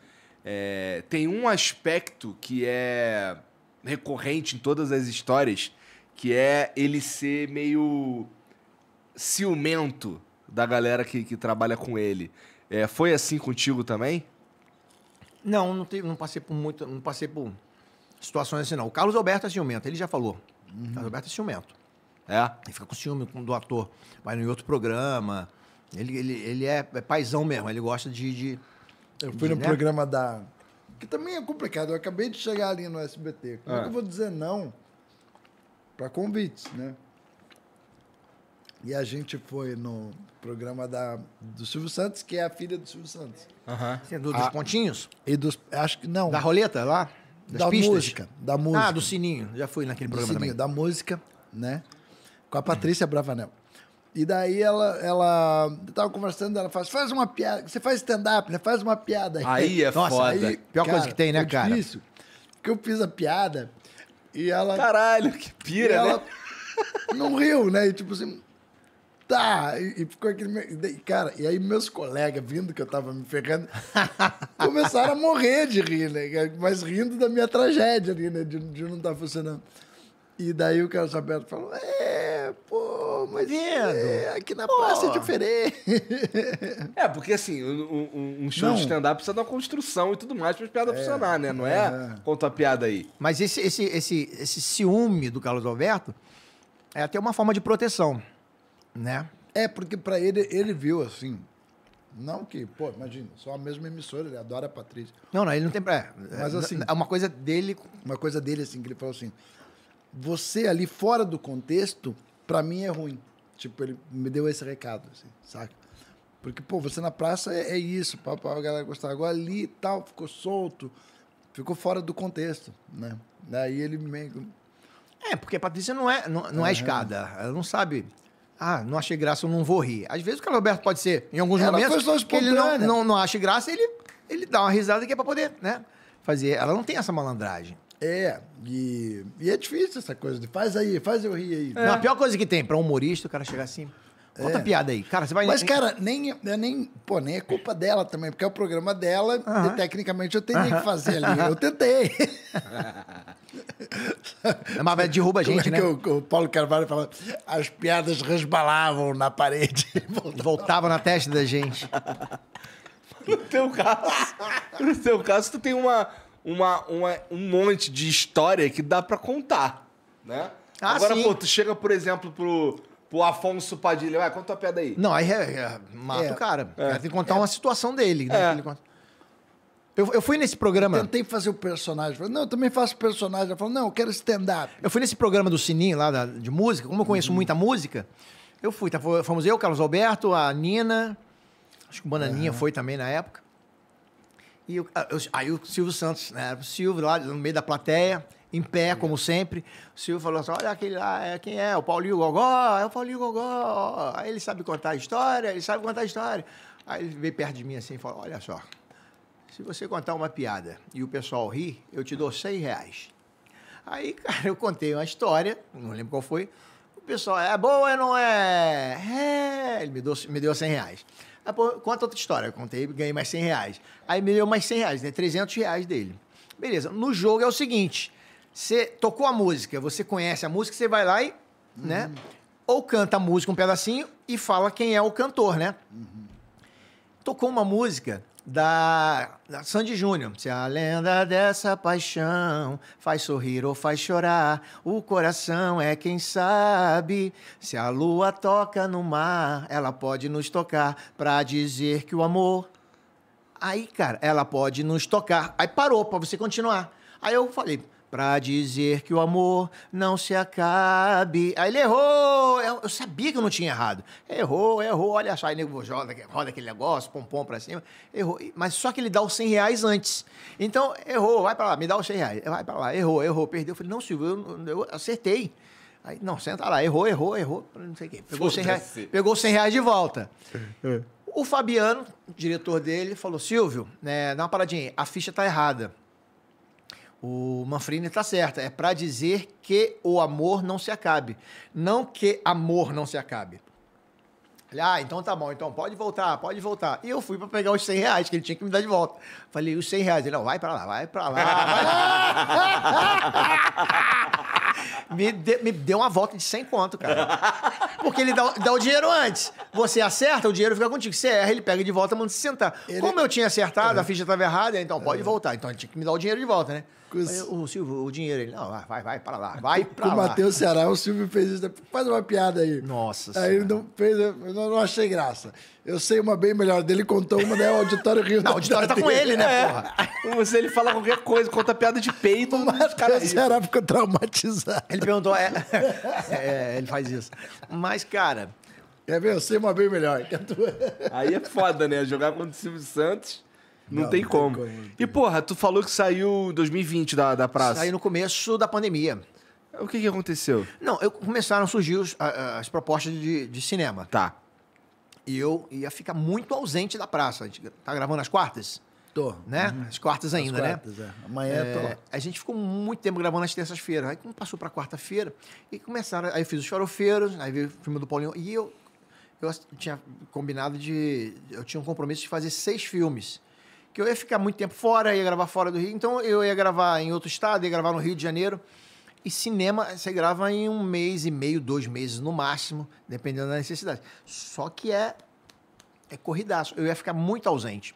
é, tem um aspecto que é recorrente em todas as histórias, que é ele ser meio ciumento da galera que, que trabalha com ele. É, foi assim contigo também? Não, não, te, não passei por muito, não passei por situações assim, não. O Carlos Alberto é ciumento, ele já falou. Uhum. Carlos Alberto é ciumento. É? Ele fica com ciúme do ator. Vai em outro programa. Ele, ele, ele é, é paizão mesmo, ele gosta de. de eu fui de, no né? programa da. Que também é complicado, eu acabei de chegar ali no SBT. Como é, é que ah. eu vou dizer não para convites, né? E a gente foi no programa da, do Silvio Santos, que é a filha do Silvio Santos. Uhum. Do, ah. dos a, pontinhos? E dos. Acho que não. Da roleta lá? Das da pistas? música. Da música. Ah, do Sininho. Já fui naquele do programa sininho, também. Da música, né? Com a Patrícia uhum. Bravanel. E daí ela, ela tava conversando, ela faz, faz uma piada, você faz stand-up, né? Faz uma piada. Aí é Nossa, foda. Aí, Pior cara, coisa que tem, né, cara? Difícil, porque eu fiz a piada e ela... Caralho, que pira, né? [LAUGHS] não riu, né? E tipo assim, tá. E, e ficou aquele... cara, e aí meus colegas, vindo que eu tava me ferrando, [LAUGHS] começaram a morrer de rir, né? Mas rindo da minha tragédia ali, né? De, de não estar tá funcionando. E daí o cara Roberto falou, é, pô mas é, aqui na praça é diferente. [LAUGHS] É, porque assim, um, um show não. de stand-up precisa de uma construção e tudo mais para as piadas é, funcionar, né? Não é, é conta a piada aí. Mas esse, esse, esse, esse ciúme do Carlos Alberto é até uma forma de proteção, né? É, porque para ele, ele viu assim, não que, pô, imagina, só a mesma emissora, ele adora a Patrícia. Não, não, ele não tem. É, Mas assim. É uma coisa dele. Uma coisa dele, assim, que ele falou assim. Você ali fora do contexto para mim é ruim. Tipo, ele me deu esse recado, assim, saca? Porque, pô, você na praça é, é isso, pra, pra galera gostar. Agora ali e tal, ficou solto, ficou fora do contexto, né? Daí ele meio. É, porque a Patrícia não é, não, não uhum. é escada. Ela não sabe. Ah, não achei graça, eu não vou rir. Às vezes o Carlos Alberto pode ser, em alguns ela momentos, que ele não, não, não acha graça, ele, ele dá uma risada que é pra poder, né? Fazer. Ela não tem essa malandragem. É, e, e é difícil essa coisa de faz aí, faz eu rir aí. É. Não, a pior coisa que tem pra um humorista, o cara chegar assim. Conta é. piada aí. Cara, você vai. Mas, cara, nem, é nem, pô, nem é culpa dela também, porque é o programa dela, uh -huh. e, tecnicamente eu tentei uh -huh. que fazer ali. Eu tentei. é [LAUGHS] Mas vai derruba a é gente, né? É que o, o, Paulo Carvalho falou, as piadas resbalavam na parede. Voltavam, [LAUGHS] voltavam na testa da gente. no teu caso, no teu caso, tu tem uma uma, uma, um monte de história que dá para contar, né? Ah, Agora, sim. pô, tu chega, por exemplo, pro, pro Afonso Padilha, vai, conta a pedra aí. Não, aí é, é, mata é. o cara. É. Tem que contar uma é. situação dele, né? É. Eu, eu, fui nesse programa. Eu tentei fazer o personagem. Falei, não, eu também faço personagem. Ela falou, não, eu quero stand-up. Eu fui nesse programa do Sininho lá da, de música. Como eu conheço uhum. muita música, eu fui. Tá, fomos eu, Carlos Alberto, a Nina. Acho que o Bananinha uhum. foi também na época. E eu, ah, eu, aí o Silvio Santos, né? O Silvio lá no meio da plateia, em pé, como sempre. O Silvio falou assim: olha aquele lá, é, quem é? O Paulinho Gogó, é o Paulinho Gogó. Aí ele sabe contar a história, ele sabe contar a história. Aí ele veio perto de mim assim e falou: olha só, se você contar uma piada e o pessoal rir, eu te dou 100 reais. Aí, [LAUGHS] cara, eu contei uma história, não lembro qual foi. O pessoal, é boa ou não é? É, ele me deu, me deu 100 reais. Aí, ah, pô, conta outra história. Eu contei, ganhei mais 100 reais. Aí me deu mais 100 reais, né? 300 reais dele. Beleza. No jogo é o seguinte: você tocou a música, você conhece a música, você vai lá e. Né, uhum. Né? Ou canta a música um pedacinho e fala quem é o cantor, né? Uhum. Tocou uma música, da, da Sandy Júnior. Se a lenda dessa paixão faz sorrir ou faz chorar, o coração é quem sabe. Se a lua toca no mar, ela pode nos tocar para dizer que o amor. Aí, cara, ela pode nos tocar. Aí parou para você continuar. Aí eu falei, Pra dizer que o amor não se acabe. Aí ele errou! É, eu sabia que eu não tinha errado. Errou, errou. Olha só, aí nego roda, roda aquele negócio, pompom pra cima. Errou. Mas só que ele dá os 100 reais antes. Então, errou, vai pra lá, me dá os 100 reais. Vai pra lá, errou, errou, perdeu. Eu falei, não, Silvio, eu, eu acertei. Aí, não, senta lá, errou, errou, errou, não sei o quê. Pegou 100 reais, pegou 100 reais de volta. É, é. O Fabiano, diretor dele, falou: Silvio, né, dá uma paradinha aí, a ficha tá errada. O Manfrini está certo. É para dizer que o amor não se acabe. Não que amor não se acabe. ah, então tá bom, então pode voltar, pode voltar. E eu fui para pegar os 100 reais que ele tinha que me dar de volta. Falei, os 100 reais? Ele, não, vai para lá, vai para lá, [LAUGHS] me, de, me deu uma volta de 100 conto, cara. Porque ele dá, dá, o dinheiro antes. Você acerta, o dinheiro fica contigo. Você erra, ele pega de volta, manda se sentar. Ele... Como eu tinha acertado, tá a ficha estava errada, então pode é. voltar. Então ele tinha que me dar o dinheiro de volta, né? coisas. o Silvio, o dinheiro, ele, não, vai, vai para lá, vai para lá. O Matheus Ceará, o Silvio fez isso, faz uma piada aí. Nossa Aí ele não fez, eu não achei graça. Eu sei uma bem melhor dele, contou uma, né? O auditório riu. [LAUGHS] Não, o auditório tá dele. com ele, né, é. porra? Você, ele fala qualquer coisa, conta piada de peito, o mas cara. Ceará ficou traumatizado. Ele perguntou, é, [LAUGHS] é, é, ele faz isso. Mas, cara. É, meu, eu sei uma bem melhor que a tua. Aí é foda, né? Jogar contra o Silvio Santos. Não, não, tem, não como. tem como. E, porra, tu falou que saiu em 2020 da, da praça. Saiu no começo da pandemia. O que, que aconteceu? Não, eu, começaram a surgir os, as propostas de, de cinema. Tá. E eu ia ficar muito ausente da praça. A gente tá gravando as quartas? Tô. Né? Uhum. As quartas ainda, as né? quartas, né? É. Amanhã é, tô A gente ficou muito tempo gravando as terças-feiras. Aí passou pra quarta-feira, e começaram. Aí eu fiz os farofeiros, aí veio o filme do Paulinho. E eu, eu tinha combinado de. Eu tinha um compromisso de fazer seis filmes que eu ia ficar muito tempo fora, ia gravar fora do Rio. Então eu ia gravar em outro estado, ia gravar no Rio de Janeiro. E cinema você grava em um mês e meio, dois meses no máximo, dependendo da necessidade. Só que é, é corridaço. Eu ia ficar muito ausente.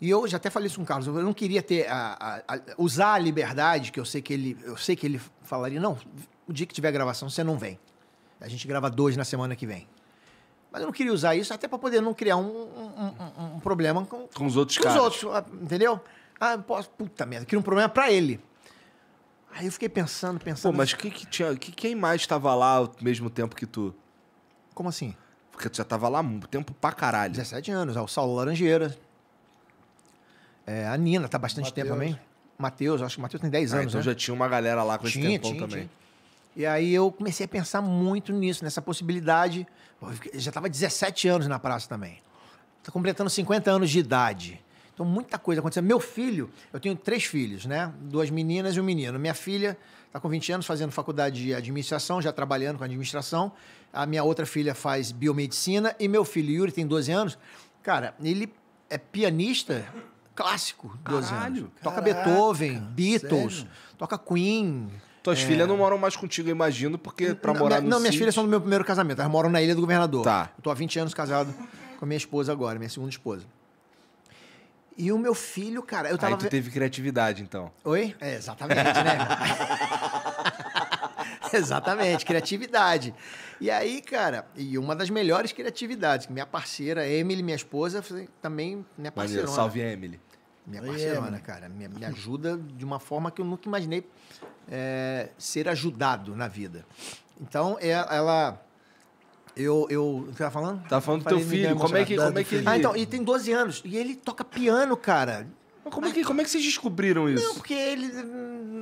E eu já até falei isso com o Carlos, eu não queria ter a, a, a, usar a liberdade, que eu sei que ele, eu sei que ele falaria, não, o dia que tiver gravação você não vem. A gente grava dois na semana que vem. Mas eu não queria usar isso até para poder não criar um, um, um, um problema com, com, os outros com caras. os outros, ah, entendeu? Ah, posso, puta merda, queria um problema para ele. Aí eu fiquei pensando, pensando. Pô, mas que, que tinha, que, quem mais estava lá ao mesmo tempo que tu? Como assim? Porque tu já estava lá um tempo pra caralho. 17 anos, o Saulo Laranjeira. É, a Nina tá bastante Mateus. tempo também. Matheus, acho que o Matheus tem 10 ah, anos. Então né? já tinha uma galera lá com tinha, esse tempão tinha, também. Tinha. E aí eu comecei a pensar muito nisso, nessa possibilidade. Eu já estava 17 anos na praça também. Estou completando 50 anos de idade. Então, muita coisa aconteceu. Meu filho, eu tenho três filhos, né? Duas meninas e um menino. Minha filha está com 20 anos, fazendo faculdade de administração, já trabalhando com administração. A minha outra filha faz biomedicina. E meu filho, Yuri, tem 12 anos. Cara, ele é pianista clássico, 12 Caralho, anos. Toca caraca, Beethoven, Beatles, sério? toca Queen. Tuas é. filhas não moram mais contigo, imagino, porque para morar no Não, minhas filhas são do meu primeiro casamento. Elas moram na Ilha do Governador. Tá. Eu tô há 20 anos casado com a minha esposa agora, minha segunda esposa. E o meu filho, cara, eu tava... Aí tu teve criatividade, então. Oi? É, exatamente, né? [LAUGHS] exatamente, criatividade. E aí, cara, e uma das melhores criatividades, minha parceira, Emily, minha esposa, também minha parceira. salve, Emily. Minha parceira, cara. Me, me ajuda de uma forma que eu nunca imaginei é, ser ajudado na vida. Então, é, ela. Eu, eu. O que tá falando? Tá falando do teu filho. Como é que, como é que ele... Ah, então, e tem 12 anos. E ele toca piano, cara. Mas como, é que, como é que vocês descobriram isso? Não, porque ele.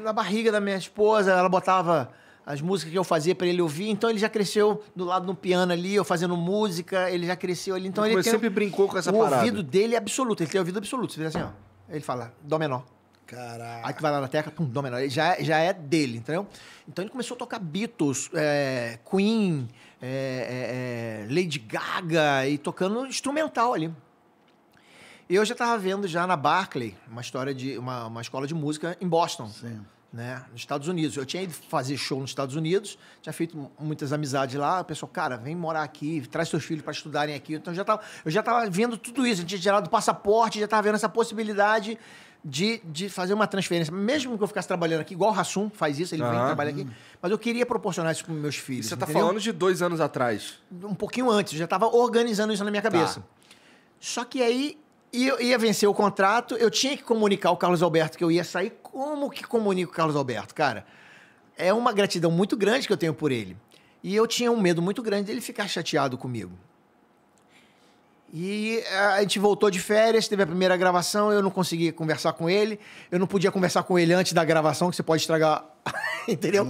Na barriga da minha esposa, ela botava as músicas que eu fazia para ele ouvir. Então ele já cresceu do lado do piano ali, eu fazendo música, ele já cresceu ali. Então ele sempre brincou com essa o parada. O ouvido dele é absoluto, ele tem ouvido absoluto. Você vê assim, ó. Ele fala dó menor. Caraca. Aí que vai lá na tecla, pum, Dó menor. já, é, já é dele, entendeu? Então ele começou a tocar Beatles, é, Queen, é, é, é Lady Gaga e tocando instrumental ali. E eu já estava vendo já na Barclay uma história de uma, uma escola de música em Boston. Sim. Né, nos Estados Unidos. Eu tinha ido fazer show nos Estados Unidos, tinha feito muitas amizades lá. O pessoal, cara, vem morar aqui, traz seus filhos para estudarem aqui. Então eu já tava, eu já estava vendo tudo isso, gente tinha gerado passaporte, já estava vendo essa possibilidade de, de fazer uma transferência. Mesmo que eu ficasse trabalhando aqui, igual o Rassum faz isso, ele ah, vem trabalhar aqui. Mas eu queria proporcionar isso para meus filhos. Você está falando de dois anos atrás? Um pouquinho antes, já estava organizando isso na minha tá. cabeça. Tá. Só que aí eu ia vencer o contrato, eu tinha que comunicar ao Carlos Alberto que eu ia sair. Como que comunico o Carlos Alberto, cara? É uma gratidão muito grande que eu tenho por ele. E eu tinha um medo muito grande dele ficar chateado comigo. E eh, a gente voltou de férias, teve a primeira gravação, eu não consegui conversar com ele. Eu não podia conversar com ele antes da gravação, que você pode estragar. [LAUGHS] Entendeu?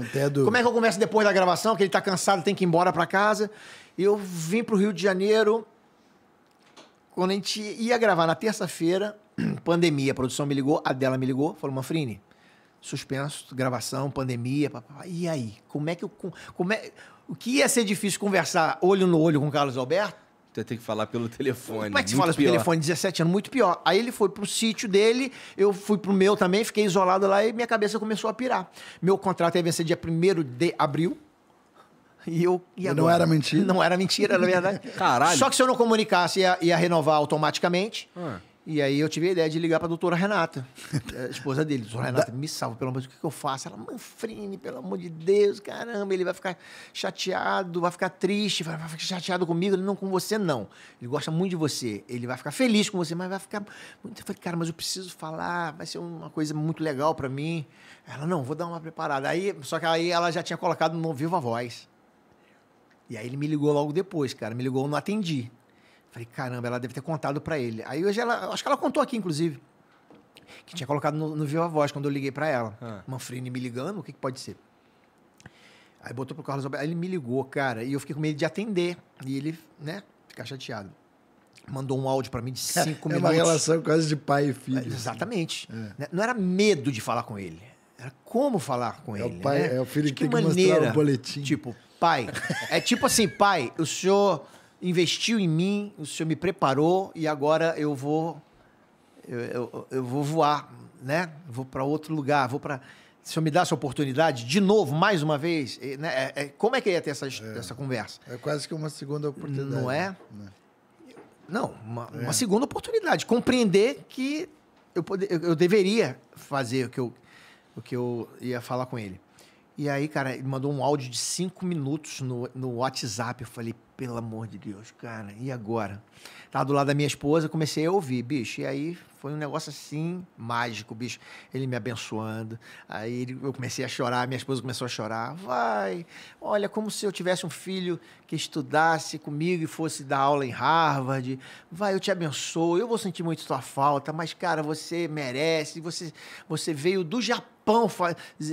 Como é que eu converso depois da gravação? Que ele tá cansado, tem que ir embora para casa. E eu vim pro Rio de Janeiro. Quando a gente ia gravar na terça-feira, [CLEARS THROAT] pandemia, a produção me ligou, a dela me ligou, falou: Manfrini, suspenso, gravação, pandemia. E aí? Como é que eu. Como é, o que ia ser difícil conversar olho no olho com o Carlos Alberto? Você tem que falar pelo telefone. Como é que se fala pelo telefone? 17 anos, muito pior. Aí ele foi pro sítio dele, eu fui pro meu também, fiquei isolado lá e minha cabeça começou a pirar. Meu contrato ia vencer dia 1 de abril. E eu. E Não era mentira? Não era mentira, era verdade. Caralho. Só que se eu não comunicasse, ia, ia renovar automaticamente. Ah. E aí eu tive a ideia de ligar para a doutora Renata, [LAUGHS] a esposa dele. Doutora Renata, me salva, pelo amor de Deus, o que eu faço? Ela, Manfrini, pelo amor de Deus, caramba, ele vai ficar chateado, vai ficar triste, vai, ficar chateado comigo, ele não com você, não. Ele gosta muito de você, ele vai ficar feliz com você, mas vai ficar muito... Eu falei, cara, mas eu preciso falar, vai ser uma coisa muito legal para mim. Ela, não, vou dar uma preparada. Aí, só que aí ela já tinha colocado no Viva Voz. E aí ele me ligou logo depois, cara, me ligou, eu não atendi. Falei, caramba, ela deve ter contado para ele. Aí hoje ela, acho que ela contou aqui, inclusive, que tinha colocado no, no Viva Voz quando eu liguei para ela. Ah. Manfrini me ligando, o que, que pode ser? Aí botou pro Carlos Alberto, aí ele me ligou, cara, e eu fiquei com medo de atender. E ele, né, ficar chateado. Mandou um áudio para mim de [LAUGHS] cinco é, minutos. É uma relação quase de pai e filho. Exatamente. É. Né, não era medo de falar com ele. Era como falar com é ele. O pai, né? É o filho de que, que tem maneira, que mostrar o boletim. Tipo, pai. É tipo assim, pai, o senhor investiu em mim, o Senhor me preparou e agora eu vou eu, eu, eu vou voar, né? Vou para outro lugar, vou para o Senhor me dá essa oportunidade de novo, mais uma vez, né? É, é, como é que ia é ter essa, é, essa conversa? É quase que uma segunda oportunidade. Não é? Né? Não, uma, é. uma, segunda oportunidade. Compreender que eu, pode, eu, eu deveria fazer o que eu, o que eu ia falar com ele. E aí, cara, ele mandou um áudio de cinco minutos no, no WhatsApp. Eu falei, pelo amor de Deus, cara, e agora? Tava do lado da minha esposa, comecei a ouvir, bicho. E aí foi um negócio assim, mágico, bicho. Ele me abençoando. Aí eu comecei a chorar, minha esposa começou a chorar. Vai, olha, como se eu tivesse um filho que estudasse comigo e fosse dar aula em Harvard. Vai, eu te abençoo. Eu vou sentir muito sua falta, mas, cara, você merece. Você, você veio do Japão,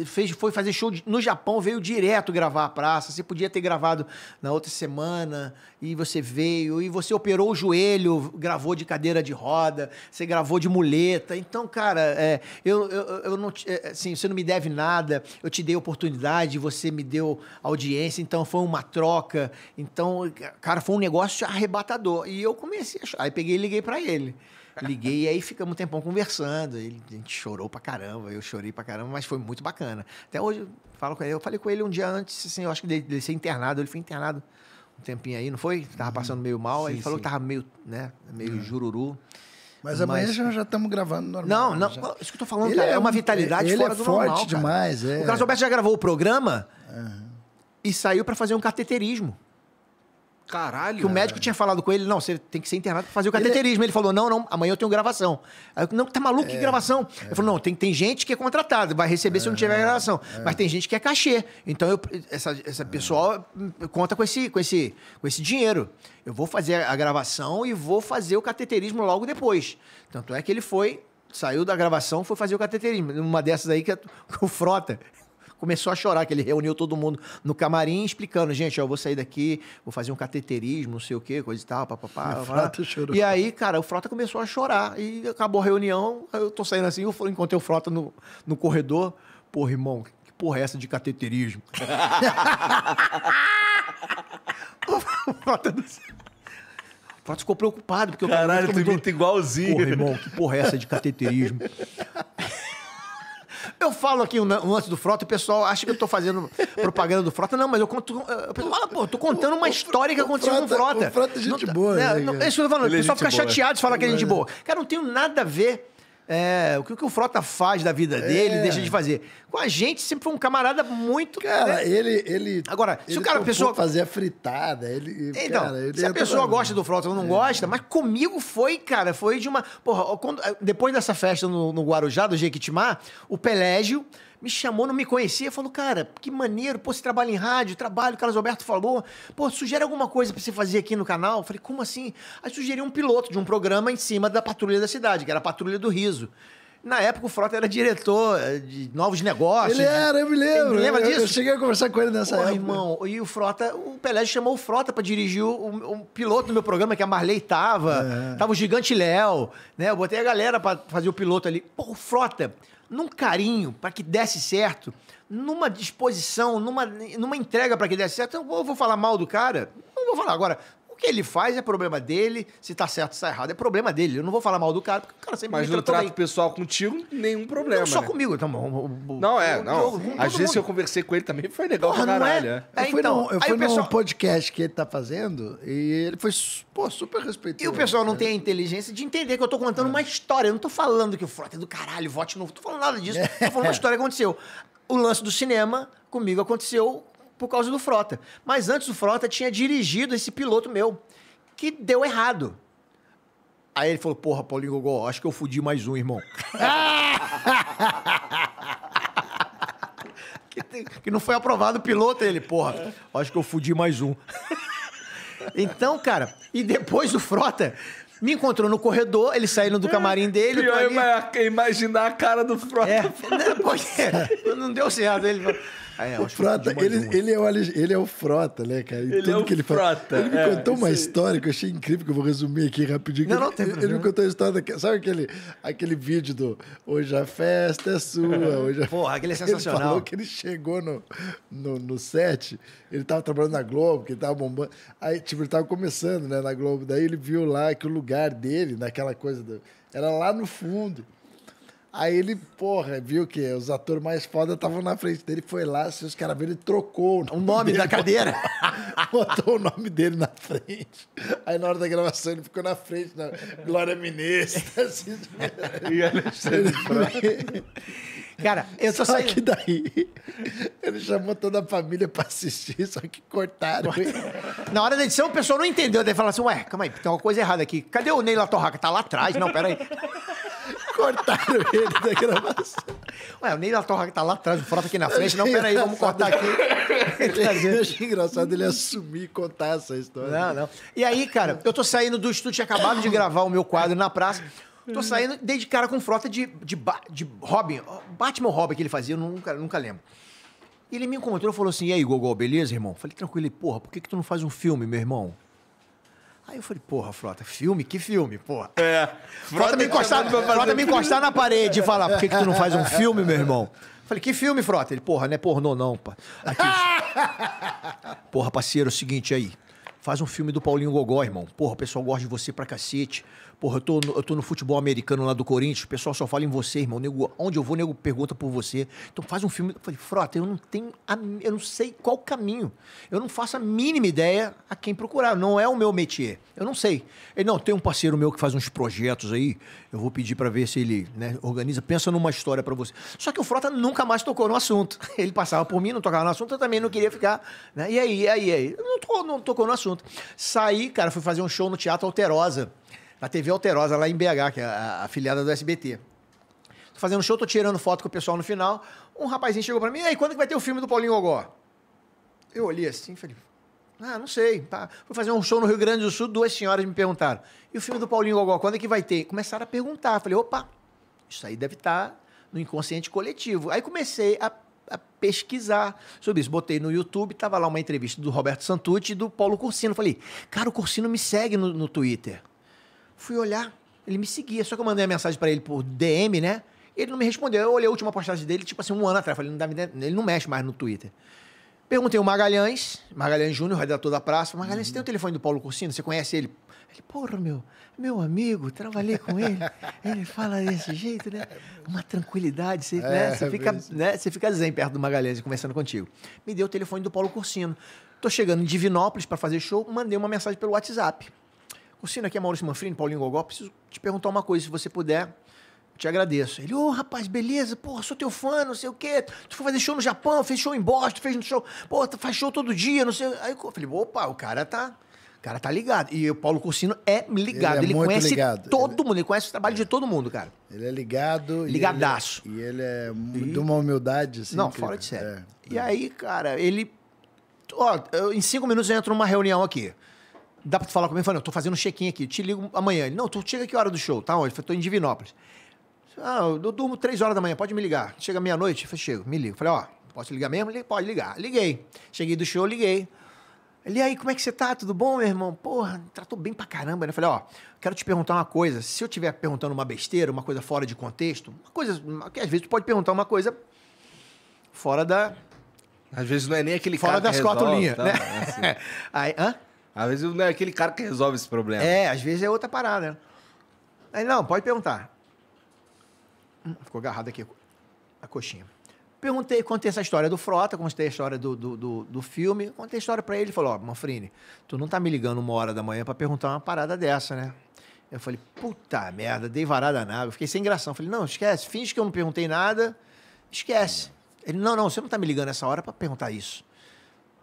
fez, foi fazer show no Japão, veio direto gravar a praça. Você podia ter gravado na outra semana e você veio. E você operou o joelho, gravou de cadeira de roda, você gravou vou de muleta. Então, cara, é, eu, eu, eu não. É, assim, você não me deve nada. Eu te dei oportunidade, você me deu audiência. Então, foi uma troca. Então, cara, foi um negócio arrebatador. E eu comecei a chorar. Aí peguei e liguei para ele. Liguei e aí ficamos um tempão conversando. Ele, a gente chorou pra caramba, eu chorei pra caramba, mas foi muito bacana. Até hoje eu falo com ele. Eu falei com ele um dia antes, assim, eu acho que dele, ser internado, ele foi internado um tempinho aí, não foi? Tava uhum. passando meio mal, sim, aí ele falou sim. que tava meio, né, meio uhum. jururu. Mas amanhã mas... já estamos gravando normal. Não, né, não. Já. Isso que eu tô falando, ele cara, é, é uma vitalidade ele fora é do forte normal, demais, é. O Carlos Alberto já gravou o programa e saiu para fazer um cateterismo. Caralho. Que o médico tinha falado com ele, não, você tem que ser internado pra fazer o cateterismo. Ele, ele falou, não, não, amanhã eu tenho gravação. Aí eu, não, tá maluco, que é, gravação? É. Ele falou, não, tem, tem gente que é contratada, vai receber se eu não tiver é, gravação. É. Mas tem gente que é cachê. Então, eu, essa, essa pessoa conta com esse, com, esse, com esse dinheiro. Eu vou fazer a gravação e vou fazer o cateterismo logo depois. Tanto é que ele foi saiu da gravação, foi fazer o cateterismo. Uma dessas aí que, é, [LAUGHS] que o Frota começou a chorar, que ele reuniu todo mundo no camarim explicando, gente, ó, eu vou sair daqui, vou fazer um cateterismo, não sei o quê, coisa e tal, papapá. O Frota chorou. E aí, cara, o Frota começou a chorar e acabou a reunião, eu tô saindo assim, eu encontrei o Frota no, no corredor, porra, irmão, que porra é essa de cateterismo? [LAUGHS] o Frota do Frota ficou preocupado, porque Caralho, eu Caralho, tu igualzinho. Porra, irmão, que porra é essa de cateterismo? [LAUGHS] Eu falo aqui um, um antes do Frota, o pessoal acha que eu tô fazendo propaganda do Frota. Não, mas eu conto. Eh, o pessoal fala, pô, tô contando uma o, história que aconteceu frota, com o Frota. O Frota é gente não, tá boa, é, né? é isso que eu tô falando. Ele o é pessoal fica boa. chateado de falar que é gente é. boa. Cara, não tenho nada a ver é, o que, o Frota faz da vida dele, é. deixa de fazer. Com a gente sempre foi um camarada muito. Cara, né? ele, ele. Agora, se ele o cara. pessoa... fazer a fritada. Ele, então, cara, ele se a pessoa pra... gosta do Frota ou não é. gosta, mas comigo foi, cara, foi de uma. Porra, quando, depois dessa festa no, no Guarujá, do Jequitimá, o Pelégio me chamou, não me conhecia, falou, cara, que maneiro, pô, você trabalha em rádio, trabalho, o Carlos Alberto falou, pô, sugere alguma coisa pra você fazer aqui no canal? Eu falei, como assim? Aí sugeri um piloto de um programa em cima da Patrulha da Cidade, que era a Patrulha do Riso. Na época o Frota era diretor eh, de novos negócios. Ele né? era, eu me lembro. Ele lembra disso? Eu cheguei a conversar com ele nessa Porra, época. irmão, e o Frota, o Pelé chamou o Frota para dirigir o um, piloto do meu programa, que a Marley tava, é. tava o Gigante Léo, né? Eu botei a galera para fazer o piloto ali. Pô, o Frota, num carinho para que desse certo, numa disposição, numa, numa entrega para que desse certo. Eu vou falar mal do cara? Não vou falar. Agora, que ele faz é problema dele, se tá certo, se tá errado, é problema dele. Eu não vou falar mal do cara, porque o cara sempre Mas me no trato bem. pessoal contigo, nenhum problema. Não só né? comigo, então. bom? não, é, o, não. Às vezes eu conversei com ele também, foi legal pra é? caralho. É? É, eu fui, então, num, eu fui num podcast que ele tá fazendo e ele foi pô, super respeitoso. E o pessoal não tem a inteligência de entender que eu tô contando é. uma história. Eu não tô falando que o Frota é do caralho, vote novo. Não tô falando nada disso. [LAUGHS] Tô falando uma história que aconteceu. O lance do cinema comigo aconteceu por causa do Frota. Mas antes o Frota tinha dirigido esse piloto meu, que deu errado. Aí ele falou, porra, Paulinho Gogol, acho que eu fudi mais um, irmão. [LAUGHS] que, tem, que, não foi aprovado o piloto, ele, porra, acho que eu fudi mais um. então, cara, e depois o Frota me encontrou no corredor, ele saindo do camarim dele. Pior pra imaginar a cara do Frota. É, não, porque, é, não deu certo. Ele falou, ah, é, o Frota, ele, ele, é o, ele é o Frota, né, cara? E ele é o que ele Frota. Fala. Ele me é, contou uma história que eu achei incrível, que eu vou resumir aqui rapidinho. Não, não tem ele, ele me contou a história, sabe aquele, aquele vídeo do Hoje a festa é sua, [LAUGHS] hoje a... Porra, aquele é sensacional. [LAUGHS] Ele falou que ele chegou no, no, no set, ele tava trabalhando na Globo, que ele tava bombando. Aí, tipo, ele tava começando, né, na Globo. Daí ele viu lá que o lugar dele, naquela coisa, do, era lá no fundo. Aí ele, porra, viu que os atores mais foda estavam na frente dele, foi lá, se os caras viram, ele trocou o nome, o nome da cadeira. [LAUGHS] Botou o nome dele na frente. Aí na hora da gravação ele ficou na frente, na Glória Ministra. Assim, e Alexandre [LAUGHS] Cara, eu só, só saí... que daí ele chamou toda a família pra assistir, só que cortaram. Na hora da edição, o pessoal não entendeu. Daí falou assim: ué, calma aí, tem uma coisa errada aqui. Cadê o Ney Latorraca? Tá lá atrás. Não, peraí. Cortaram [LAUGHS] ele da gravação. Ué, o Neil Torra tá lá atrás, o Frota aqui na frente. Não, peraí, vamos cortar aqui. [LAUGHS] Eu tá achei engraçado ele assumir e contar essa história. Não, não. E aí, cara, eu tô saindo do estúdio, tinha acabado de gravar o meu quadro na praça. Tô saindo, dei de cara com frota de, de, de Robin, Batman Robin que ele fazia, eu nunca, nunca lembro. Ele me encontrou e falou assim: E aí, Gogol, beleza, irmão? Falei, tranquilo, ele, porra, por que, que tu não faz um filme, meu irmão? Aí eu falei, porra, Frota, filme? Que filme, porra? É. Frota, me encostar, Frota me encostar na parede e falar, por que, que tu não faz um filme, meu irmão? falei, que filme, Frota? Ele, porra, não é pornô não, pá. Aqui. [LAUGHS] porra, parceiro, é o seguinte aí. Faz um filme do Paulinho Gogó, irmão. Porra, o pessoal gosta de você pra cacete. Porra, eu tô, no, eu tô no futebol americano lá do Corinthians, o pessoal só fala em você, irmão. Nego, onde eu vou, nego pergunta por você. Então faz um filme. Eu falei, Frota, eu não tenho. A, eu não sei qual caminho. Eu não faço a mínima ideia a quem procurar. Não é o meu métier. Eu não sei. Ele, não, tem um parceiro meu que faz uns projetos aí. Eu vou pedir para ver se ele né, organiza. Pensa numa história para você. Só que o Frota nunca mais tocou no assunto. [LAUGHS] Ele passava por mim, não tocava no assunto, eu também não queria ficar. Né? E aí, e aí, e aí? Não, tô, não tocou no assunto. Saí, cara, fui fazer um show no Teatro Alterosa na TV Alterosa, lá em BH, que é a afiliada do SBT. Tô fazendo show, tô tirando foto com o pessoal no final. Um rapazinho chegou para mim, e aí, quando que vai ter o filme do Paulinho Gogó? Eu olhei assim e falei, ah, não sei. Pá. Tá. Fui fazer um show no Rio Grande do Sul, duas senhoras me perguntaram, e o filme do Paulinho Gogó, quando é que vai ter? Começaram a perguntar, falei, opa, isso aí deve estar tá no inconsciente coletivo. Aí comecei a a pesquisar sobre isso. Botei no YouTube, tava lá uma entrevista do Roberto Santucci e do Paulo Cursino. Falei, cara, o Cursino me segue no, no Twitter. Fui olhar, ele me seguia. Só que eu mandei a mensagem para ele por DM, né? Ele não me respondeu. Eu olhei a última postagem dele, tipo assim, um ano atrás. Falei, não dá, ele não mexe mais no Twitter. Perguntei o Magalhães, Magalhães Júnior, redator da praça. Magalhães, uhum. tem o telefone do Paulo Cursino? Você conhece ele? Ele, porra, meu, meu amigo, trabalhei com ele. ele fala desse jeito, né? Uma tranquilidade, você, né? é, né? você, fica, né? você fica zen perto do Magalhães conversando contigo. Me deu o telefone do Paulo Cursino. Tô chegando em Divinópolis para fazer show, mandei uma mensagem pelo WhatsApp. Cursino, aqui é Maurício Manfrini, Paulinho Gogol. Preciso te perguntar uma coisa, se você puder. Te agradeço. Ele, ô oh, rapaz, beleza, porra, sou teu fã, não sei o quê. Tu foi fazer show no Japão, fez show em Boston, fez show. Pô, faz show todo dia, não sei. Aí eu falei, opa, o cara tá. O cara tá ligado. E o Paulo Cursino é, é ligado. Ele, é ele conhece ligado. todo ele... mundo, ele conhece o trabalho é. de todo mundo, cara. Ele é ligado. Ligadaço. E ele é, e ele é de uma humildade, assim. Não, fora de sério. É. E aí, cara, ele. Ó, eu, em cinco minutos eu entro numa reunião aqui. Dá pra tu falar comigo? Eu falei, não, eu tô fazendo um check-in aqui, eu te ligo amanhã. Ele, não, tu chega que hora do show? Tá onde? Eu falei, tô em Divinópolis. Ah, eu durmo três horas da manhã, pode me ligar. Chega meia-noite? Eu falei, chego, me ligo Falei, ó, posso ligar mesmo? Ele, pode ligar. Liguei. Cheguei do show, liguei. Ele, aí, como é que você tá? Tudo bom, meu irmão? Porra, tratou bem pra caramba, né? falei, ó, quero te perguntar uma coisa. Se eu estiver perguntando uma besteira, uma coisa fora de contexto, uma coisa que às vezes tu pode perguntar uma coisa fora da... Às vezes não é nem aquele fora cara Fora das quatro linhas, tá? né? É assim. [LAUGHS] aí, hã? Às vezes não é aquele cara que resolve esse problema. É, às vezes é outra parada. Aí, não, pode perguntar. Hum, ficou agarrado aqui a coxinha. Perguntei, contei essa história do Frota, contei a história do, do, do, do filme, contei a história para ele. Ele falou: Ó, oh, Manfrini, tu não tá me ligando uma hora da manhã para perguntar uma parada dessa, né? Eu falei: Puta merda, dei varada na água. Fiquei sem gração. Eu falei: Não, esquece, finge que eu não perguntei nada, esquece. Ele: Não, não, você não tá me ligando essa hora para perguntar isso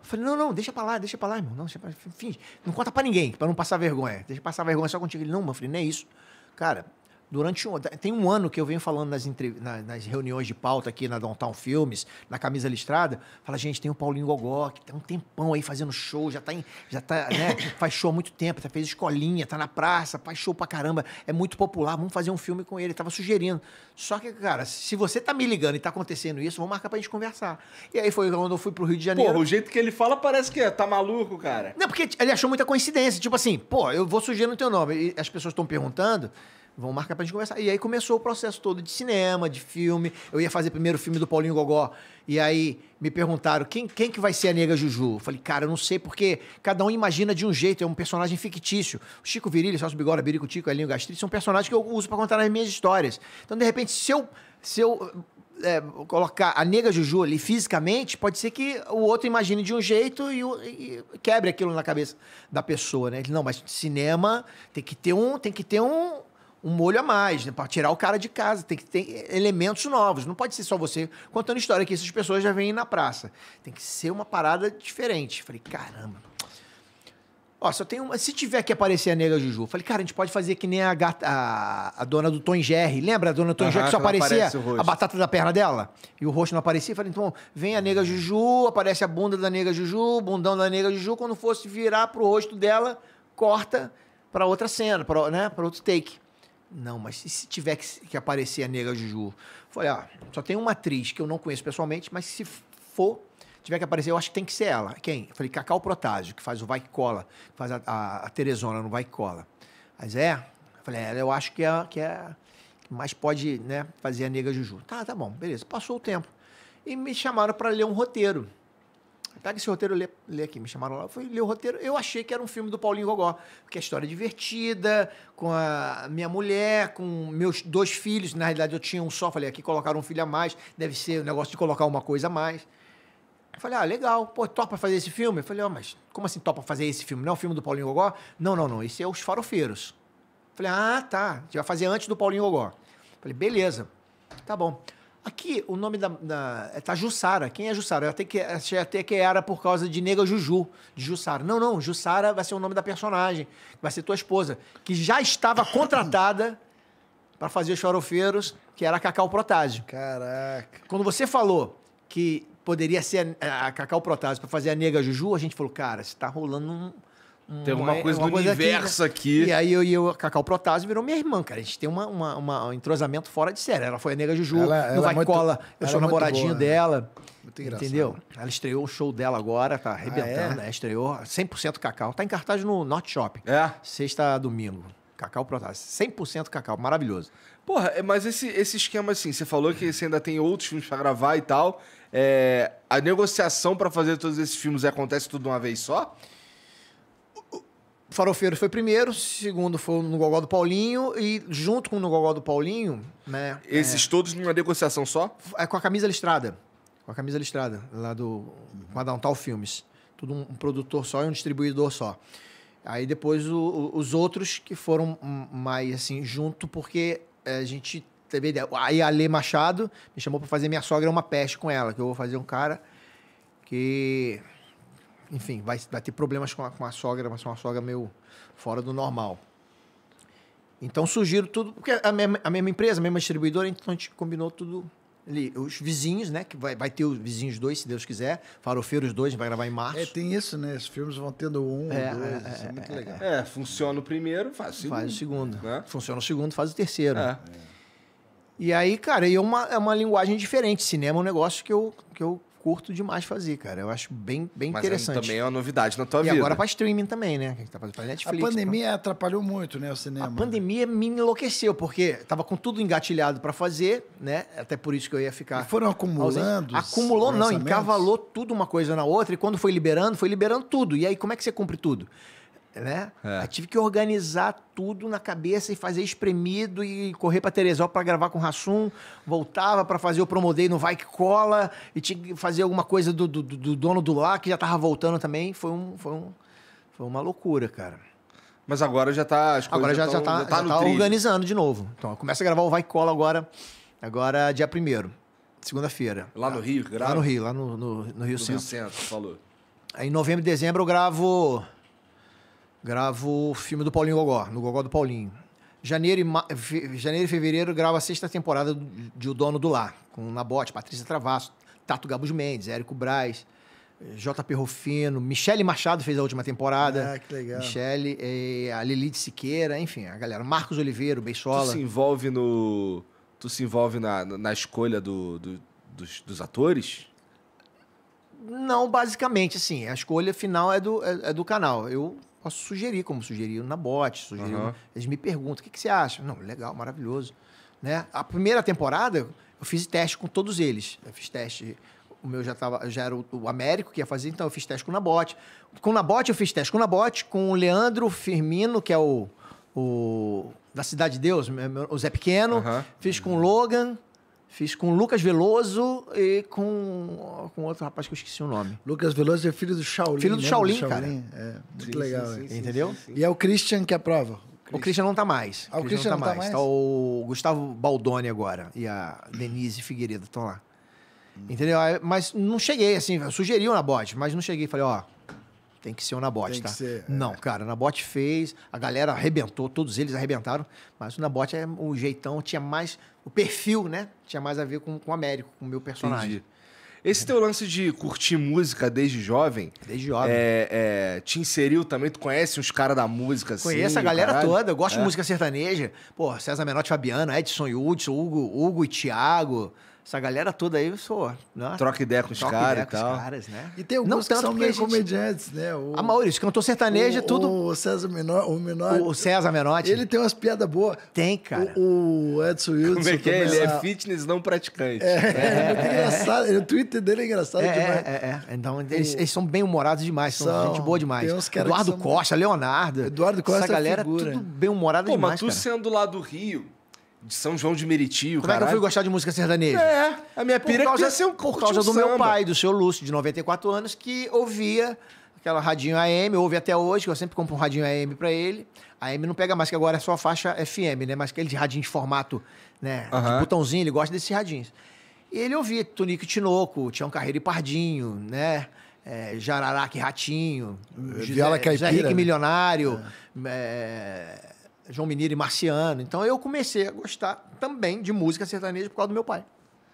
falei, não, não, deixa pra lá, deixa pra lá, irmão. Não, deixa pra Finge. Não conta pra ninguém, pra não passar vergonha. Deixa passar vergonha só contigo. Ele, não, mano, eu falei, não é isso. Cara, durante um tem um ano que eu venho falando nas, na, nas reuniões de pauta aqui na Downtown Filmes, na camisa listrada, fala gente tem o Paulinho Gogó que tá um tempão aí fazendo show, já tá em, já tá né, [LAUGHS] faz show há muito tempo, tá fez escolinha, tá na praça, faz show pra caramba, é muito popular, vamos fazer um filme com ele, tava sugerindo. Só que cara, se você tá me ligando e tá acontecendo isso, vamos marcar pra gente conversar. E aí foi quando eu fui pro Rio de Janeiro. Pô, o jeito que ele fala parece que é, tá maluco, cara. Não, porque ele achou muita coincidência, tipo assim, pô, eu vou sugerir no teu nome e as pessoas estão perguntando. Vamos marcar pra gente conversar. E aí começou o processo todo de cinema, de filme. Eu ia fazer primeiro o filme do Paulinho Gogó. E aí me perguntaram quem, quem que vai ser a nega Juju. Eu falei, cara, eu não sei, porque cada um imagina de um jeito, é um personagem fictício. O Chico Virilho, Celso Bigora, Birico Tico, Elinho Gastrite são personagens que eu uso para contar as minhas histórias. Então, de repente, se eu, se eu é, colocar a nega Juju ali fisicamente, pode ser que o outro imagine de um jeito e, e, quebre aquilo na cabeça da pessoa, né? Não, mas cinema tem que ter um, tem que ter um, um molho a mais, né? Para tirar o cara de casa. Tem que ter elementos novos. Não pode ser só você contando história que essas pessoas já vêm na praça. Tem que ser uma parada diferente. Falei, caramba. Ó, só tem uma. Se tiver que aparecer a nega Juju, falei, cara, a gente pode fazer que nem a, gata, a, a dona do Tom Jerry. Lembra a dona do Tom Jerry que só aparecia a batata da perna dela? E o rosto não aparecia? Falei, então, vem a nega Juju, aparece a bunda da nega Juju, bundão da nega Juju. Quando fosse virar pro rosto dela, corta pra outra cena, pra, né, pra outro take. Não, mas se tiver que, que aparecer a nega Juju? Falei, ah, só tem uma atriz que eu não conheço pessoalmente, mas se for, tiver que aparecer, eu acho que tem que ser ela. Quem? falei, Cacau Protásio, que faz o Vai Cola, que faz a, a, a Teresona no Vai Cola. Mas é? falei, ela é, eu acho que é, que é que mais pode né, fazer a nega Juju. Tá, tá bom, beleza. Passou o tempo. E me chamaram para ler um roteiro Pega tá, esse roteiro, lê, lê aqui. Me chamaram lá, eu fui ler o roteiro. Eu achei que era um filme do Paulinho Gogó, porque a é história divertida, com a minha mulher, com meus dois filhos. Na realidade, eu tinha um só. Falei, aqui colocaram um filho a mais. Deve ser o um negócio de colocar uma coisa a mais. Eu falei, ah, legal, pô, topa fazer esse filme? Eu falei, ó, oh, mas como assim topa fazer esse filme? Não é o filme do Paulinho Gogó? Não, não, não, esse é Os Farofeiros. Eu falei, ah, tá, a gente vai fazer antes do Paulinho Gogó. Eu falei, beleza, tá bom. Aqui, o nome da, da. É tá Jussara. Quem é Jussara? Eu até que, achei até que era por causa de Nega Juju, de Jussara. Não, não. Jussara vai ser o nome da personagem. Vai ser tua esposa. Que já estava [COUGHS] contratada para fazer os farofeiros, que era a Cacau Protásio. Caraca. Quando você falou que poderia ser a, a Cacau Protásio para fazer a Nega Juju, a gente falou, cara, está rolando um Hum. Tem alguma uma, coisa do né? universo aqui, né? E aí eu e o Cacau Protásio virou minha irmã, cara. A gente tem uma, uma um entrosamento fora de série. Ela foi a nega Juju, ela, no ela é Vai muito, Cola. Eu sou é namoradinho boa, né? dela. Muito engraçado. Entendeu? Ela estreou o show dela agora, tá arrebentando. Ah, é? Né? Estreou 100% Cacau. Tá em cartaz no Norte Shopping. É. Sexta, domingo. Cacau Protásio. 100% Cacau. Maravilhoso. Porra, é, mas esse, esse esquema assim, você falou que você ainda tem outros filmes para gravar e tal. É, a negociação para fazer todos esses filmes acontece tudo de uma vez só? Farofeiro foi primeiro, segundo foi no Gogó do Paulinho, e junto com o no Gogó do Paulinho, né? Esses é, todos numa negociação só? É com a camisa listrada. Com a camisa listrada, lá do Tal Filmes. Tudo um, um, produtor só e um distribuidor só. Aí depois o, o, os outros que foram mais assim, junto, porque é, a gente teve ideia. Aí a Lê Machado me chamou para fazer Minha Sogra é uma Peste com ela, que eu vou fazer um cara que enfim, vai, vai ter problemas com a, com a sogra, vai ser uma sogra meio fora do normal. Então surgiram tudo, porque é a mesma, a mesma empresa, a mesma distribuidora, então a gente combinou tudo ali. Os vizinhos, né? Que vai, vai ter os vizinhos dois, se Deus quiser. os dois, a gente vai gravar em março. É, tem isso, né? Os filmes vão tendo um, é, dois, é, isso é, é muito é, legal. É, funciona o primeiro, faz o segundo. Faz o segundo. Né? Funciona o segundo, faz o terceiro. É. E aí, cara, é uma, é uma linguagem diferente. Cinema é um negócio que eu, que eu curto demais fazer, cara. Eu acho bem, bem Mas interessante. também é uma novidade na tua e vida. E agora para streaming também, né? Que a gente tá fazendo pra Netflix. A pandemia pra... atrapalhou muito, né, o cinema. A né? pandemia me enlouqueceu, porque tava com tudo engatilhado para fazer, né? Até por isso que eu ia ficar. E foram acumulando? Acumulou, não. Encavalou tudo uma coisa na outra. E quando foi liberando, foi liberando tudo. E aí, como é que você cumpre tudo? né? É. tive que organizar tudo na cabeça e fazer espremido e correr para Teresópolis gravar com o Rassum. Voltava para fazer o Promodei no Vai Que Cola e tinha que fazer alguma coisa do, do, do dono do lá, que já tava voltando também. Foi, um, foi, um, foi uma loucura, cara. Mas agora já tá. As agora já, já, tão, já tá, já tá, já tá organizando de novo. Então, começa a gravar o Vai Que Cola agora, agora dia primeiro segunda-feira. Lá no Rio, grava? Lá no Rio, lá no, no, no Rio no Centro. Rio Centro, falou. Aí em novembro e dezembro eu gravo Gravo o filme do Paulinho Gogó, no Gogó do Paulinho. Janeiro e, Fe... Janeiro e fevereiro gravo a sexta temporada de O Dono do Lar, com Nabote, Patrícia Travasso, Tato Gabus Mendes, Érico Braz, JP Rufino, Michele Machado fez a última temporada. Ah, que legal. Michele, é, a Lilith Siqueira, enfim, a galera. Marcos Oliveira, Beisola. Tu se envolve no. Tu se envolve na, na escolha do, do dos, dos, atores? Não, basicamente, assim. A escolha final é do, é, é do canal. Eu posso sugerir, como sugeriu na bot, Sugeriu? Uhum. Eles me perguntam: o que, que você acha? Não, legal, maravilhoso. Né? A primeira temporada, eu fiz teste com todos eles. Eu fiz teste. O meu já, tava, já era o, o Américo que ia fazer, então eu fiz teste com o Nabote. Com o Nabote, eu fiz teste com o Nabote, com o Leandro Firmino, que é o, o da Cidade de Deus, o Zé Pequeno. Fiz com o Logan, Fiz com o Lucas Veloso e com, com outro rapaz que eu esqueci o nome. Lucas Veloso é filho do Shaolin. Filho do né, Shaolin, do Shaolin cara. É, muito sim, legal. Sim, é. sim, Entendeu? E é o Christian que aprova. O Christian não tá mais. Ah, o Christian, não, tá, não tá mais. tá mais. Tá o Gustavo Baldoni agora e a Denise Figueiredo estão lá. Hum. Entendeu? Mas não cheguei assim, sugeriu na bot, mas não cheguei. Falei, ó, tem que ser o Nabote, Tem tá? Ser, é. Não, é. cara, o Nabote fez, a galera arrebentou, todos eles arrebentaram, mas o Nabote é o jeitão, tinha mais. O perfil, né? Tinha mais a ver com, com o Américo, com o meu personagem. Entendi. Esse teu lance de curtir música desde jovem. Desde jovem. É, é, te inseriu também, tu conhece os caras da música assim? Conheço a galera caralho. toda, eu gosto é. de música sertaneja. Pô, César Menotti Fabiano, Edson e Hudson, Hugo, Hugo e Thiago. Essa galera toda aí, eu sou. Né? Troca ideia com os caras e tal. Caras, né? E tem alguns não, que são meio gente... comediantes, né? O... A ah, Maurício, cantor sertanejo, o, tudo. O César Menor, o Menor. O César Menotti. Ele tem umas piadas boas. Tem, cara. O, o Edson Wilson. Como é que é? Ele é fitness não praticante. É, é, é muito é. engraçado. O Twitter dele é engraçado é, é demais. É, é, Então, eles, eles são bem humorados demais, são, são gente boa demais. Tem uns Eduardo Costa, Leonardo. Eduardo Costa. Essa é galera, é tudo bem humorada demais. Pô, mas tu sendo lá do Rio de São João de Meriti, o Como caralho. é que eu fui gostar de música sertaneja? É, a minha pira por é causa, é um Por causa do samba. meu pai, do seu Lúcio, de 94 anos, que ouvia aquela radinho AM, ouve até hoje, que eu sempre compro um radinho AM para ele. A AM não pega mais, que agora é só faixa FM, né? Mas aquele de radinho de formato, né? De botãozinho, ele gosta desses radinhos. E ele ouvia Tonico e Tinoco, Tião Carreiro e Pardinho, né? É, Jararaca e Ratinho, é, José, Viola Caipira, José Rick né? Milionário, é. É, João Mineiro e Marciano. Então eu comecei a gostar também de música sertaneja por causa do meu pai.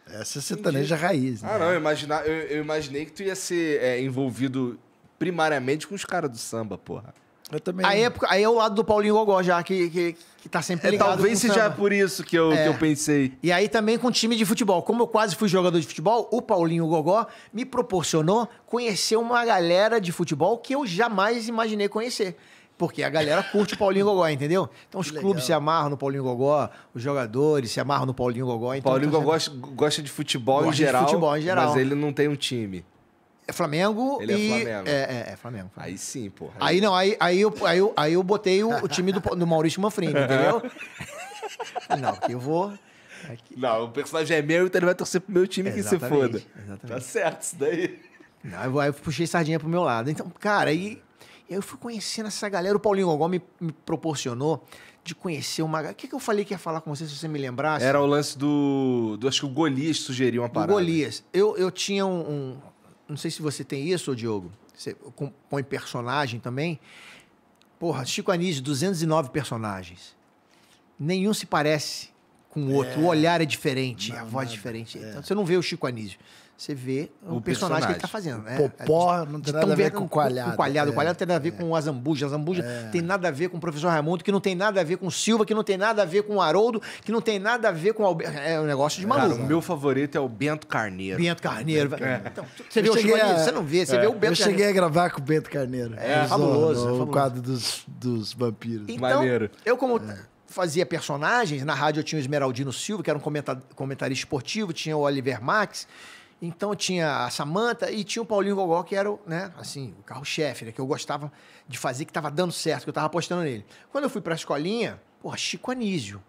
Essa é sertaneja raiz, né? Ah, não, eu, imagina, eu, eu, imaginei que tu ia ser é, envolvido primariamente com os caras do samba, porra. Eu também. Aí é, aí é o lado do Paulinho Gogó já, que, que, que tá sempre é, ligado. É, talvez seja por isso que eu, é. que eu pensei. E aí também com time de futebol. Como eu quase fui jogador de futebol, o Paulinho Gogó me proporcionou conhecer uma galera de futebol que eu jamais imaginei conhecer. Porque a galera curte o Paulinho Gogó, entendeu? Então os clubes se amarram no Paulinho Gogó, os jogadores se amarram no Paulinho Gogó. Então, Paulinho tá Gogó gosta, gosta de futebol gosta em geral. De futebol em geral. Mas ele não tem um time. É Flamengo Ele é e... é Flamengo. É, é, é Flamengo, Flamengo, Aí sim, porra. Aí, não, aí, aí, eu, aí, eu, aí eu botei o, o time do, do Maurício Manfrini, entendeu? [LAUGHS] não, que eu vou... Aqui. É não, o personagem é meu, então ele vai torcer pro meu time que se foda. Exatamente. Tá certo isso daí. Não, eu, aí eu puxei sardinha pro meu lado. Então, cara, aí aí eu fui conhecendo essa galera. O Paulinho Gogó me, me proporcionou de conhecer uma. O que, que eu falei que ia falar com você se você me lembrasse? Era o lance do. do acho que o Golias sugeriu uma parada. O Golias. Eu, eu tinha um, um, Não sei se você tem isso, Diogo. Você compõe personagem também. Porra, Chico Anísio, 209 personagens. Nenhum se parece com o outro. É. O olhar é diferente, não, a voz é diferente. É. Então, você não vê o Chico Anísio você vê o, o personagem, personagem, que ele está fazendo. Né? É, Popó não é. tem nada a ver com o qualhado o Qualhado, é, tem nada a ver é. com o azambuja azambuja é. tem nada a ver com o professor Raimundo, que não tem nada a ver com o Silva, que não tem nada a ver com o Haroldo, que não tem nada a ver com o Alberto. É, é um negócio de maluco. Cara, o meu favorito é o Bento Carneiro. Bento Carneiro. É. Então, você vê o cheguei a... Você não vê, você vê o Bento Eu cheguei Carneiro. a gravar com o Bento Carneiro. É, fabuloso. o quadro dos, dos vampiros. Então, Maneiro. Eu, como fazia personagens, na rádio eu tinha o Esmeraldino Silva, que era um comentarista esportivo, tinha o Oliver Max então tinha a Samanta e tinha o Paulinho Gogó, que era o, né, assim, o carro-chefe, né, que eu gostava de fazer, que tava dando certo, que eu tava apostando nele. Quando eu fui pra escolinha, porra, Chico Anísio.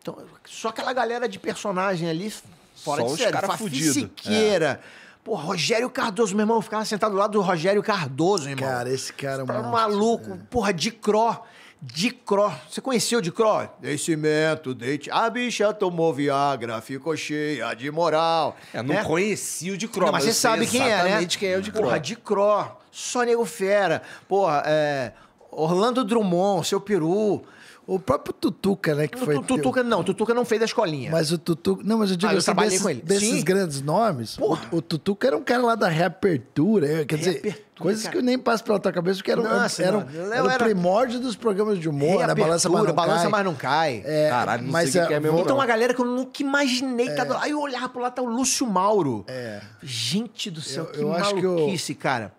Então, só aquela galera de personagem ali, fora só de série, Fafi é. Porra, Rogério Cardoso, meu irmão, eu ficava sentado do lado do Rogério Cardoso, irmão. Cara, esse cara é um tá maluco. É. Porra, de cró. Dicró. Você conheceu o Dicró? Dei cimento, deite. A bicha tomou Viagra, ficou cheia de moral. Eu é, não né? conheci o Dicró, não, mas, mas você sabe quem é, né? quem é o Dicró. Porra, Dicró, só nego fera. Porra, é... Orlando Drummond, seu peru. O próprio Tutuca, né? Que o foi Tutuca teu... não, o Tutuca não fez a escolinha. Mas o Tutuca. Não, mas eu digo ah, eu assim, trabalhei desses, com ele. desses Sim. grandes nomes, o, o Tutuca era um cara lá da reapertura. É, quer dizer, reapertura, coisas cara. que eu nem passo pela tua cabeça, porque eram, Nossa, eram, era, era, o primórdio dos programas de humor, né, a balança mais não balança cai. mais não cai. É, Caralho, não mas, sei o que, é, que é mesmo. Então, não. uma galera que eu nunca imaginei. Tá é. Cada... Aí eu olhava pro lado, tá o Lúcio Mauro. É. Gente do céu, eu, que eu maluquice, eu... cara.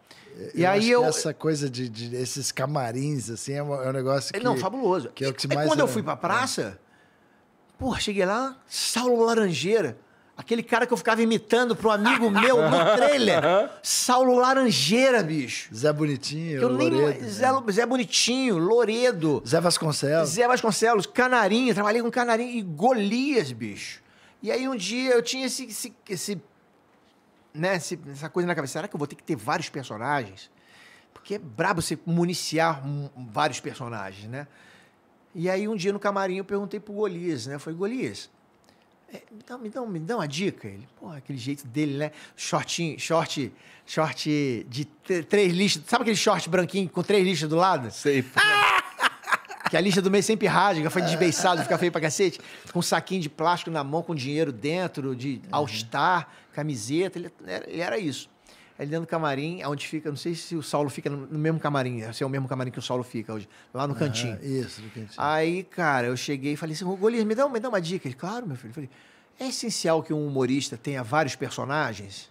E eu aí eu. Essa coisa de, de, esses camarins, assim, é um, é um negócio que. Não, fabuloso. Que é o que e, mais. quando eu é- fui pra é. praça, é. pô, cheguei lá, Saulo Laranjeira. Aquele cara que eu ficava imitando pro amigo [LAUGHS] meu no trailer. Saulo Laranjeira, bicho. Zé Bonitinho, eu Loredo. Nem... Né? Zé, Zé Bonitinho, Loredo. Zé Vasconcelos. Zé Vasconcelos, Canarinho. Trabalhei com Canarinho e Golias, bicho. E aí um dia eu tinha esse, esse, esse né, essa coisa na cabeça, será que eu vou ter que ter vários personagens? Porque é brabo você municiar vários personagens, né? E aí um dia no camarim eu perguntei pro Golias, né? Eu falei, Golias, é, me, dá, me, dá, me dá uma dica. Ele, pô aquele jeito dele, né? Shortinho, short, short de três lixas. Sabe aquele short branquinho com três lixas do lado? Sei, pô. Ah! que a lista do mês sempre rasga, foi desbeiçado, fica feio pra cacete, com um saquinho de plástico na mão, com dinheiro dentro, de uhum. all-star, camiseta, ele era, ele era isso. Ele é dentro do camarim, é onde fica, não sei se o Saulo fica no, mesmo camarim, é se é o mesmo camarim que o Saulo fica hoje, lá no uhum, cantinho. Isso, no cantinho. Aí, cara, eu cheguei e falei assim, Golias, me dá, uma, me dá uma dica. Ele, claro, meu filho. Eu falei, é essencial que um humorista tenha vários personagens?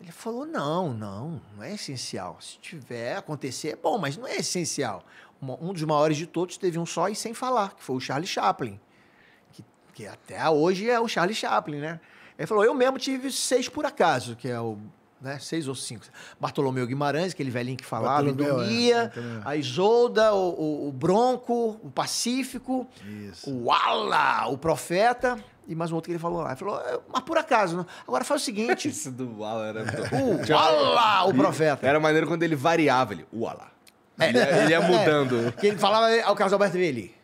Ele falou: não, não, não é essencial. Se tiver, acontecer é bom, mas não é essencial um dos maiores de todos teve um só e sem falar, que foi o Charlie Chaplin. Que, que até hoje é o Charlie Chaplin, né? Ele falou, eu mesmo tive seis por acaso, que é o né? Seis ou cinco. Bartolomeu Guimarães, aquele velhinho que falava e dormia. É, é, é, a Isolda, o, o, o, Bronco, o Pacífico, Isso. o Ala, o Profeta. E mais um outro que ele falou lá. Ele falou, é, mas por acaso, não. Né? Agora faz o seguinte. [LAUGHS] Isso do Ala era. O Ala, [LAUGHS] o Profeta. Era maneiro quando ele variava ele. O Ala. É. Ele, ia, é- é é, mudando. Que ele falava ao Carlos Alberto ele.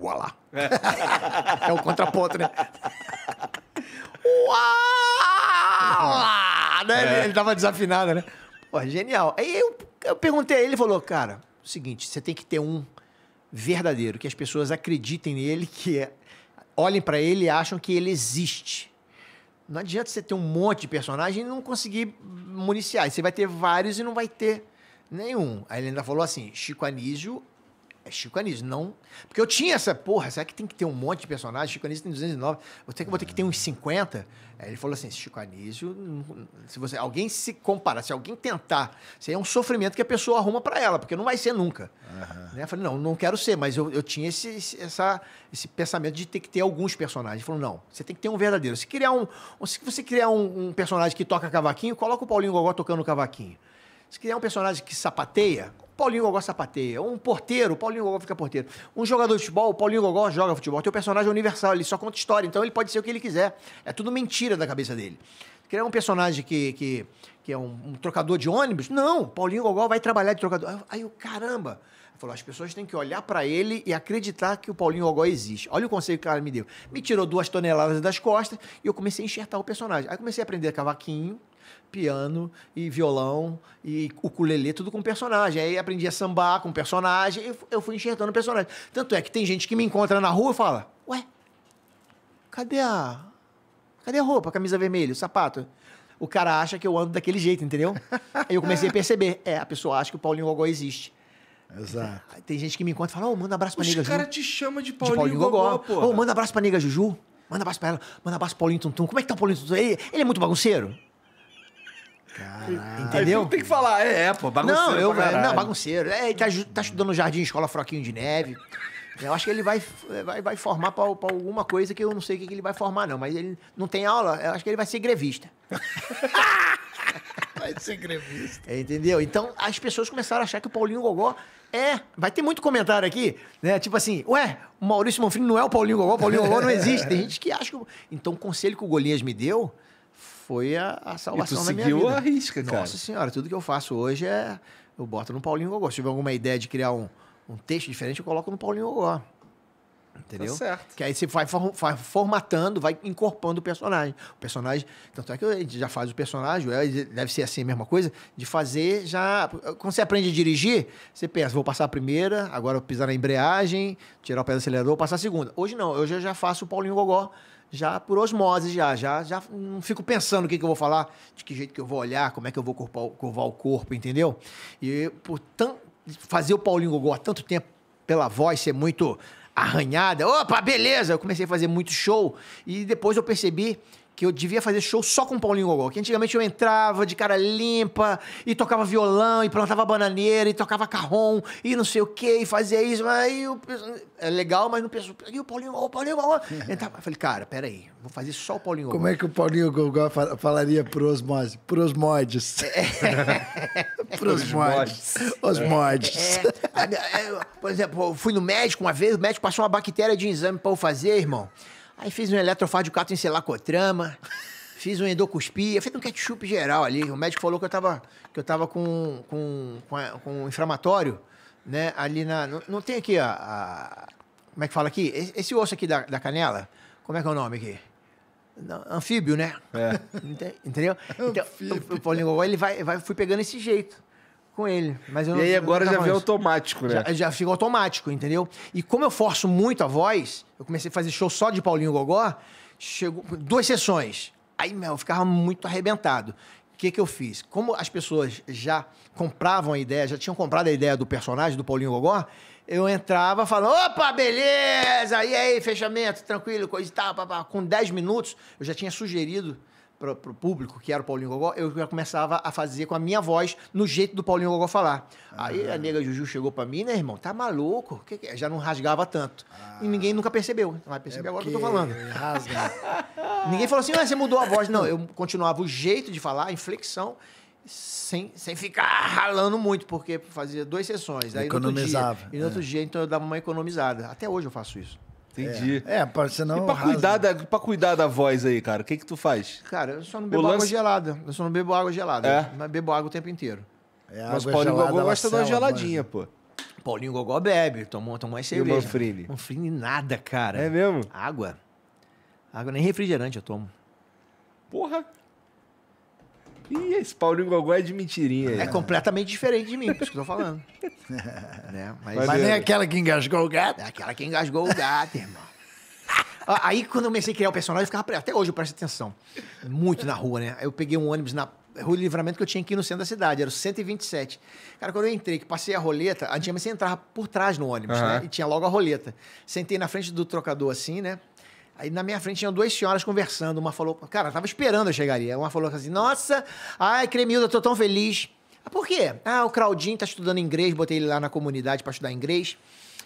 Uala! É. é o contraponto, né? Uau! Né? É. Ele, ele tava desafinado, né? Pô, genial. Aí eu, eu perguntei a ele, ele falou, cara, o seguinte, você tem que ter um verdadeiro, que as pessoas acreditem nele, que é, olhem para ele e acham que ele existe. Não adianta você ter um monte de personagem e não conseguir municiar. Você vai ter vários e não vai ter Nenhum. Aí ele ainda falou assim: Chico Anísio é Chico Anísio, não. Porque eu tinha essa porra, será que tem que ter um monte de personagens? Chico Anísio tem 209, vou ter que, vou ter, que ter uns 50. Aí ele falou assim: Chico Anísio, se você, alguém se comparar, se alguém tentar, isso aí é um sofrimento que a pessoa arruma para ela, porque não vai ser nunca. Uhum. Né? Eu falei: não, não quero ser, mas eu, eu tinha esse, esse, essa, esse pensamento de ter que ter alguns personagens. Ele falou: não, você tem que ter um verdadeiro. Se, criar um, se você criar um, um personagem que toca cavaquinho, coloca o Paulinho Gogó tocando cavaquinho. Se criar é um personagem que sapateia, Paulinho Gogó sapateia. Um porteiro, Paulinho Gogó fica porteiro. Um jogador de futebol, Paulinho Gogó joga futebol. o personagem universal, ele só conta história, então ele pode ser o que ele quiser. É tudo mentira da cabeça dele. Criar é um personagem que, que, que é um, um trocador de ônibus? Não, Paulinho Gogó vai trabalhar de trocador. Aí o caramba. Ele falou, as pessoas têm que olhar para ele e acreditar que o Paulinho Gogó existe. Olha o conselho que o cara me deu. Me tirou duas toneladas das costas e eu comecei a enxertar o personagem. Aí comecei a aprender cavaquinho, piano e violão e ukulele, tudo com personagem. Aí aprendi a sambar com personagem e eu fui enxertando personagem. Tanto é que tem gente que me encontra na rua e fala: Ué, cadê a. Cadê a roupa, a camisa vermelha, o sapato? O cara acha que eu ando daquele jeito, entendeu? Aí eu comecei a perceber: é, a pessoa acha que o Paulinho Gogó existe. Exato. Tem gente que me encontra e fala: Ô, oh, manda um abraço pra Os nega Juju. Os caras te chamam de Paulinho, de Paulinho Gogó, pô. Ô, oh, manda um abraço pra nega Juju. Manda abraço pra ela. Manda um abraço pro Paulinho Tuntum. Como é que tá o Paulinho Tuntum? Ele, ele é muito bagunceiro? Caraca. Entendeu? Tem que falar, é, é pô, bagunceiro. Não, eu, não bagunceiro. É, ele tá, tá estudando jardim, escola Froquinho de Neve. Eu acho que ele vai, vai, vai formar para alguma coisa que eu não sei o que, que, ele vai formar, não. Mas ele não tem aula, eu acho que ele vai ser grevista. vai ser grevista. [LAUGHS] Entendeu? Então as pessoas começaram a achar que o Paulinho Gogó é. Vai ter muito comentário aqui, né? Tipo assim, ué, o Maurício Manfrim não é o Paulinho Gogó, o Paulinho Gogó não existe. Tem gente que acha que. Então o conselho que o Golias me deu foi a, a salvação da minha vida. seguiu a risca, cara. Nossa senhora, tudo que eu faço hoje é... Eu boto no Paulinho Gogó. Se tiver alguma ideia de criar um, um texto diferente, eu coloco no Paulinho Gogó. Entendeu? Tá certo. Que aí você vai, formatando, vai incorporando o personagem. O personagem. Tanto é que a gente já faz o personagem, é, deve ser assim a mesma coisa, de fazer já. Quando você aprende a dirigir, você pensa, vou passar a primeira, agora pisar na embreagem, tirar o pé do acelerador, passar a segunda. Hoje não, hoje eu já faço o Paulinho Gogó já por osmose, já, já, já não fico pensando o que, que eu vou falar, de que jeito que eu vou olhar, como é que eu vou curvar, curvar o corpo, entendeu? E por tão, fazer o Paulinho Gogó há tanto tempo pela voz ser muito arranhada. Opa, beleza! Eu comecei a fazer muito show e depois eu percebi que eu devia fazer show só com Paulinho Gogol. Que antigamente eu entrava de cara limpa e tocava violão e plantava bananeira e tocava carrom e não sei o que e fazia isso. Aí o é legal, mas não pensou. E o Paulinho Gogol, o Paulinho Gogol. [LAUGHS] Entrava, eu falei, cara, peraí, vou fazer só o Paulinho Gogol. Como é que o Paulinho Gogol falaria prosmose? Prosmodes. prosmodes. Osmodes. [LAUGHS] É. [LAUGHS] É. é. É. Por exemplo, eu fui no médico uma vez, o médico passou uma bactéria de exame pra eu fazer, irmão. Aí fiz um cato em selacotrama, fiz um endocuspia, fiz um ketchup geral ali. O médico falou que eu tava, que eu tava com, com, com, com um inflamatório, né? Ali na. Não, não tem aqui a, a, Como é que fala aqui? Esse, esse osso aqui da, da canela, como é que é o nome aqui? anfíbio, né? É. Entendeu? [LAUGHS] Então, o Paulinho ele vai, vai, fui pegando esse jeito com ele. Mas eu e não, aí agora já veio automático, né? Já, já ficou automático, entendeu? E como eu forço muito a voz, eu comecei a fazer show só de Paulinho Gogó, chegou duas sessões. Aí, meu, eu ficava muito arrebentado. O que, que eu fiz? Como as pessoas já compravam a ideia, já tinham comprado a ideia do personagem do Paulinho Gogó, eu entrava falando, opa, beleza, e aí, fechamento, tranquilo, coisa e tal, com 10 minutos, eu já tinha sugerido para o público, que era o Paulinho Gogó, eu já começava a fazer com a minha voz, no jeito do Paulinho Gogó falar. Ah. Aí a ah. nega Juju chegou para mim, né, irmão? Tá maluco? Que que é? Já não rasgava tanto. Ah. E ninguém nunca percebeu. Né? Vai perceber é agora que eu tô falando. Rasga. Né? [LAUGHS] ninguém falou assim, ah, você mudou a voz. Não, eu continuava o jeito de falar, a inflexão, sem, sem ficar ralando muito, porque fazia duas sessões. Daí, Economizava. No dia, e no outro é. dia, então eu dava uma economizada. Até hoje eu faço isso. Entendi. É, é pra, senão. E pra cuidar, da, pra cuidar da voz aí, cara, o que que tu faz? Cara, eu só não bebo lance... água gelada. Eu só não bebo água gelada. É? Mas bebo água o tempo inteiro. É, Mas o Paulinho gelada, Gogó gosta de uma geladinha, mas... pô. Paulinho Gogó bebe, tomou, uma mais cerveja. E o Manfrini? Manfrini nada, cara. É mesmo? Água. Água, nem refrigerante eu tomo. Porra. Ih, esse Paulinho Gogó é de mentirinha. É, é completamente diferente de mim, por isso que eu tô falando. [LAUGHS] né? Mas, mas nem aquela que engasgou o gato. É aquela que engasgou o gato, irmão. Aí, quando eu comecei a criar o personagem, eu ficava. Até hoje eu presto atenção. Muito na rua, né? Eu peguei um ônibus na Rua de Livramento que eu tinha aqui no centro da cidade, era o 127. Cara, quando eu entrei, que passei a roleta, antigamente você entrava por trás no ônibus, uhum. né? E tinha logo a roleta. Sentei na frente do trocador assim, né? Aí na minha frente tinham duas senhoras conversando. Uma falou, cara, tava esperando eu chegaria. Uma falou assim: Nossa, ai, Cremilda, tô tão feliz. Ah, por quê? Ah, o Claudinho tá estudando inglês, botei ele lá na comunidade para estudar inglês.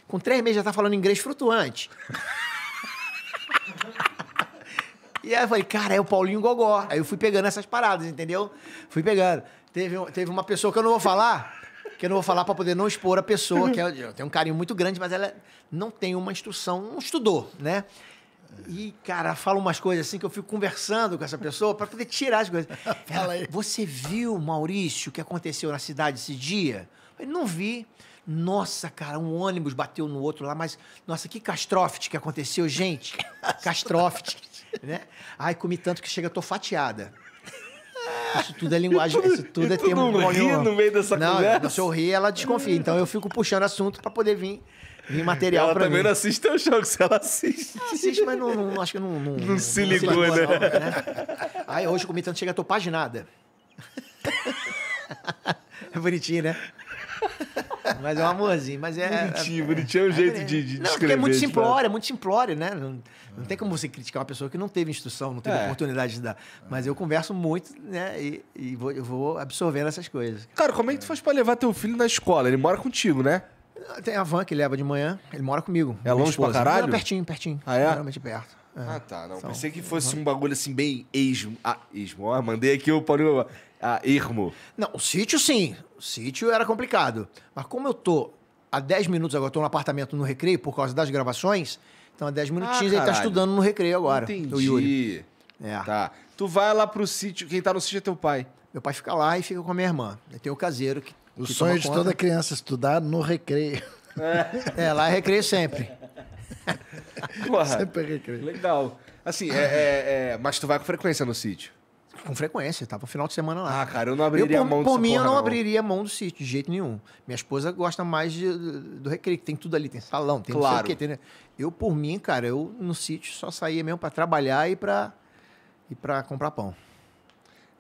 Com três meses já tá falando inglês flutuante. [LAUGHS] e aí eu falei, cara, é o Paulinho Gogó. Aí eu fui pegando essas paradas, entendeu? Fui pegando. Teve, teve uma pessoa que eu não vou falar, que eu não vou falar para poder não expor a pessoa, que é, eu tenho um carinho muito grande, mas ela não tem uma instrução, não estudou, né? E, cara, fala umas coisas assim que eu fico conversando com essa pessoa para poder tirar as coisas. [LAUGHS] Ela, você viu, Maurício, o que aconteceu na cidade esse dia? Eu não vi. Nossa, cara, um ônibus bateu no outro lá, mas nossa, que castrófite que aconteceu, gente. [LAUGHS] Castrófite, né? Ai, comi tanto que chega, tô fatiada. Isso tudo é linguagem, tu, [LAUGHS] isso tudo é termo. Não ri no meio dessa não, conversa. Se eu rir, ela desconfia. Então eu fico puxando assunto para poder vir Vim material ela pra também não assiste teu show, se ela assiste. assiste, mas não, não, acho que não... Não, não se ligou, se ligou né? Não, né? Aí hoje comentando, chega, tô paginada. É [LAUGHS] bonitinho, né? Mas é um amorzinho, mas é... Bonitinho, é, bonitinho é um é jeito é, de, de Não, é porque é muito simplório, é muito simplório, né? Não, não, tem como você criticar uma pessoa que não teve instrução, não teve é. oportunidade de dar. Mas eu converso muito, né? E, e vou, eu vou absorvendo essas coisas. Cara, como é que tu faz pra levar teu filho na escola? Ele mora contigo, né? Tem a van que leva de manhã, ele mora comigo. É longe esposa. pra caralho? Mora pertinho, pertinho. Ah, é? Geralmente perto. É. Ah, tá. Não. Pensei que fosse um bagulho assim, bem esmo. Ah, esmo. Ah mandei aqui o Paulinho. Ah, irmo. Não, o sítio sim. O sítio era complicado. Mas como eu tô há 10 minutos agora, tô no apartamento no recreio por causa das gravações, então há 10 ah, minutinhos ah, ele tá estudando no recreio agora. Entendi. O Yuri. É. Tá. Tu vai lá pro sítio, quem tá no sítio é teu pai. Meu pai fica lá e fica com a minha irmã. Tem o caseiro que o sonho de conta. toda criança é estudar no recreio. É, é lá é recreio sempre. Porra, sempre é recreio. Legal. Assim, é, é, é mas tu vai com frequência no sítio? Com frequência, tava tá? final de semana lá. Ah, cara, eu não abriria eu, por, a mão do sítio Por mim, eu não, não, abriria mão do sítio, de jeito nenhum. Minha esposa gosta mais de, do recreio, que tem tudo ali, tem salão, tem claro. não sei o quê, tem, né? Eu, por mim, cara, eu no sítio só saía mesmo para trabalhar e para e comprar pão.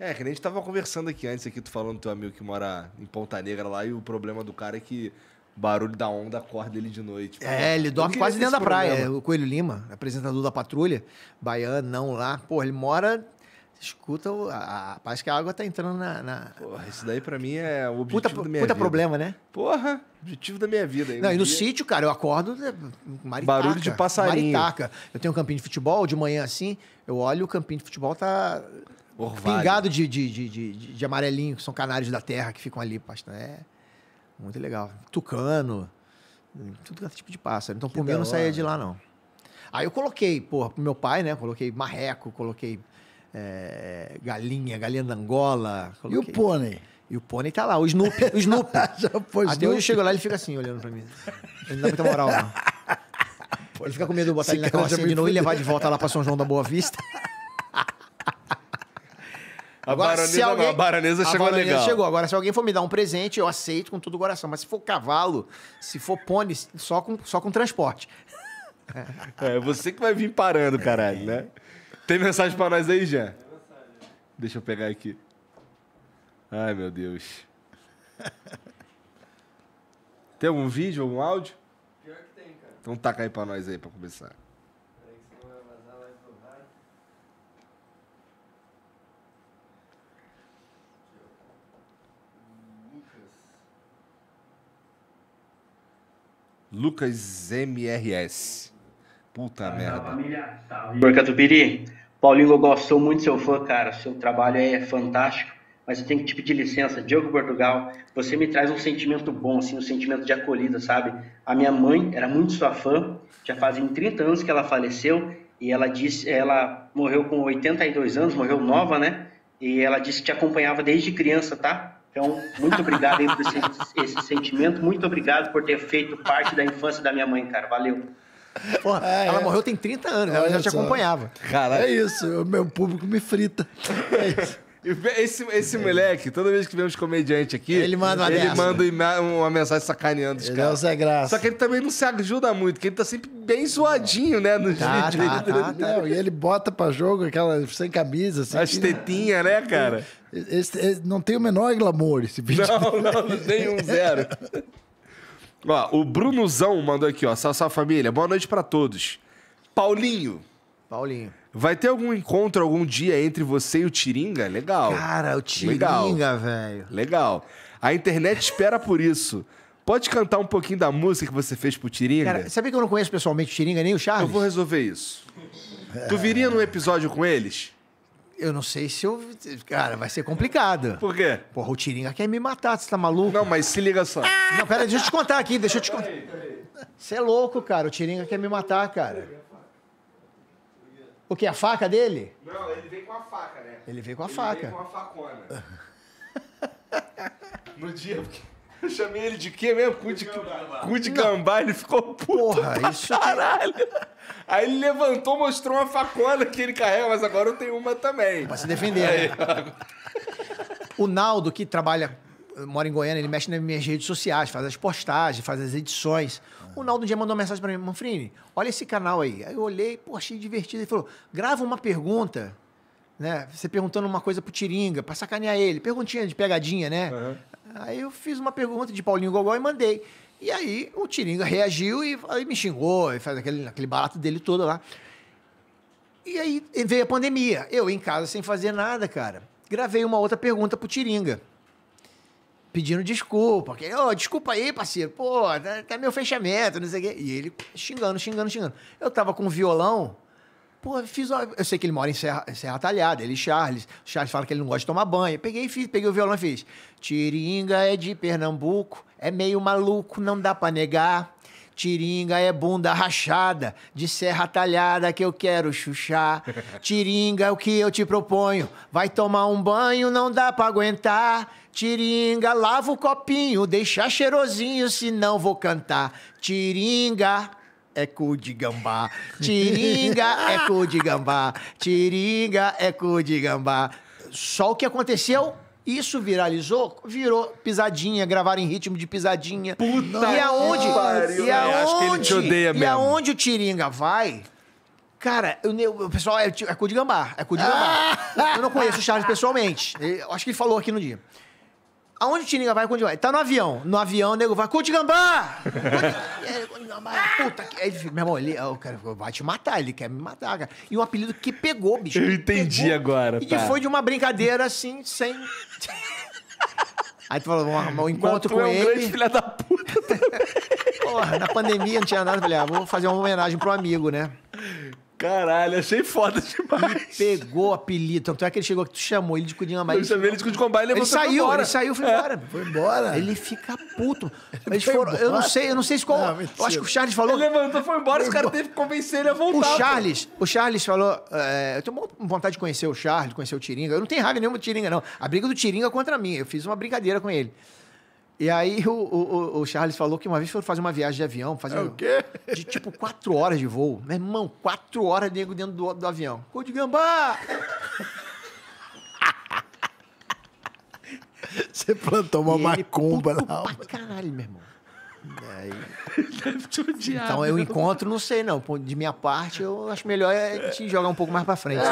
É, que nem a gente tava conversando aqui antes, aqui, tu falando do teu amigo que mora em Ponta Negra lá, e o problema do cara é que barulho da onda acorda ele de noite. É, ele dorme quase dentro da praia. Problema. O Coelho Lima, apresentador da patrulha, baiano, não lá. Pô, ele mora. Escuta, a, a, parece que a água tá entrando na. na... Porra, isso daí pra mim é o objetivo puta, da minha puta vida. Puta problema, né? Porra, objetivo da minha vida. Aí, não, um e no dia... sítio, cara, eu acordo. Né, maritaca, barulho de passarinho. Maritaca. Eu tenho um campinho de futebol, de manhã assim, eu olho, o campinho de futebol tá Orvalho. Pingado de, de, de, de, de amarelinho, que são canários da terra que ficam ali pastando. É muito legal. Tucano, tudo que é tipo de pássaro. Então, que por mim, eu não saía de lá, não. Aí eu coloquei, porra, pro meu pai, né? Coloquei marreco, coloquei é, galinha, galinha da Angola. Coloquei. E o pônei? E o pônei tá lá, o Snoopy. O Snoopy. [LAUGHS] Até hoje eu chego lá ele fica assim, olhando pra mim. Ele não dá muita moral, não. [LAUGHS] Ele fica com medo de botar Esse ele na carrocinha é de novo e levar de volta lá pra São João da Boa Vista. [LAUGHS] A Agora, baronesa se alguém... não, a baronesa chegou a baronesa legal. chegou. Agora, se alguém for me dar um presente, eu aceito com todo o coração. Mas se for cavalo, se for pônei, só com, só com transporte. É, é, você que vai vir parando, caralho, né? Tem mensagem pra nós aí, Jean? Deixa eu pegar aqui. Ai, meu Deus. Tem algum vídeo, algum áudio? Pior que tem, cara. Então taca aí pra nós aí, pra começar. Lucas MRS. Puta ah, merda. Família, salve. Catupiry, Paulinho, eu gosto, muito do seu fã, cara. Seu trabalho é fantástico, mas eu tenho que te pedir licença. Diogo Portugal, você me traz um sentimento bom, assim, um sentimento de acolhida, sabe? A minha mãe era muito sua fã, já fazem 30 anos que ela faleceu, e ela disse, ela morreu com 82 anos, morreu nova, né? E ela disse que te acompanhava desde criança, tá? Então, muito obrigado aí por esse, esse, sentimento, muito obrigado por ter feito parte da infância da minha mãe, cara. Valeu. Porra, ah, é, ela é. morreu tem 30 anos, Olha ela já só. te acompanhava. Caralho. É isso, o meu público me frita. [LAUGHS] É isso. Esse, esse é. moleque, toda vez que vemos comediante aqui, ele manda uma, ele manda uma mensagem sacaneando os ele caras. É Graça. Só que ele também não se ajuda muito, que ele tá sempre bem zoadinho, né? Nos tá, vídeos. Tá, tá, tá. Não, e ele bota pra jogo aquela sem camisa, assim. As tetinhas, né, cara? Esse, esse, é, não tem o menor glamour esse vídeo. Não, não, não tem um zero. [LAUGHS] ó, o Brunozão mandou aqui, ó. Sassá Família, boa noite para todos. Paulinho. Paulinho. Vai ter algum encontro algum dia entre você e o Tiringa? Legal. Cara, o Tiringa, velho. Legal. Legal. A internet espera por isso. Pode cantar um pouquinho da música que você fez pro Tiringa? Cara, sabia que eu não conheço pessoalmente o Tiringa nem o Charles? Eu vou resolver isso. É... Tu viria num episódio com eles? Eu não sei se eu. Cara, vai ser complicado. Por quê? Porra, o Tiringa quer me matar, você tá maluco? Não, mas se liga só. Não, pera, deixa eu te contar aqui, deixa eu te contar. Você é louco, cara. O Tiringa quer me matar, cara. O que? A faca dele? Não, ele veio com a faca, né? Ele veio com a ele faca. Ele veio com a facona. [LAUGHS] no dia, porque. Eu chamei ele de quê mesmo? Cu de, cu de gambá, ele ficou puto Porra, pra isso caralho. Aí ele levantou, mostrou uma facona que ele carrega, mas agora eu tenho uma também. Pra se defender, né? Aí, né? O Naldo, que trabalha, mora em Goiânia, ele mexe nas minhas redes sociais, faz as postagens, faz as edições. O Naldo um dia mandou uma mensagem pra mim, Manfrini, olha esse canal aí. Aí eu olhei, pô, achei divertido. Ele falou, grava uma pergunta, né? Você perguntando uma coisa pro Tiringa, pra sacanear ele. Perguntinha de pegadinha, né? Uhum. Aí eu fiz uma pergunta de Paulinho Gogol e mandei. E aí o Tiringa reagiu e aí me xingou, e faz aquele, aquele barato dele todo lá. E aí veio a pandemia. Eu em casa sem fazer nada, cara. Gravei uma outra pergunta pro Tiringa. Pedindo desculpa. Que, oh, desculpa aí, parceiro. Pô, tá, tá meu fechamento, não sei o quê. E ele xingando, xingando, xingando. Eu tava com um violão Pô, fiz. Uma... Eu sei que ele mora em Serra, Serra Talhada, ele e Charles. Charles fala que ele não gosta de tomar banho. Peguei e fiz, peguei o violão e fiz. Tiringa é de Pernambuco, é meio maluco, não dá pra negar. Tiringa é bunda rachada, de serra talhada que eu quero chuchar. [LAUGHS] Tiringa é o que eu te proponho, vai tomar um banho, não dá pra aguentar. Tiringa, lava o copinho, deixa cheirosinho, senão vou cantar. Tiringa é cu de gambá. Tiringa é cu de gambá. Tiringa é cu de gambá. Só o que aconteceu isso viralizou, virou pisadinha, gravaram em ritmo de pisadinha. Puta e aonde, pariu, e aonde, acho E mesmo. aonde o Tiringa vai? Cara, eu, eu, o pessoal é, é cu de gambá, é cu de gambá. Ah! Eu não conheço o Charles pessoalmente. Eu acho que ele falou aqui no dia. Aonde o Tiringa vai, Onde vai? Tá no avião. No avião, o nego vai, Conde [LAUGHS] é, Gambá! puta que... Aí, é meu irmão, ele, o cara vai te matar, ele quer me matar, cara. E um apelido que pegou, bicho. Eu entendi pegou, agora, E tá. foi de uma brincadeira, assim, sem... Aí tu falou, vamos arrumar um encontro Mas tu é com é um ele. grande filha da puta [LAUGHS] Porra, na pandemia não tinha nada. Falei, ah, vou fazer uma homenagem pro amigo, né? Caralho, achei foda demais. Ele pegou o apelido. Tanto é que ele chegou que tu chamou ele de Cudinambá. Eu chamei ele de Cudinambá e levou ele saiu, embora. Ele saiu, foi é. embora. É. Foi embora. Ele fica puto. Eles foram, eu não sei, eu não sei se qual. Não, eu acho que o Charles falou. Ele levantou, foi embora, foi os caras teve que convencer ele a voltar. O Charles, pô. o Charles falou. É, eu tenho vontade de conhecer o Charles, conhecer o Tiringa. Eu não tenho raiva nenhuma do Tiringa, não. A briga do Tiringa contra mim. Eu fiz uma brincadeira com ele. E aí o, o, o, Charles falou que uma vez foram fazer uma viagem de avião, fazer é o quê? de tipo quatro horas de voo. Meu irmão, quatro horas nego dentro do, do avião. Cô de gambá! [LAUGHS] Você plantou uma ele, macumba lá. Pra caralho, meu irmão. [LAUGHS] então eu encontro, não sei não. De minha parte, eu acho melhor é te jogar um pouco mais pra frente.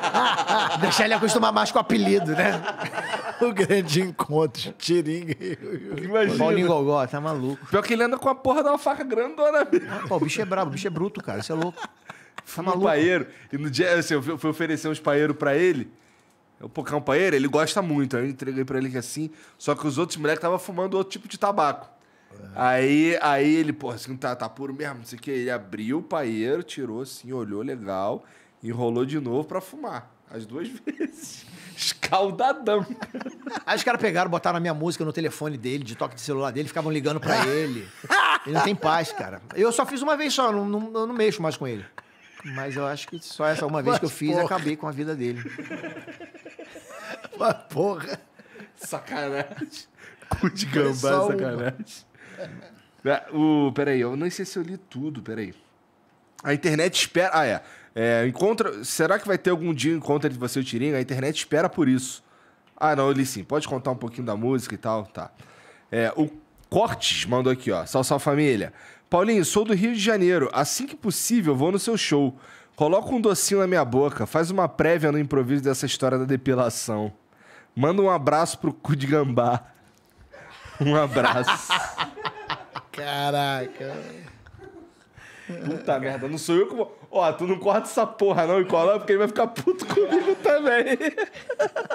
[LAUGHS] Deixar ele acostumar mais com o apelido, né? [LAUGHS] o grande encontro, Tiringa e Imagina. Paulinho Gogó, tá maluco. Pior que ele anda com a porra da faca grandona mesmo. Né? Ah, pô, o bicho é brabo, o bicho é bruto, cara. Você é louco. Tá maluco. Um paeiro. E no dia, assim, eu fui oferecer uns paeiros pra ele. O um Paeiro, ele gosta muito. Aí eu entreguei pra ele que é assim. Só que os outros moleques estavam fumando outro tipo de tabaco. Aí, aí ele, porra, assim, tá, tá puro mesmo, não sei o que. Ele abriu o paeiro, tirou assim, olhou legal, enrolou de novo pra fumar. As duas [LAUGHS] vezes. Escaldadão. Aí os caras pegaram, botaram a minha música no telefone dele, de toque de celular dele, ficavam ligando pra ele. Ele não tem paz, cara. Eu só fiz uma vez só, não, não, eu não mexo mais com ele. Mas eu acho que só essa uma vez Mas que eu fiz, porra. acabei com a vida dele. Mas porra. Sacanagem. Cu de gambá, sacanagem. É, o, peraí, eu não sei se eu li tudo, peraí. A internet espera. Ah, é. é encontra... Será que vai ter algum dia encontro entre você e o Tiringa? A internet espera por isso. Ah, não, eu li sim. Pode contar um pouquinho da música e tal? Tá. É, o Cortes mandou aqui, ó. Sal, sal, família. Paulinho, sou do Rio de Janeiro. Assim que possível, vou no seu show. Coloca um docinho na minha boca. Faz uma prévia no improviso dessa história da depilação. Manda um abraço pro cu de gambá. Um abraço. [LAUGHS] Caraca. Puta merda, não sou eu que vou. Ó, tu não corta essa porra não e cola, porque ele vai ficar puto comigo também.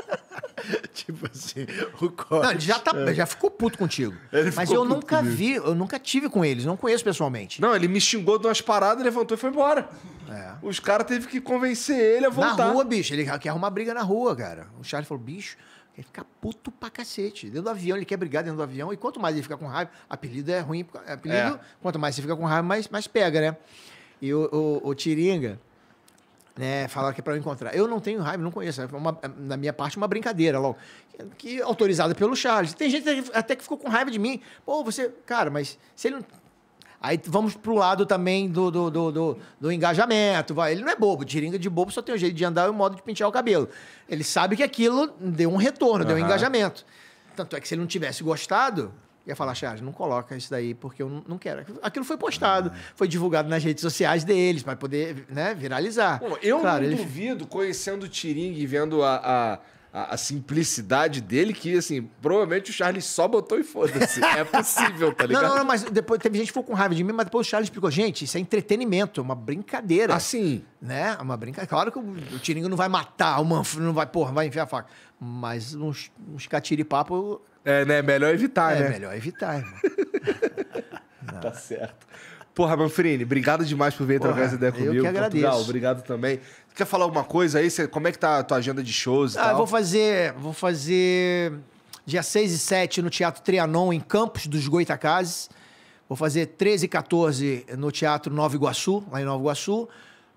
[LAUGHS] tipo assim, o corte. Não, ele já, tá, é. já ficou puto contigo. Ele mas eu nunca comigo. vi, eu nunca tive com eles, não conheço pessoalmente. Não, ele me xingou de umas paradas, levantou e foi embora. É. Os caras teve que convencer ele a voltar. Na rua, bicho, ele quer arrumar briga na rua, cara. O Charles falou, bicho. Ele fica puto pra cacete. Dentro do avião, ele quer brigar dentro do avião. E quanto mais ele fica com raiva, apelido é ruim. É apelido, é. quanto mais você fica com raiva, mais, mais pega, né? E o, o, o Tiringa, né, falaram que é pra eu encontrar. Eu não tenho raiva, não conheço. É uma, é, na minha parte, uma brincadeira logo. Que, que autorizada pelo Charles. Tem gente até que ficou com raiva de mim. Pô, você. Cara, mas se ele não Aí vamos pro lado também do, do, do, do, do engajamento. Vai. Ele não é bobo. Tiringa de bobo só tem o um jeito de andar e o um modo de pentear o cabelo. Ele sabe que aquilo deu um retorno, uhum. deu um engajamento. Tanto é que se ele não tivesse gostado, ia falar, Charles, não coloca isso daí porque eu não quero. Aquilo foi postado, uhum. foi divulgado nas redes sociais deles para poder né, viralizar. Bom, eu claro, não ele... duvido, conhecendo o Tiringa e vendo a... a a, a, simplicidade dele que, assim, provavelmente o Charles só botou e foda-se. [LAUGHS] É possível, tá ligado? Não, não, não, mas depois teve gente que ficou com raiva de mim, mas depois o Charles explicou, gente, isso é entretenimento, é uma brincadeira. Assim. Né? É uma brincadeira. Claro que o, o Tiringo não vai matar o Manfred, não vai, porra, vai enfiar a faca. Mas uns, uns catiripapo. É, né? Melhor evitar, é, né? É melhor evitar, irmão. [LAUGHS] tá certo. Porra, Manfrini, obrigado demais por vir Porra, trocar essa ideia comigo. Eu que agradeço. Portugal, obrigado também. Quer falar alguma coisa aí? Como é que tá a tua agenda de shows ah, vou fazer... Vou fazer... Dia 6 e 7 no Teatro Trianon, em Campos dos Goitacazes. Vou fazer 13 e 14 no Teatro Nova Iguaçu, lá em Nova Iguaçu.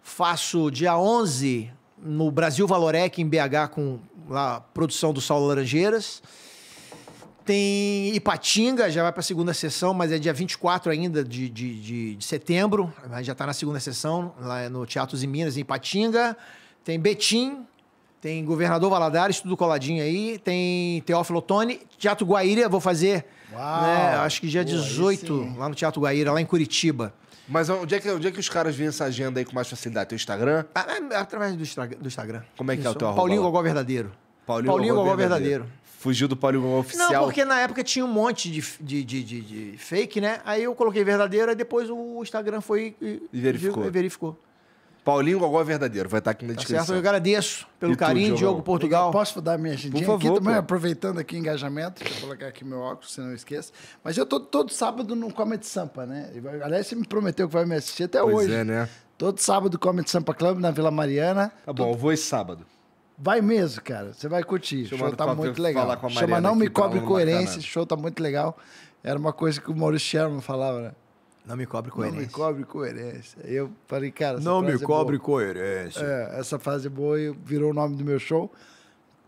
Faço dia 11 no Brasil Valorec, em BH, com a produção do Saulo Laranjeiras. Tem Ipatinga, já vai para a segunda sessão, mas é dia 24 ainda de, de, de, de setembro. Já está na segunda sessão, lá é no Teatros em Minas, em Ipatinga. Tem Betim, tem Governador Valadares, tudo coladinho aí. Tem Teófilo Otoni. Teatro Guaíra, vou fazer. Né, acho que dia Pô, 18, lá no Teatro Guaíra, lá em Curitiba. Mas onde é, que, onde é que os caras veem essa agenda aí com mais facilidade? Tem o Instagram? Ah, é, é através do, Instagram. Como é que Isso. é o teu Paulinho arroba? Paulinho Gogó Verdadeiro. Paulinho, Paulinho Gogó, Verdadeiro. Verdadeiro. Fugiu do polígono oficial. Não, porque na época tinha um monte de, de, de, de, de fake, né? Aí eu coloquei verdadeiro, aí depois o Instagram foi e, e verificou. E verificou. Paulinho Gogó é verdadeiro, vai estar aqui na tá descrição. Certo, eu agradeço pelo e carinho, tu, Diogo, Portugal. Eu posso dar minha agendinha Por favor, aqui também, pô. aproveitando aqui o engajamento, deixa eu colocar aqui meu óculos, se não esqueça. Mas eu tô todo sábado no de Sampa, né? Aliás, você me prometeu que vai me assistir até pois hoje. Pois é, né? Todo sábado de Sampa Club na Vila Mariana. Tá bom, todo... eu vou esse sábado. Vai mesmo, cara. Você vai curtir. o show tá muito legal. Chama Não Me Cobre Coerência, esse show tá muito legal. Era uma coisa que o Maurício Sherman falava, né? Não me cobre coerência. Não me cobre coerência. Eu falei, cara, essa Não me é cobre coerência. É, essa frase é boa e virou o nome do meu show.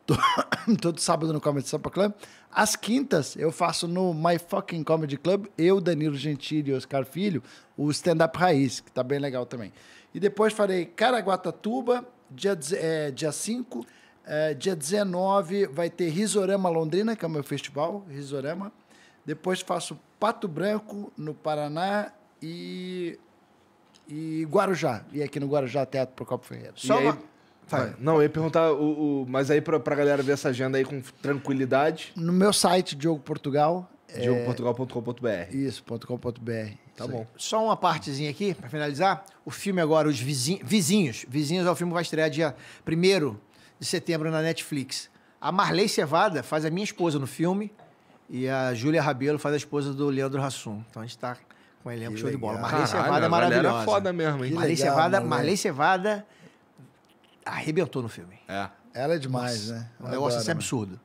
[COUGHS] Todo sábado no Comedy Sampa Club. Às quintas, eu faço no My Fucking Comedy Club, eu, Danilo Gentili e Oscar Filho, o stand-up raiz, que tá bem legal também. E depois farei Caraguatatuba, Dia, é, dia 5. É, dia 19 vai ter Risorama Londrina, que é o meu festival, Risorama. Depois faço Pato Branco, no Paraná, e, e Guarujá. E aqui no Guarujá, Teatro copo Ferreira. Só aí, uma... Tá, não, eu ia perguntar, o, o, mas aí pra, pra galera ver essa agenda aí com tranquilidade... No meu site, Diogo Portugal... Diogoportugal.com.br é isso.com.br Isso, .com.br Tá bom. Só uma partezinha aqui, para finalizar. O filme agora, Os Vizinhos. Vizinhos, Vizinhos é o filme que vai estrear dia 1 de setembro na Netflix. A Marley Cevada faz a minha esposa no filme e a Júlia Rabelo faz a esposa do Leandro Hassum. Então a gente tá com um elenco que show legal. de bola. Marley Caralho, Cevada é, é maravilhosa. foda mesmo, hein? Marley, legal, Cevada, Marley. Cevada arrebentou no filme. É. Ela é demais, Nossa, né? Um negócio assim né? absurdo.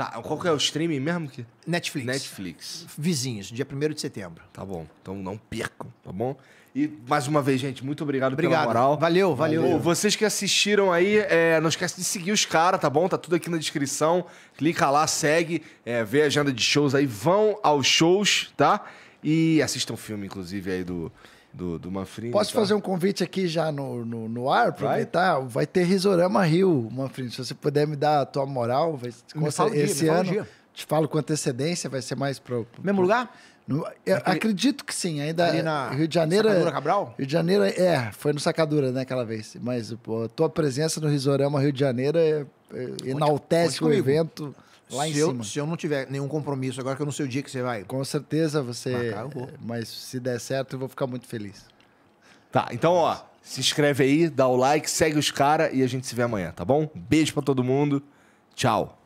Tá, qual que é o streaming mesmo que? Netflix. Netflix. Vizinhos, dia 1 de setembro. Tá bom. Então não percam, tá bom? E mais uma vez, gente, muito obrigado, obrigado. pela moral. Valeu, valeu. valeu. Vocês que assistiram aí, é, não esquece de seguir os caras, tá bom? Tá tudo aqui na descrição. Clica lá, segue, é, vê a agenda de shows aí, vão aos shows, tá? E assistam o filme, inclusive, aí do do, do Posso fazer um convite aqui já no, no, no ar? Aproveitar? Vai? vai ter Risorama Rio, Manfrim. Se você puder me dar a tua moral, vai, fala esse dia, ano. Te falo com antecedência, vai ser mais pro. pro Mesmo lugar? No, acredito que sim, ainda Ali na, Rio de Janeiro. É- Sacadura Cabral? Rio de Janeiro, é, é, foi no Sacadura, né, aquela vez. Mas pô, a tua presença no Risorama Rio de Janeiro é, é, enaltece o evento lá se em eu, cima. Se eu não tiver nenhum compromisso agora, que eu não sei o dia que você vai. Com certeza você. Marcar, eu vou. Mas se der certo, eu vou ficar muito feliz. Tá, então, ó, se inscreve aí, dá o like, segue os caras e a gente se vê amanhã, tá bom? Beijo para todo mundo. Tchau.